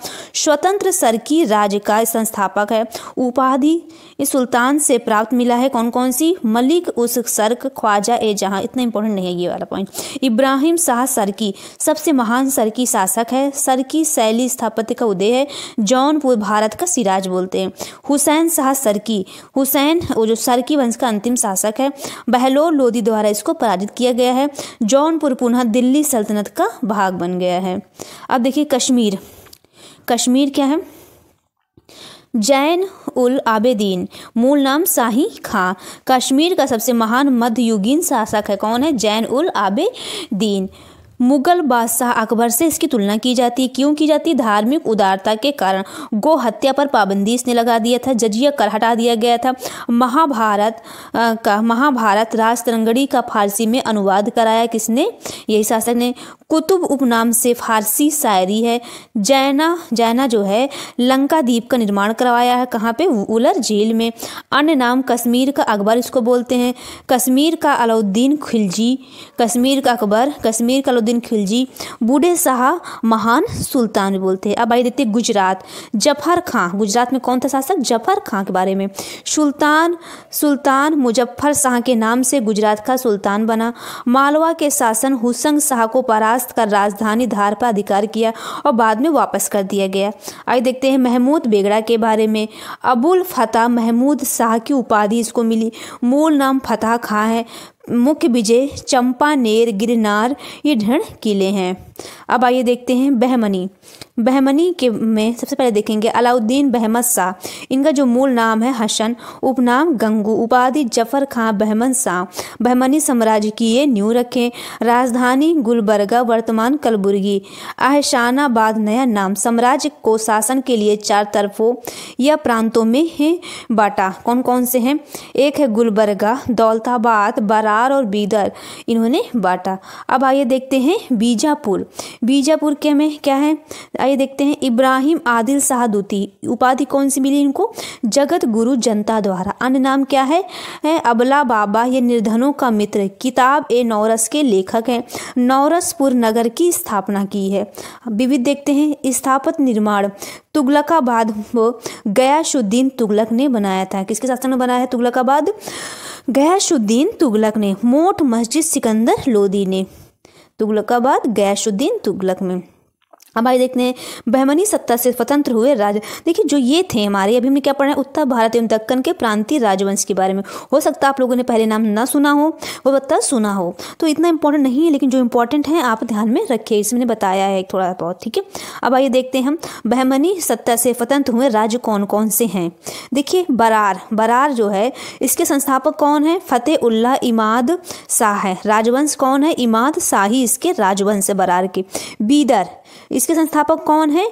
स्वतंत्र सरकी राज्य का संस्थापक है उपाधि सुल्तान से प्राप्त मिला है कौन कौन सी मलिक उस सर्क ख्वाजा ए जहाँ इतना इंपॉर्टेंट नहीं है ये वाला पॉइंट इब्राहिम शाह की सबसे महान सरकी शासक है सर की शैली स्थापत्य का उदय है जौनपुर भारत का सिराज बोलते हैं हुसैन शाह सरकी हुसैन वो जो सरकी वंश का अंतिम शासक है बहलोर लोधी द्वारा इसको पराजित किया गया है जौनपुर पुनः दिल्ली सल्तनत का भाग बन गया है अब देखिए कश्मीर कश्मीर क्या है जैन उल आबेदीन मूल नाम शाही खां कश्मीर का सबसे महान मध्ययुगीन शासक है कौन है जैन उल आबेदीन मुगल बादशाह अकबर से इसकी तुलना की जाती है क्यों की जाती है धार्मिक उदारता के कारण गो हत्या पर पाबंदी इसने लगा दिया था जजिया कर हटा दिया गया था महाभारत का महाभारत राजतरंगड़ी का फारसी में अनुवाद कराया किसने यही शासक ने कुतुब उपनाम से फारसी शायरी है जैना जैना जो है लंका द्वीप का निर्माण करवाया है कहाँ पे उलर झील में अन्य नाम कश्मीर का अकबर इसको बोलते हैं कश्मीर का अलाउद्दीन खिलजी कश्मीर का अकबर कश्मीर का अलाउद्दीन खिलजी बूढ़े शाह महान सुल्तान बोलते हैं अब आइए देखते हैं गुजरात जफर खां गुजरात में कौन था शासक जफर खां के बारे में सुल्तान सुल्तान मुजफ्फर शाह के नाम से गुजरात का सुल्तान बना मालवा के शासन हुसंग शाह को परास्त कर राजधानी धार पर अधिकार किया और बाद में वापस कर दिया गया आइए देखते हैं महमूद बेगड़ा के बारे में अबुल फतेह महमूद शाह की उपाधि इसको मिली मूल नाम फतेह खां है मुख्य विजय चंपानेर गिरनार ये ढृण किले हैं अब आइए देखते हैं बहमनी बहमनी के में सबसे पहले देखेंगे अलाउद्दीन बहमद शाह इनका जो मूल नाम है हसन उपनाम गंगू उपाधि जफर खां बहमन शाह बहमनी साम्राज्य की ये न्यू रखें राजधानी गुलबर्गा वर्तमान कलबुर्गी आहशानाबाद नया नाम साम्राज्य को शासन के लिए चार तरफों या प्रांतों में है बाटा कौन कौन से हैं एक है गुलबर्गा दौलताबाद बरार और बीदर इन्होंने बांटा अब आइए देखते हैं बीजापुर बीजापुर के में क्या है आइए देखते हैं इब्राहिम आदिल शाहदूती उपाधि कौन सी मिली इनको जगत गुरु जनता द्वारा अन्य नाम क्या है, अबला बाबा ये निर्धनों का मित्र किताब ए नौरस के लेखक हैं नौरसपुर नगर की स्थापना की है विविध देखते हैं स्थापत निर्माण तुगलकाबाद गयाशुद्दीन तुगलक ने बनाया था किसके शासन में बनाया है तुगलकाबाद गयाशुद्दीन तुगलक ने मोट मस्जिद सिकंदर लोदी ने तुगलकाबाद गयासुद्दीन तुगलक में अब आइए देखते हैं बहमनी सत्ता से स्वतंत्र हुए राज देखिए जो ये थे हमारे अभी हमने क्या पढ़ा है उत्तर भारत एवं दक्कन के प्रांतीय राजवंश के बारे में हो सकता है आप लोगों ने पहले नाम ना सुना हो वो बता सुना हो तो इतना इंपॉर्टेंट नहीं है लेकिन जो इंपॉर्टेंट है आप ध्यान में रखिए इसमें बताया है थोड़ा बहुत ठीक है अब आइए देखते हैं हम बहमनी सत्ता से स्वतंत्र हुए राज्य कौन कौन से हैं देखिए बरार बरार जो है इसके संस्थापक कौन है फतेह उल्ला इमाद शाह है राजवंश कौन है इमाद शाही इसके राजवंश है बरार के बीदर इसके संस्थापक कौन है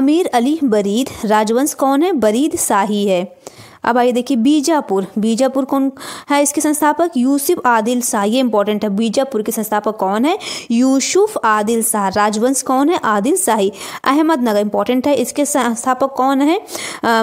अमीर अली बरीद राजवंश कौन है बरीद शाही है अब आइए देखिए बीजापुर बीजापुर कौन है इसके संस्थापक यूसुफ आदिल शाह ये इंपॉर्टेंट है बीजापुर के संस्थापक कौन है यूसुफ आदिल शाह राजवंश कौन है आदिल शाही अहमदनगर इंपॉर्टेंट है इसके संस्थापक कौन है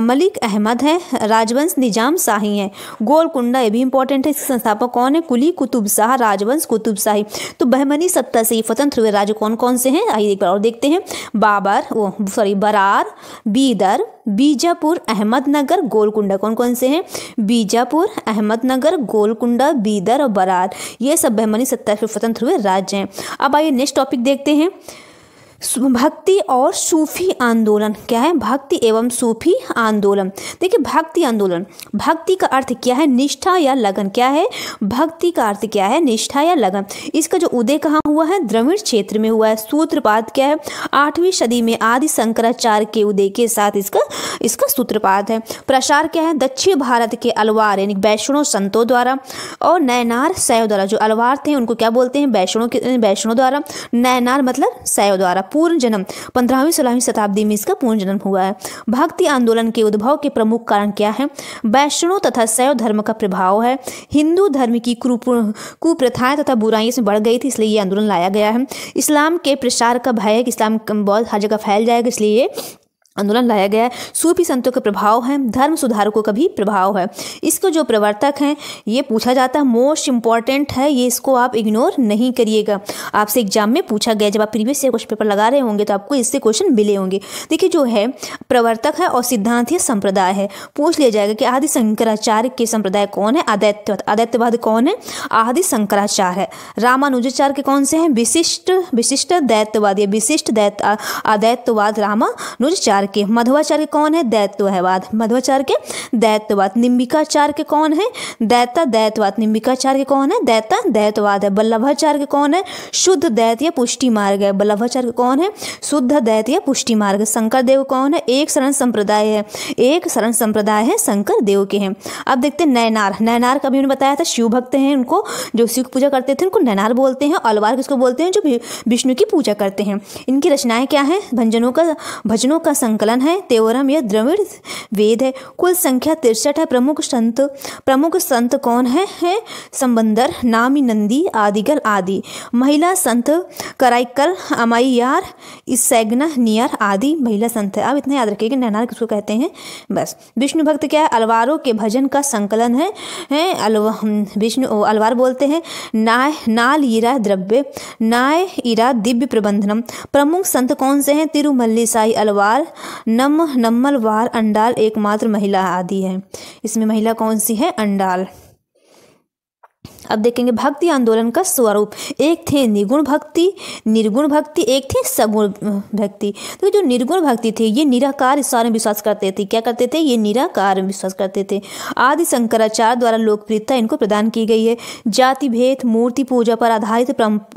मलिक अहमद है राजवंश निजाम शाही है गोलकुंडा ये भी इंपॉर्टेंट है इसके संस्थापक कौन है कुली कुतुब शाह राजवंश कुतुब शाही तो बहमनी सत्ता से स्वतंत्र हुए राज्य कौन कौन से हैं आइए एक बार और देखते हैं बाबर वो सॉरी बरार बीदर बीजापुर अहमदनगर गोलकुंडा कौन कौन से हैं बीजापुर अहमदनगर गोलकुंडा बीदर और बरार ये सब बहमनी सत्ता स्वतंत्र हुए राज्य हैं अब आइए नेक्स्ट टॉपिक देखते हैं भक्ति और सूफी आंदोलन क्या है भक्ति एवं सूफी आंदोलन देखिए भक्ति आंदोलन भक्ति का अर्थ क्या है निष्ठा या लगन क्या है भक्ति का अर्थ क्या है निष्ठा या लगन इसका जो उदय कहाँ हुआ है द्रविड़ क्षेत्र में हुआ है सूत्रपात क्या है आठवीं सदी में आदि शंकराचार्य के उदय के साथ इसका इसका सूत्रपात है प्रसार क्या है दक्षिण भारत के अलवार यानी वैष्णो संतों द्वारा और नैनार सैव द्वारा जो अलवार थे उनको क्या बोलते हैं के वैष्णो द्वारा नैनार मतलब सैव द्वारा पूर्ण जन्म पंद्रहवीं सोलहवीं शताब्दी में इसका पूर्ण जन्म हुआ है भक्ति आंदोलन के उद्भव के प्रमुख कारण क्या है वैष्णव तथा शैव धर्म का प्रभाव है हिंदू धर्म की कुप्रथाएं तथा बुराई इसमें बढ़ गई थी इसलिए ये आंदोलन लाया गया है इस्लाम के प्रसार का भय है कि इस्लाम बहुत हर जगह फैल जाएगा इसलिए ये आंदोलन लाया गया है सूफी संतों के प्रभाव हैं धर्म सुधारकों का भी प्रभाव है इसको जो प्रवर्तक हैं ये पूछा जाता है मोस्ट इंपॉर्टेंट है ये इसको आप इग्नोर नहीं करिएगा आपसे एग्जाम में पूछा गया जब आप प्रीवियस ईयर क्वेश्चन पेपर लगा रहे होंगे तो आपको इससे क्वेश्चन मिले होंगे देखिए जो है प्रवर्तक है और सिद्धांत या संप्रदाय है पूछ लिया जाएगा कि आदि शंकराचार्य के संप्रदाय कौन है आदैत्यवाद आदैत्यवाद कौन है आदि शंकराचार्य है रामानुजाचार्य के कौन से हैं विशिष्ट विशिष्ट दैत्यवाद या विशिष्ट दैत आदैत्यवाद रामानुजाचार्य मध्वाचार्य के मध्वाचार्य कौन है दैत्यवाद मध्वाचार्य के दैत्यवाद निम्बिकाचार्य के कौन है दैता दैत्यवाद निम्बिकाचार्य के कौन है दैता दैत्यवाद है बल्लभाचार्य के कौन है शुद्ध दैत्य पुष्टि मार्ग है बल्लभाचार्य के कौन है शुद्ध दैत्य पुष्टि मार्ग शंकर देव कौन है एक शरण संप्रदाय है एक शरण संप्रदाय है शंकर देव के हैं अब देखते हैं नैनार नैनार का भी हमने बताया था शिव भक्त हैं उनको जो शिव पूजा करते थे उनको नैनार बोलते हैं अलवार किसको बोलते हैं जो विष्णु की पूजा करते हैं इनकी रचनाएं क्या है भंजनों का भजनों का संकलन है तेवरम यह द्रविड़ वेद है कुल संख्या तिरसठ है प्रमुख संत प्रमुख संत कौन है, है संबंदर नामी नंदी आदिगल आदि महिला संत कराइकल अमाइयार इसना नियर आदि महिला संत है अब इतना याद रखिए नैनार किसको कहते हैं बस विष्णु भक्त क्या है अलवारों के भजन का संकलन है हैं विष्णु अलवार बोलते हैं नाय नाल ईरा द्रव्य नाय ईरा दिव्य प्रबंधनम प्रमुख संत कौन से हैं तिरुमल्ली अलवार नम वार अंडाल एकमात्र महिला आदि है इसमें महिला कौन सी है अंडाल अब देखेंगे भक्ति आंदोलन का स्वरूप एक थे निगुण भक्ति निर्गुण भक्ति एक थे सगुण भक्ति तो जो निर्गुण भक्ति थे ये निराकार ईश्वर में विश्वास करते थे क्या करते थे ये निराकार में विश्वास करते थे आदि शंकराचार्य द्वारा लोकप्रियता इनको प्रदान की गई है जाति भेद मूर्ति पूजा पर आधारित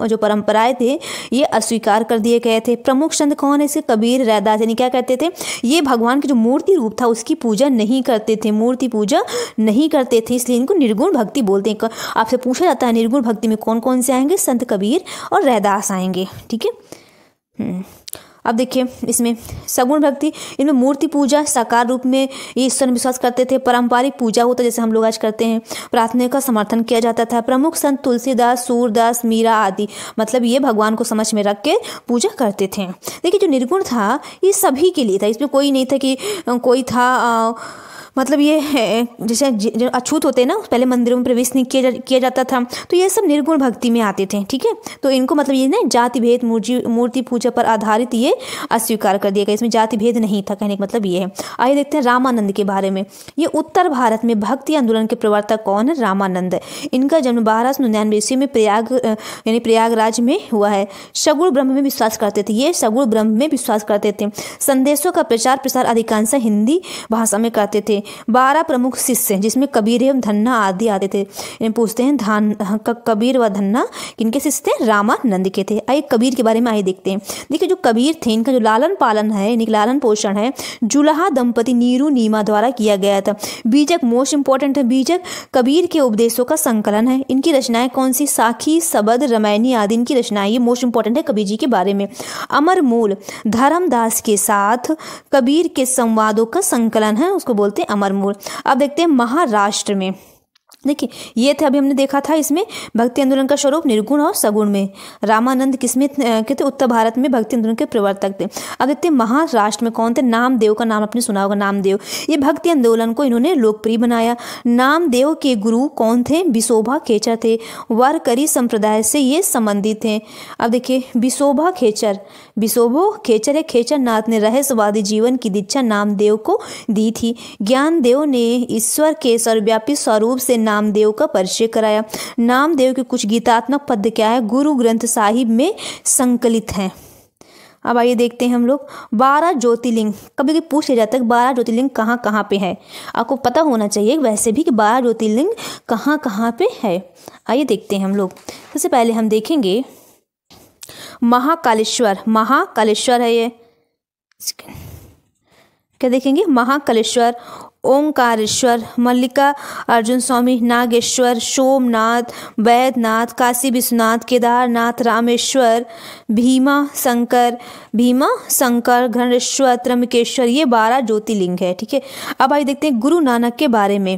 जो परंपराएं थे ये अस्वीकार कर दिए गए थे प्रमुख संत कौन है इसके कबीर रैदास यानी क्या करते थे ये भगवान की जो मूर्ति रूप था उसकी पूजा नहीं करते थे मूर्ति पूजा नहीं करते थे इसलिए इनको निर्गुण भक्ति बोलते हैं आप आपसे पूछा जाता है निर्गुण भक्ति में कौन कौन से आएंगे संत कबीर और रैदास आएंगे ठीक है हम्म, अब देखिए इसमें सगुण भक्ति इनमें मूर्ति पूजा साकार रूप में ये ईश्वर विश्वास करते थे पारंपरिक पूजा होता जैसे हम लोग आज करते हैं प्रार्थना का समर्थन किया जाता था प्रमुख संत तुलसीदास सूरदास मीरा आदि मतलब ये भगवान को समझ में रख के पूजा करते थे देखिए जो निर्गुण था ये सभी के लिए था इसमें कोई नहीं था कि कोई था आ, मतलब ये है जैसे जो अछूत होते हैं ना पहले मंदिरों में प्रवेश नहीं किया जा, किया जाता था तो ये सब निर्गुण भक्ति में आते थे ठीक है तो इनको मतलब ये ना जाति भेद मूर्ति मूर्ति पूजा पर आधारित ये अस्वीकार कर दिया गया इसमें जाति भेद नहीं था कहने का मतलब ये है आइए देखते हैं रामानंद के बारे में ये उत्तर भारत में भक्ति आंदोलन के प्रवर्तक कौन है रामानंद इनका जन्म बारह सौ निन्यानवे ईस्वी में प्रयाग यानी प्रयागराज में हुआ है सगुण ब्रह्म में विश्वास करते थे ये सगुण ब्रह्म में विश्वास करते थे संदेशों का प्रचार प्रसार अधिकांश हिंदी भाषा में करते थे बारह प्रमुख शिष्य हैं जिसमें कबीर एवं धन्ना आदि आते थे इन्हें पूछते हैं धान हाँ, कबीर व धन्ना किनके शिष्य थे रामानंद के थे आइए कबीर के बारे में आइए देखते हैं देखिए जो कबीर थे इनका जो लालन पालन है इनके लालन पोषण है जुलाहा दंपति नीरू नीमा द्वारा किया गया था बीजक मोस्ट इंपॉर्टेंट है बीजक कबीर के उपदेशों का संकलन है इनकी रचनाएं कौन सी साखी सबद रमायणी आदि इनकी रचनाएं ये मोस्ट इंपॉर्टेंट है कबीर जी के बारे में अमर मूल धर्मदास के साथ कबीर के संवादों का संकलन है उसको बोलते हैं अमर मोड़ अब देखते हैं महाराष्ट्र में देखिए ये थे अभी हमने देखा था इसमें भक्ति आंदोलन का स्वरूप निर्गुण और सगुण में रामानंद किसमें के थे उत्तर भारत में भक्ति आंदोलन के प्रवर्तक थे अब देखते हैं महाराष्ट्र में कौन थे नामदेव का नाम आपने सुना होगा नामदेव ये भक्ति आंदोलन को इन्होंने लोकप्रिय बनाया नामदेव के गुरु कौन थे बिशोभा खेचर थे वारकरी संप्रदाय से ये संबंधित थे अब देखिए बिशोभा खेचर विशोभो खेचर है खेचर नाथ ने रहस्यवादी जीवन की दीक्षा नामदेव को दी थी ज्ञान देव ने ईश्वर के सर्वव्यापी स्वरूप से नामदेव का परिचय कराया नामदेव के कुछ गीतात्मक पद क्या है गुरु ग्रंथ साहिब में संकलित हैं अब आइए देखते हैं हम लोग बारह ज्योतिर्लिंग कभी कभी पूछ लिया जाता है बारह ज्योतिर्लिंग कहाँ कहाँ पे है आपको पता होना चाहिए वैसे भी कि बारह ज्योतिर्लिंग कहाँ कहाँ पे है आइए देखते हैं हम लोग सबसे पहले हम देखेंगे महाकालेश्वर महाकालेश्वर है ये क्या देखेंगे महाकालेश्वर ओंकारेश्वर मल्लिका अर्जुन स्वामी नागेश्वर सोमनाथ वैद्यनाथ काशी विश्वनाथ केदारनाथ रामेश्वर भीमा शंकर भीमा शंकर घनेश्वर त्रम्बकेश्वर ये बारह ज्योतिर्लिंग है ठीक है अब आइए देखते हैं गुरु नानक के बारे में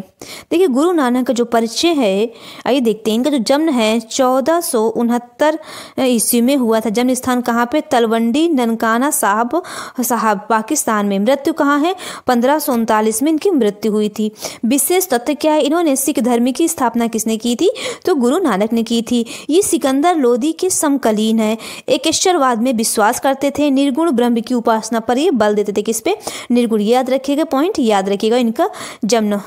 देखिए गुरु नानक का जो परिचय है आइए देखते हैं इनका जो जन्म है चौदह सौ उनहत्तर ईस्वी में हुआ था जन्म स्थान कहाँ पे तलवंडी ननकाना साहब साहब पाकिस्तान में मृत्यु कहाँ है पंद्रह में इनकी मृत्यु हुई थी विशेष तथ्य क्या है इन्होंने सिख धर्म की स्थापना किसने की थी तो गुरु नानक ने की थी ये सिकंदर लोधी के समकालीन है एकेश्वरवाद में विश्वास करते थे निर्गुण ब्रह्म की उपासना पर ये बल देते थे किस पे निर्गुण याद रखिएगा पॉइंट याद रखिएगा इनका जमनो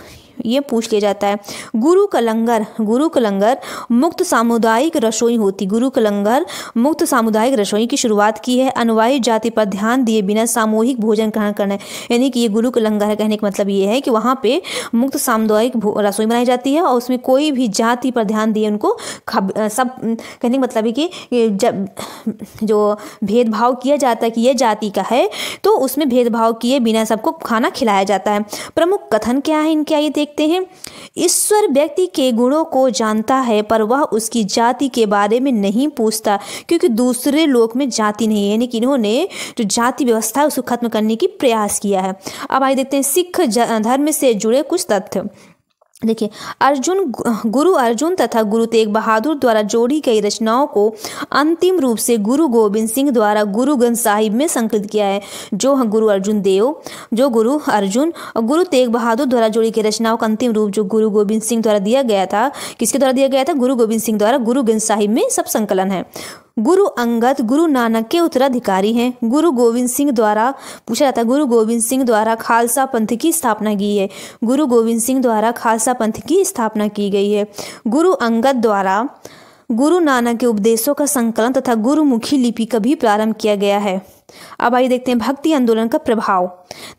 ये पूछ लिया जाता है गुरु कलंगर गुरु कलंगर मुक्त सामुदायिक रसोई होती गुरु कलंगर मुक्त सामुदायिक रसोई की शुरुआत की है अनुवाहित जाति पर ध्यान दिए बिना सामूहिक भोजन ग्रहण करना यानी कि ये गुरु कलंगर है कहने का मतलब ये है कि वहाँ पे मुक्त सामुदायिक रसोई बनाई जाती है और उसमें कोई भी जाति पर ध्यान दिए उनको सब कहने का मतलब है कि जब जो भेदभाव किया जाता है कि यह जाति का है तो उसमें भेदभाव किए बिना सबको खाना खिलाया जाता है प्रमुख कथन क्या है इनके आइए देख देखते हैं ईश्वर व्यक्ति के गुणों को जानता है पर वह उसकी जाति के बारे में नहीं पूछता क्योंकि दूसरे लोग में जाति नहीं है यानी कि इन्होंने जो जाति व्यवस्था है उसको खत्म करने की प्रयास किया है अब आइए देखते हैं सिख धर्म से जुड़े कुछ तथ्य देखिए अर्जुन गुरु अर्जुन तथा गुरु तेग बहादुर द्वारा जोड़ी गई रचनाओं को अंतिम रूप से गुरु गोविंद सिंह द्वारा गुरु ग्रंथ साहिब में संकलित किया है जो गुरु अर्जुन देव जो गुरु अर्जुन और गुरु तेग बहादुर द्वारा जोड़ी गई रचनाओं का अंतिम रूप जो गुरु गोविंद सिंह द्वारा दिया गया था किसके द्वारा दिया गया था गुरु गोविंद सिंह द्वारा गुरु ग्रंथ साहिब में सब संकलन है गुरु अंगद गुरु नानक के उत्तराधिकारी हैं गुरु गोविंद सिंह द्वारा पूछा जाता है गुरु गोविंद सिंह द्वारा खालसा पंथ की स्थापना की है गुरु गोविंद सिंह द्वारा खालसा पंथ की स्थापना की गई है गुरु अंगद द्वारा गुरु नानक के उपदेशों का संकलन तथा गुरुमुखी लिपि का भी प्रारंभ किया गया है अब आइए देखते हैं भक्ति आंदोलन का प्रभाव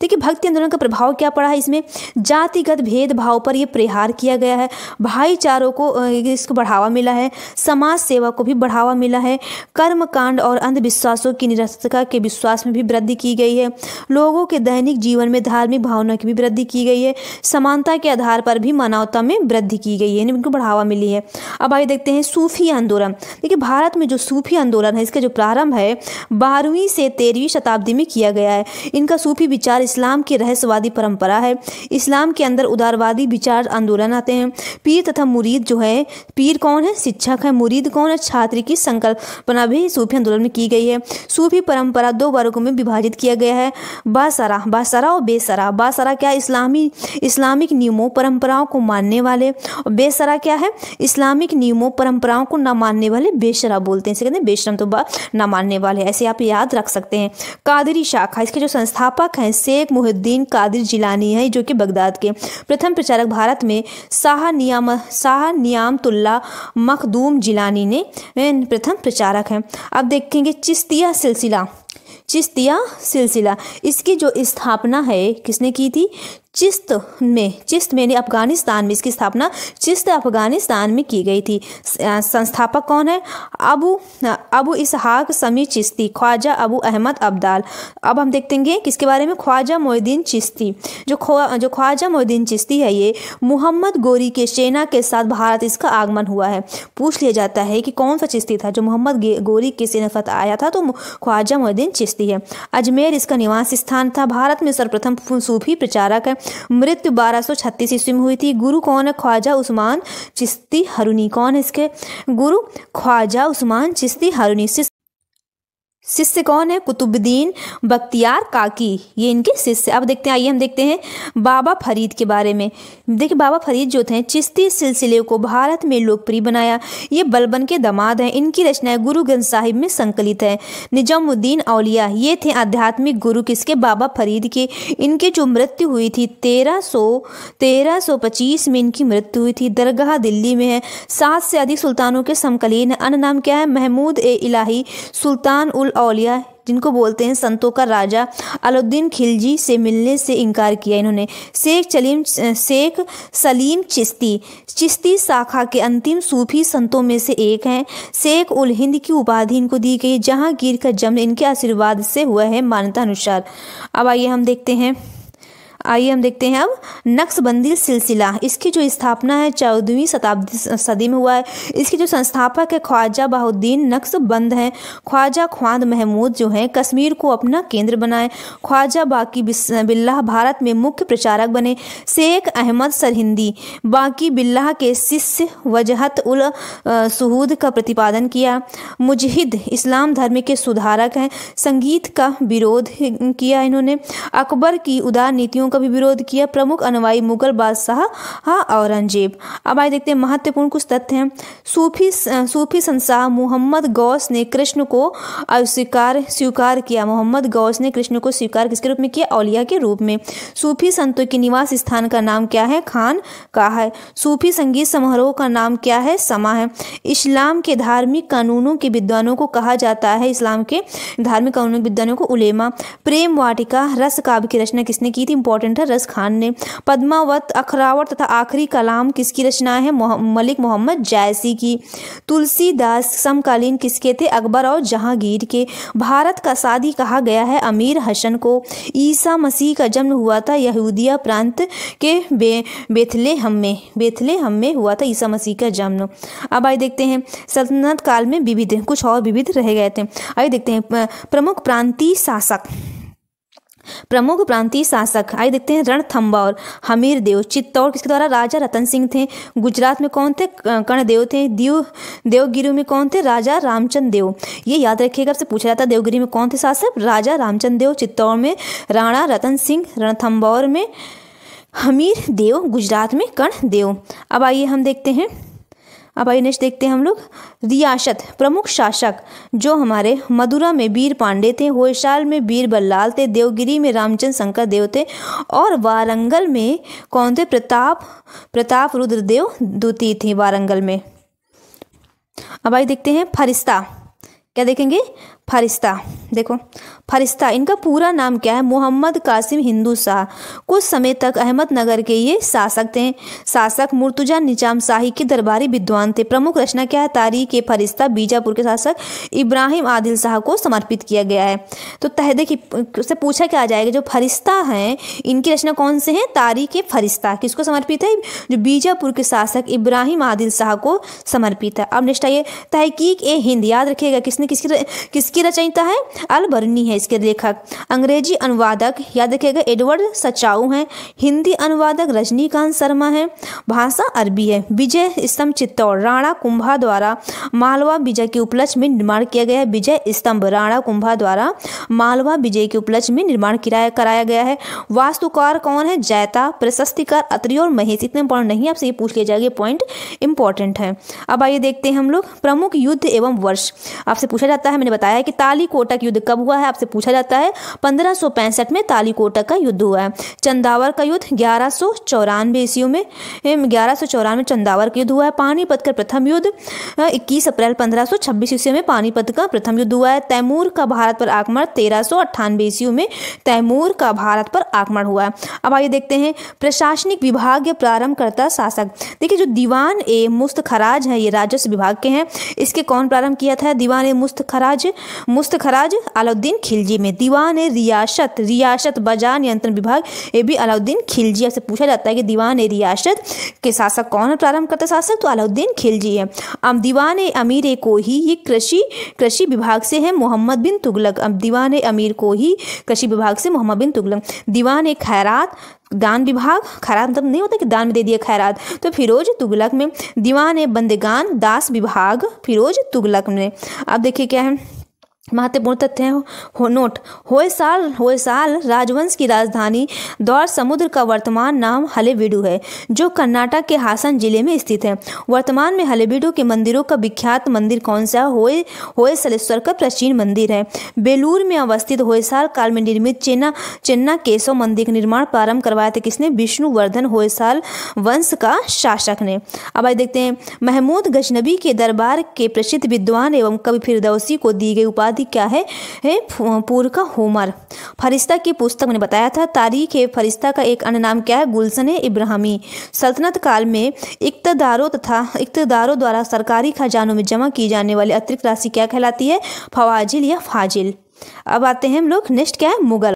देखिए भक्ति आंदोलन का प्रभाव क्या पड़ा है इसमें जातिगत भेदभाव पर यह प्रहार किया गया है भाईचारों को इसको बढ़ावा मिला है समाज सेवा को भी बढ़ावा मिला है कर्म कांड और अंधविश्वासों की निरस्तता के विश्वास में भी वृद्धि की गई है लोगों के दैनिक जीवन में धार्मिक भावना की भी वृद्धि की गई है समानता के आधार पर भी मानवता में वृद्धि की गई है इनको बढ़ावा मिली है अब आइए देखते हैं सूफी आंदोलन देखिए भारत में जो सूफी आंदोलन है इसका जो प्रारंभ है बारहवीं से तेरहवीं शताब्दी में किया गया है इनका सूफी विचार इस्लाम की रहस्यवादी परंपरा है इस्लाम के अंदर उदारवादी विचार आंदोलन आते हैं पीर तथा मुरीद जो है पीर कौन है शिक्षक है मुरीद कौन है छात्र की संकल्पना भी सूफी आंदोलन में की गई है सूफी परंपरा दो वर्गों में विभाजित किया गया है बासरा बासरा और बेसरा बासरा क्या इस्लामी इस्लामिक नियमों परंपराओं को मानने वाले और बेसरा क्या है इस्लामिक नियमों परंपराओं को ना मानने वाले बेशरा बोलते हैं इसे कहते हैं बेशरम तो ना मानने वाले ऐसे आप याद रख सकते करते हैं कादरी शाखा इसके जो संस्थापक हैं शेख मुहिद्दीन कादिर जिलानी हैं जो कि बगदाद के प्रथम प्रचारक भारत में शाह नियाम शाह नियामतुल्ला मखदूम जिलानी ने प्रथम प्रचारक हैं अब देखेंगे चिश्तिया सिलसिला चिश्तिया सिलसिला इसकी जो स्थापना है किसने की थी चिस्त में चिस्त में अफगानिस्तान में इसकी स्थापना चिस्त अफगानिस्तान में की गई थी संस्थापक कौन है अबू अबू इसहाक समी चिश्ती ख्वाजा अबू अहमद अब्दाल अब हम देखते हैं किसके बारे में ख्वाजा मोहद्दीन चिश्ती जो ख्वा जो ख्वाजा मोहद्दीन चिश्ती है ये मोहम्मद गोरी के सेना के साथ भारत इसका आगमन हुआ है पूछ लिया जाता है कि कौन सा चिश्ती था जो मोहम्मद गोरी के सेना साथ आया था तो ख्वाजा मोहद्दीन चिश्ती है अजमेर इसका निवास स्थान था भारत में सर्वप्रथम सूफी प्रचारक है मृत्यु छत्तीस ईस्वी में हुई थी गुरु कौन है ख्वाजा उस्मान चिश्ती हरुनी कौन है इसके गुरु ख्वाजा उस्मान चिश्ती हरुनी शिष्य कौन है कुतुबुद्दीन बख्तियार काकी ये इनके शिष्य अब देखते हैं आइए हम देखते हैं बाबा फरीद के बारे में देखिए बाबा फरीद जो थे चिश्ती सिलसिले को भारत में लोकप्रिय बनाया ये बलबन के दामाद हैं इनकी रचनाएं गुरु ग्रंथ साहिब में संकलित है निजामुद्दीन अलिया ये थे आध्यात्मिक गुरु किसके बाबा फरीद के इनके जो मृत्यु हुई थी तेरह सौ तेरह सौ पच्चीस में इनकी मृत्यु हुई थी दरगाह दिल्ली में है सात से अधिक सुल्तानों के समकालीन अन्य नाम क्या है महमूद ए इलाही सुल्तान उल औलिया जिनको बोलते हैं संतों का राजा अलाउद्दीन खिलजी से मिलने से इनकार किया इन्होंने शेख चलीम शेख सलीम चिश्ती चिश्ती शाखा के अंतिम सूफी संतों में से एक हैं शेख उल हिंद की उपाधि इनको दी गई जहांगीर का जन्म इनके आशीर्वाद से हुआ है मान्यता अनुसार अब आइए हम देखते हैं आइए हम देखते हैं अब नक्शबंदी सिलसिला इसकी जो स्थापना है चौदहवीं शताब्दी सदी में हुआ है इसके जो संस्थापक है ख्वाजा बहाउद्दीन नक्शबंद हैं ख्वाजा ख्वाद महमूद जो हैं कश्मीर को अपना केंद्र बनाए ख्वाजा बाकी बिल्ला भारत में मुख्य प्रचारक बने शेख अहमद सरहिंदी बाकी बिल्ला के शिष्य वजहत उल शहूद का प्रतिपादन किया मुजहिद इस्लाम धर्म के सुधारक हैं संगीत का विरोध किया इन्होंने अकबर की उदार नीतियों का भी विरोध किया प्रमुख अनुवाई मुगल बादशाह औरंगजेब अब आइए देखते हैं महत्वपूर्ण कुछ तथ्य हैं सूफी सूफी संसाह मोहम्मद गौस ने कृष्ण को अस्वीकार स्वीकार किया मोहम्मद गौस ने कृष्ण को स्वीकार किसके रूप में किया औलिया के रूप में सूफी संतों के निवास स्थान का नाम क्या है खान का है सूफी संगीत समारोह का नाम क्या है समा है इस्लाम के धार्मिक कानूनों के विद्वानों को कहा जाता है इस्लाम के धार्मिक कानूनों के विद्वानों को उलेमा प्रेम वाटिका रस काव्य की रचना किसने की थी इंपॉर्टेंट इंपॉर्टेंट है रस खान ने पद्मावत अखरावर तथा आखिरी कलाम किसकी रचना है मलिक मोहम्मद जायसी की तुलसीदास समकालीन किसके थे अकबर और जहांगीर के भारत का शादी कहा गया है अमीर हसन को ईसा मसीह का जन्म हुआ था यहूदिया प्रांत के बे बेथले हम में बेथले हम में हुआ था ईसा मसीह का जन्म अब आइए देखते हैं सल्तनत काल में विविध कुछ और विविध रह गए थे आइए देखते हैं प्रमुख प्रांतीय शासक प्रमुख प्रांतीय शासक आइए देखते हैं रणथम्बौर हमीर देव चित्तौड़ किसके द्वारा राजा रतन सिंह थे गुजरात में कौन थे कर्णदेव थे देव देवगिरी में कौन थे राजा रामचंद देव ये याद रखिएगा आपसे पूछा जाता है देवगिरी में कौन थे शासक राजा रामचंद देव चित्तौड़ में राणा रतन सिंह रणथम्बौर में हमीर देव गुजरात में कर्ण देव अब आइए हम देखते हैं अब आई नेक्स्ट देखते हैं हम लोग रियासत प्रमुख शासक जो हमारे मदुरा में वीर पांडे थे होयसाल में वीर बल्लाल थे देवगिरी में रामचंद्र शंकर देव थे और वारंगल में कौन थे प्रताप प्रताप रुद्रदेव द्वितीय थे वारंगल में अब आई देखते हैं फरिश्ता क्या देखेंगे फरिश्ता देखो फरिश्ता इनका पूरा नाम क्या है मोहम्मद कासिम हिंदू शाह कुछ समय तक अहमदनगर के ये शासक थे शासक मुर्तुजा निजाम शाही के दरबारी विद्वान थे प्रमुख रचना क्या है तारीख के फरिश्ता बीजापुर के शासक इब्राहिम आदिल शाह को समर्पित किया गया है तो तहदे की उससे पूछा क्या जाएगा जो फरिश्ता हैं इनकी रचना कौन से हैं तारीख के फरिश्ता किसको समर्पित है जो बीजापुर के शासक इब्राहिम आदिल शाह को समर्पित है अब नेक्स्ट आइए तहकीक ए हिंद याद रखिएगा किसने किसकी किसकी रचयिता है अलबरनी है इसके लेखक अंग्रेजी अनुवादक याद रखेगा एडवर्ड सचाऊ हैं हिंदी अनुवादक रजनीकांत शर्मा हैं भाषा अरबी है विजय स्तंभ चित्तौड़ राणा कुंभा द्वारा मालवा विजय के उपलक्ष्य में निर्माण किया गया है विजय स्तंभ राणा कुंभा द्वारा मालवा विजय के उपलक्ष्य में निर्माण किराया कराया गया है वास्तुकार कौन है जैता प्रशस्तिकार अत्रि और महेश इतने पॉइंट नहीं आपसे ये पूछ लिया जाएगा पॉइंट इंपॉर्टेंट है अब आइए देखते हैं हम लोग प्रमुख युद्ध एवं वर्ष आपसे पूछा जाता है मैंने बताया कि ताली कोटक युद्ध कब हुआ है आपसे पूछा जाता है पंद्रह में तालीकोटा का युद्ध हुआ है चंदावर का युद्ध ग्यारह सौ चौरानवे ईस्वी में ग्यारह में चंदावर का युद्ध हुआ है पानीपत का प्रथम युद्ध इक्कीस अप्रैल पंद्रह सौ ईस्वी में पानीपत का प्रथम युद्ध हुआ है तैमूर का भारत पर आक्रमण तेरह सौ ईस्वी में तैमूर का भारत पर आक्रमण हुआ है अब आइए देखते हैं प्रशासनिक विभाग या प्रारंभकर्ता शासक देखिए जो दीवान ए मुस्त खराज है ये राजस्व विभाग के हैं इसके कौन प्रारंभ किया था दीवान ए मुस्त खराज मुस्त खराज अलाउद्दीन खिल खिलजी में दीवान ए रियासत रियासत बाजार नियंत्रण विभाग ए भी अलाउद्दीन खिलजी आपसे पूछा जाता है कि दीवान ए रियासत के शासक कौन है प्रारंभ करता शासक तो अलाउद्दीन खिलजी है अब दीवान अमीर ए को ही ये कृषि कृषि विभाग से है मोहम्मद बिन तुगलक अब दीवान अमीर को ही कृषि विभाग से मोहम्मद बिन तुगलक दीवान ए खैरात दान विभाग खैरात मतलब नहीं होता कि दान में दे दिया खैरात तो फिरोज तुगलक में दीवान ए बंदगान दास विभाग फिरोज तुगलक में अब देखिए क्या है महत्वपूर्ण तथ्य हो नोट हो साल होए साल राजवंश की राजधानी द्वार समुद्र का वर्तमान नाम हलेबीडू है जो कर्नाटक के हासन जिले में स्थित है वर्तमान में हलेबीडू के मंदिरों का विख्यात मंदिर कौन सा होए होए सलेश्वर का प्राचीन मंदिर है बेलूर में अवस्थित होयसाल काल में निर्मित चेना चेन्ना केशव मंदिर का निर्माण प्रारंभ करवाया था किसने विष्णुवर्धन होयसाल वंश का शासक ने अब आइए देखते हैं महमूद गजनबी के दरबार के प्रसिद्ध विद्वान एवं कवि फिरदौसी को दी गई उपाधि शादी क्या है, पूर्व का होमर फरिश्ता की पुस्तक मैंने बताया था तारीख है फरिश्ता का एक अन्य नाम क्या है गुलशन इब्राहिमी सल्तनत काल में इकतदारों तथा इकतदारों द्वारा सरकारी खजानों में जमा की जाने वाली अतिरिक्त राशि क्या कहलाती है फवाजिल या फाजिल अब आते हैं हम लोग नेक्स्ट क्या है मुगल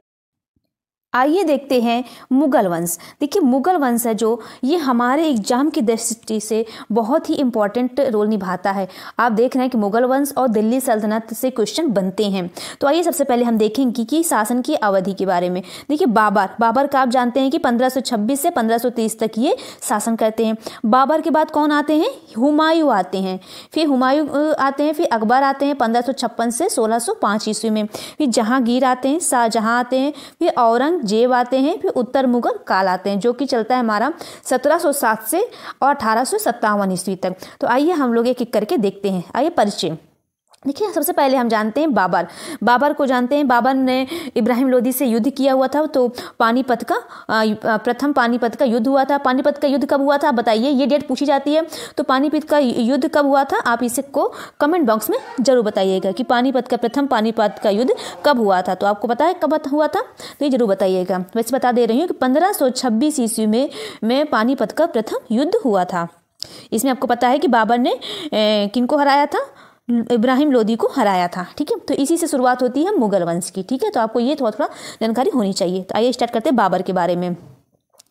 आइए देखते हैं मुगल वंश देखिए मुगल वंश है जो ये हमारे एग्जाम की दृष्टि से बहुत ही इंपॉर्टेंट रोल निभाता है आप देख रहे हैं कि मुगल वंश और दिल्ली सल्तनत से क्वेश्चन बनते हैं तो आइए सबसे पहले हम देखेंगे कि शासन की अवधि के बारे में देखिए बाबर बाबर का आप जानते हैं कि 1526 से 1530 तक ये शासन करते हैं बाबर के बाद कौन आते हैं हुमायूं आते हैं फिर हुमायूं आते हैं फिर अकबर आते हैं पंद्रह से सोलह ईस्वी में फिर जहांगीर आते हैं शाहजहाँ आते हैं फिर औरंग जेब आते हैं फिर उत्तर मुगल काल आते हैं जो कि चलता है हमारा 1707 से और अठारह ईस्वी तक तो आइए हम लोग एक एक करके देखते हैं आइए परिचय देखिए सबसे पहले हम जानते हैं बाबर बाबर को जानते हैं बाबर ने इब्राहिम लोधी से युद्ध किया हुआ था तो पानीपत का प्रथम पानीपत का युद्ध हुआ था पानीपत का युद्ध कब हुआ था बताइए ये डेट पूछी जाती है तो पानीपत का युद्ध कब हुआ था आप इसे को कमेंट बॉक्स में जरूर बताइएगा कि पानीपत का प्रथम पानीपत का युद्ध कब हुआ था तो आपको पता है कब हुआ था तो ये जरूर बताइएगा वैसे बता दे रही हूँ कि पंद्रह ईस्वी में में पानीपत का प्रथम युद्ध हुआ था इसमें आपको पता है कि बाबर ने किन हराया था इब्राहिम लोदी को हराया था ठीक है तो इसी से शुरुआत होती है मुगल वंश की ठीक है तो आपको ये थोड़ा थोड़ा जानकारी होनी चाहिए तो आइए स्टार्ट करते हैं बाबर के बारे में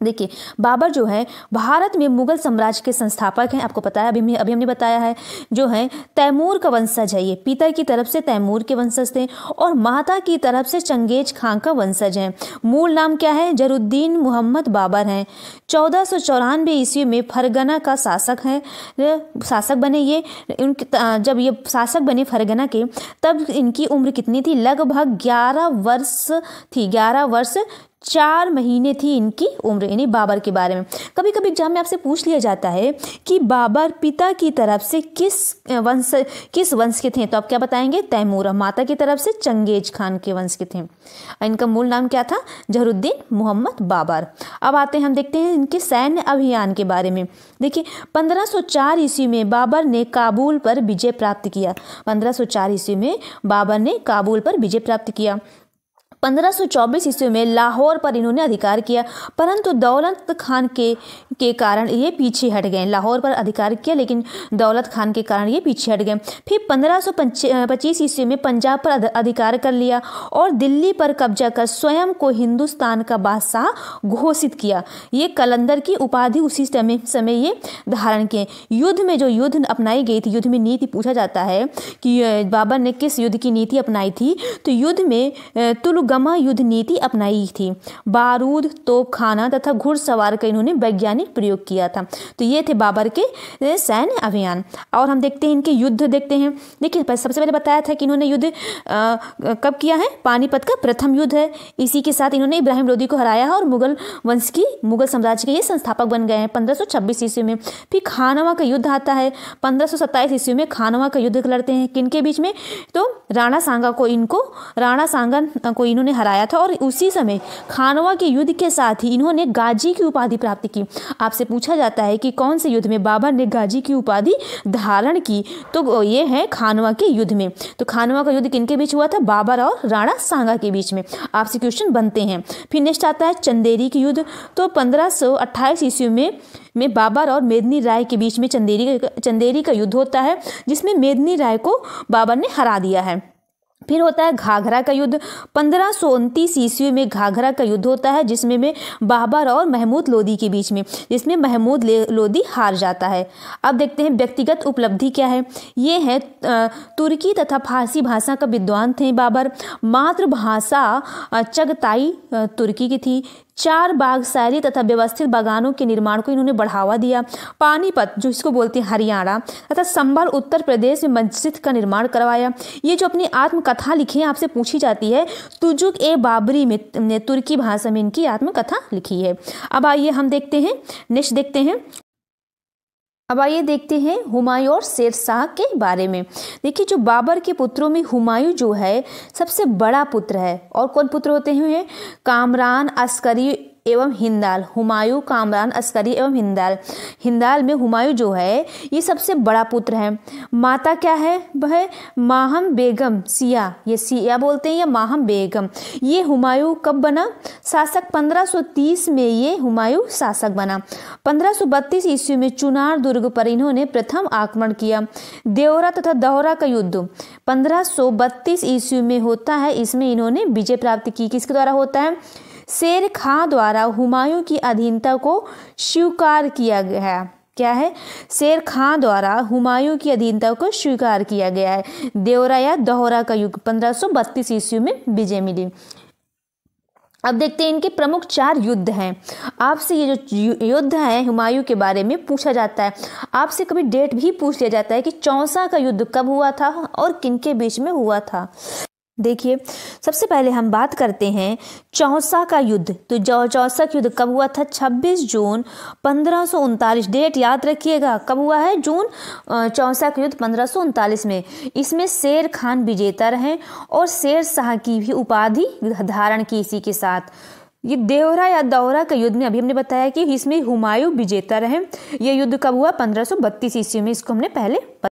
देखिए बाबर जो है भारत में मुगल साम्राज्य के संस्थापक हैं आपको पता है अभी अभी हमने बताया है जो है तैमूर का वंशज है ये पिता की तरफ से तैमूर के वंशज थे और माता की तरफ से चंगेज खां का वंशज हैं मूल नाम क्या है जरुद्दीन मोहम्मद बाबर हैं चौदह सौ चौरानवे ईस्वी में फरगना का शासक है शासक बने ये उनके जब ये शासक बने फरगना के तब इनकी उम्र कितनी थी लगभग ग्यारह वर्ष थी ग्यारह वर्ष चार महीने थी इनकी उम्र यानी बाबर के बारे में कभी कभी एग्जाम में आपसे पूछ लिया जाता है कि बाबर पिता की तरफ से किस वंश किस वंश के थे तो आप क्या बताएंगे तैमूर माता की तरफ से चंगेज खान के वंश के थे इनका मूल नाम क्या था जहरुद्दीन मोहम्मद बाबर अब आते हैं हम देखते हैं इनके सैन्य अभियान के बारे में देखिए पंद्रह ईस्वी में बाबर ने काबुल पर विजय प्राप्त किया पंद्रह ईस्वी में बाबर ने काबुल पर विजय प्राप्त किया 1524 ईस्वी में लाहौर पर इन्होंने अधिकार किया परंतु दौलत खान के के कारण ये पीछे हट गए लाहौर पर अधिकार किया लेकिन दौलत खान के कारण ये पीछे हट गए फिर पंद्रह पच्चीस ईस्वी में पंजाब पर अधिकार कर लिया और दिल्ली पर कब्जा कर स्वयं को हिंदुस्तान का बादशाह घोषित किया ये कलंदर की उपाधि उसी समय समय ये धारण किए युद्ध में जो युद्ध अपनाई गई थी युद्ध में नीति पूछा जाता है कि बाबर ने किस युद्ध की नीति अपनाई थी तो युद्ध में तुलग अनुगमा युद्ध नीति अपनाई थी बारूद तोपखाना तथा घुड़सवार का इन्होंने वैज्ञानिक प्रयोग किया था तो ये थे बाबर के सैन्य अभियान और हम देखते हैं इनके युद्ध देखते हैं देखिए सबसे पहले बताया था कि इन्होंने युद्ध कब किया है पानीपत का प्रथम युद्ध है इसी के साथ इन्होंने इब्राहिम लोधी को हराया है और मुगल वंश की मुगल साम्राज्य के ये संस्थापक बन गए हैं पंद्रह ईस्वी में फिर खानवा का युद्ध आता है पंद्रह ईस्वी में खानवा का युद्ध लड़ते हैं किन के बीच में तो राणा सांगा को इनको राणा सांगा को इन्होंने इन्होंने हराया था और उसी समय खानवा के युद्ध के साथ ही इन्होंने गाजी की उपाधि प्राप्त की आपसे पूछा जाता है कि कौन से युद्ध में बाबर ने गाजी की उपाधि धारण की तो ये है खानवा के युद्ध में तो खानवा का युद्ध किनके बीच हुआ था बाबर और राणा सांगा के बीच में आपसे क्वेश्चन बनते हैं फिर नेक्स्ट आता है चंदेरी की युद्ध तो पंद्रह सौ ईस्वी में में बाबर और मेदनी राय के बीच में चंदेरी चंदेरी का युद्ध होता है जिसमें मेदनी राय को बाबर ने हरा दिया है फिर होता है घाघरा का युद्ध पंद्रह सौ उनतीस ईस्वी में घाघरा का युद्ध होता है जिसमें में बाबर और महमूद लोदी के बीच में जिसमें महमूद लोदी हार जाता है अब देखते हैं व्यक्तिगत उपलब्धि क्या है ये है तुर्की तथा फारसी भाषा का विद्वान थे बाबर मातृभाषा चगताई तुर्की की थी चार बाग शहरी तथा व्यवस्थित बागानों के निर्माण को इन्होंने बढ़ावा दिया पानीपत जो इसको बोलते हैं हरियाणा तथा संभल उत्तर प्रदेश में मस्जिद का निर्माण करवाया ये जो अपनी आत्मकथा लिखी है आपसे पूछी जाती है तुजुक ए बाबरी में तुर्की भाषा में इनकी आत्मकथा लिखी है अब आइए हम देखते हैं नेक्स्ट देखते हैं अब आइए देखते हैं हुमायूं और शेर शाह के बारे में देखिए जो बाबर के पुत्रों में हुमायूं जो है सबसे बड़ा पुत्र है और कौन पुत्र होते हैं कामरान अस्करी एवं हिंदाल हुमायूं कामरान अस्करी एवं हिंदाल हिंदाल में हुमायूं जो है ये सबसे बड़ा पुत्र है माता क्या है वह माहम बेगम सिया ये सिया बोलते हैं या माहम बेगम ये हुमायूं कब बना शासक 1530 में ये हुमायूं शासक बना 1532 ईस्वी में चुनार दुर्ग पर इन्होंने प्रथम आक्रमण किया देवरा तथा दोहरा का युद्ध पंद्रह ईस्वी में होता है इसमें इन्होंने विजय प्राप्त की किसके द्वारा होता है शेर खां द्वारा हुमायूं की अधीनता को स्वीकार किया गया है क्या है शेर खां द्वारा हुमायूं की अधीनता को स्वीकार किया गया है देवरा या दोहरा का युग 1532 ईस्वी में विजय मिली अब देखते हैं इनके प्रमुख चार युद्ध हैं आपसे ये जो युद्ध हैं हुमायूं के बारे में पूछा जाता है आपसे कभी डेट भी पूछ लिया जाता है कि चौसा का युद्ध कब हुआ था और किनके बीच में हुआ था देखिए सबसे पहले हम बात करते हैं चौसा का युद्ध तो जो चौसा युद्ध कब हुआ था 26 जून पंद्रह डेट याद रखिएगा कब हुआ है जून चौसा का युद्ध पंद्रह में इसमें शेर खान विजेता रहे और शेर शाह की भी उपाधि धारण की इसी के साथ ये देवरा या दौरा के युद्ध में अभी हमने बताया कि इसमें हुमायूं विजेता रहे यह युद्ध कब हुआ 1532 ईस्वी में इसको हमने पहले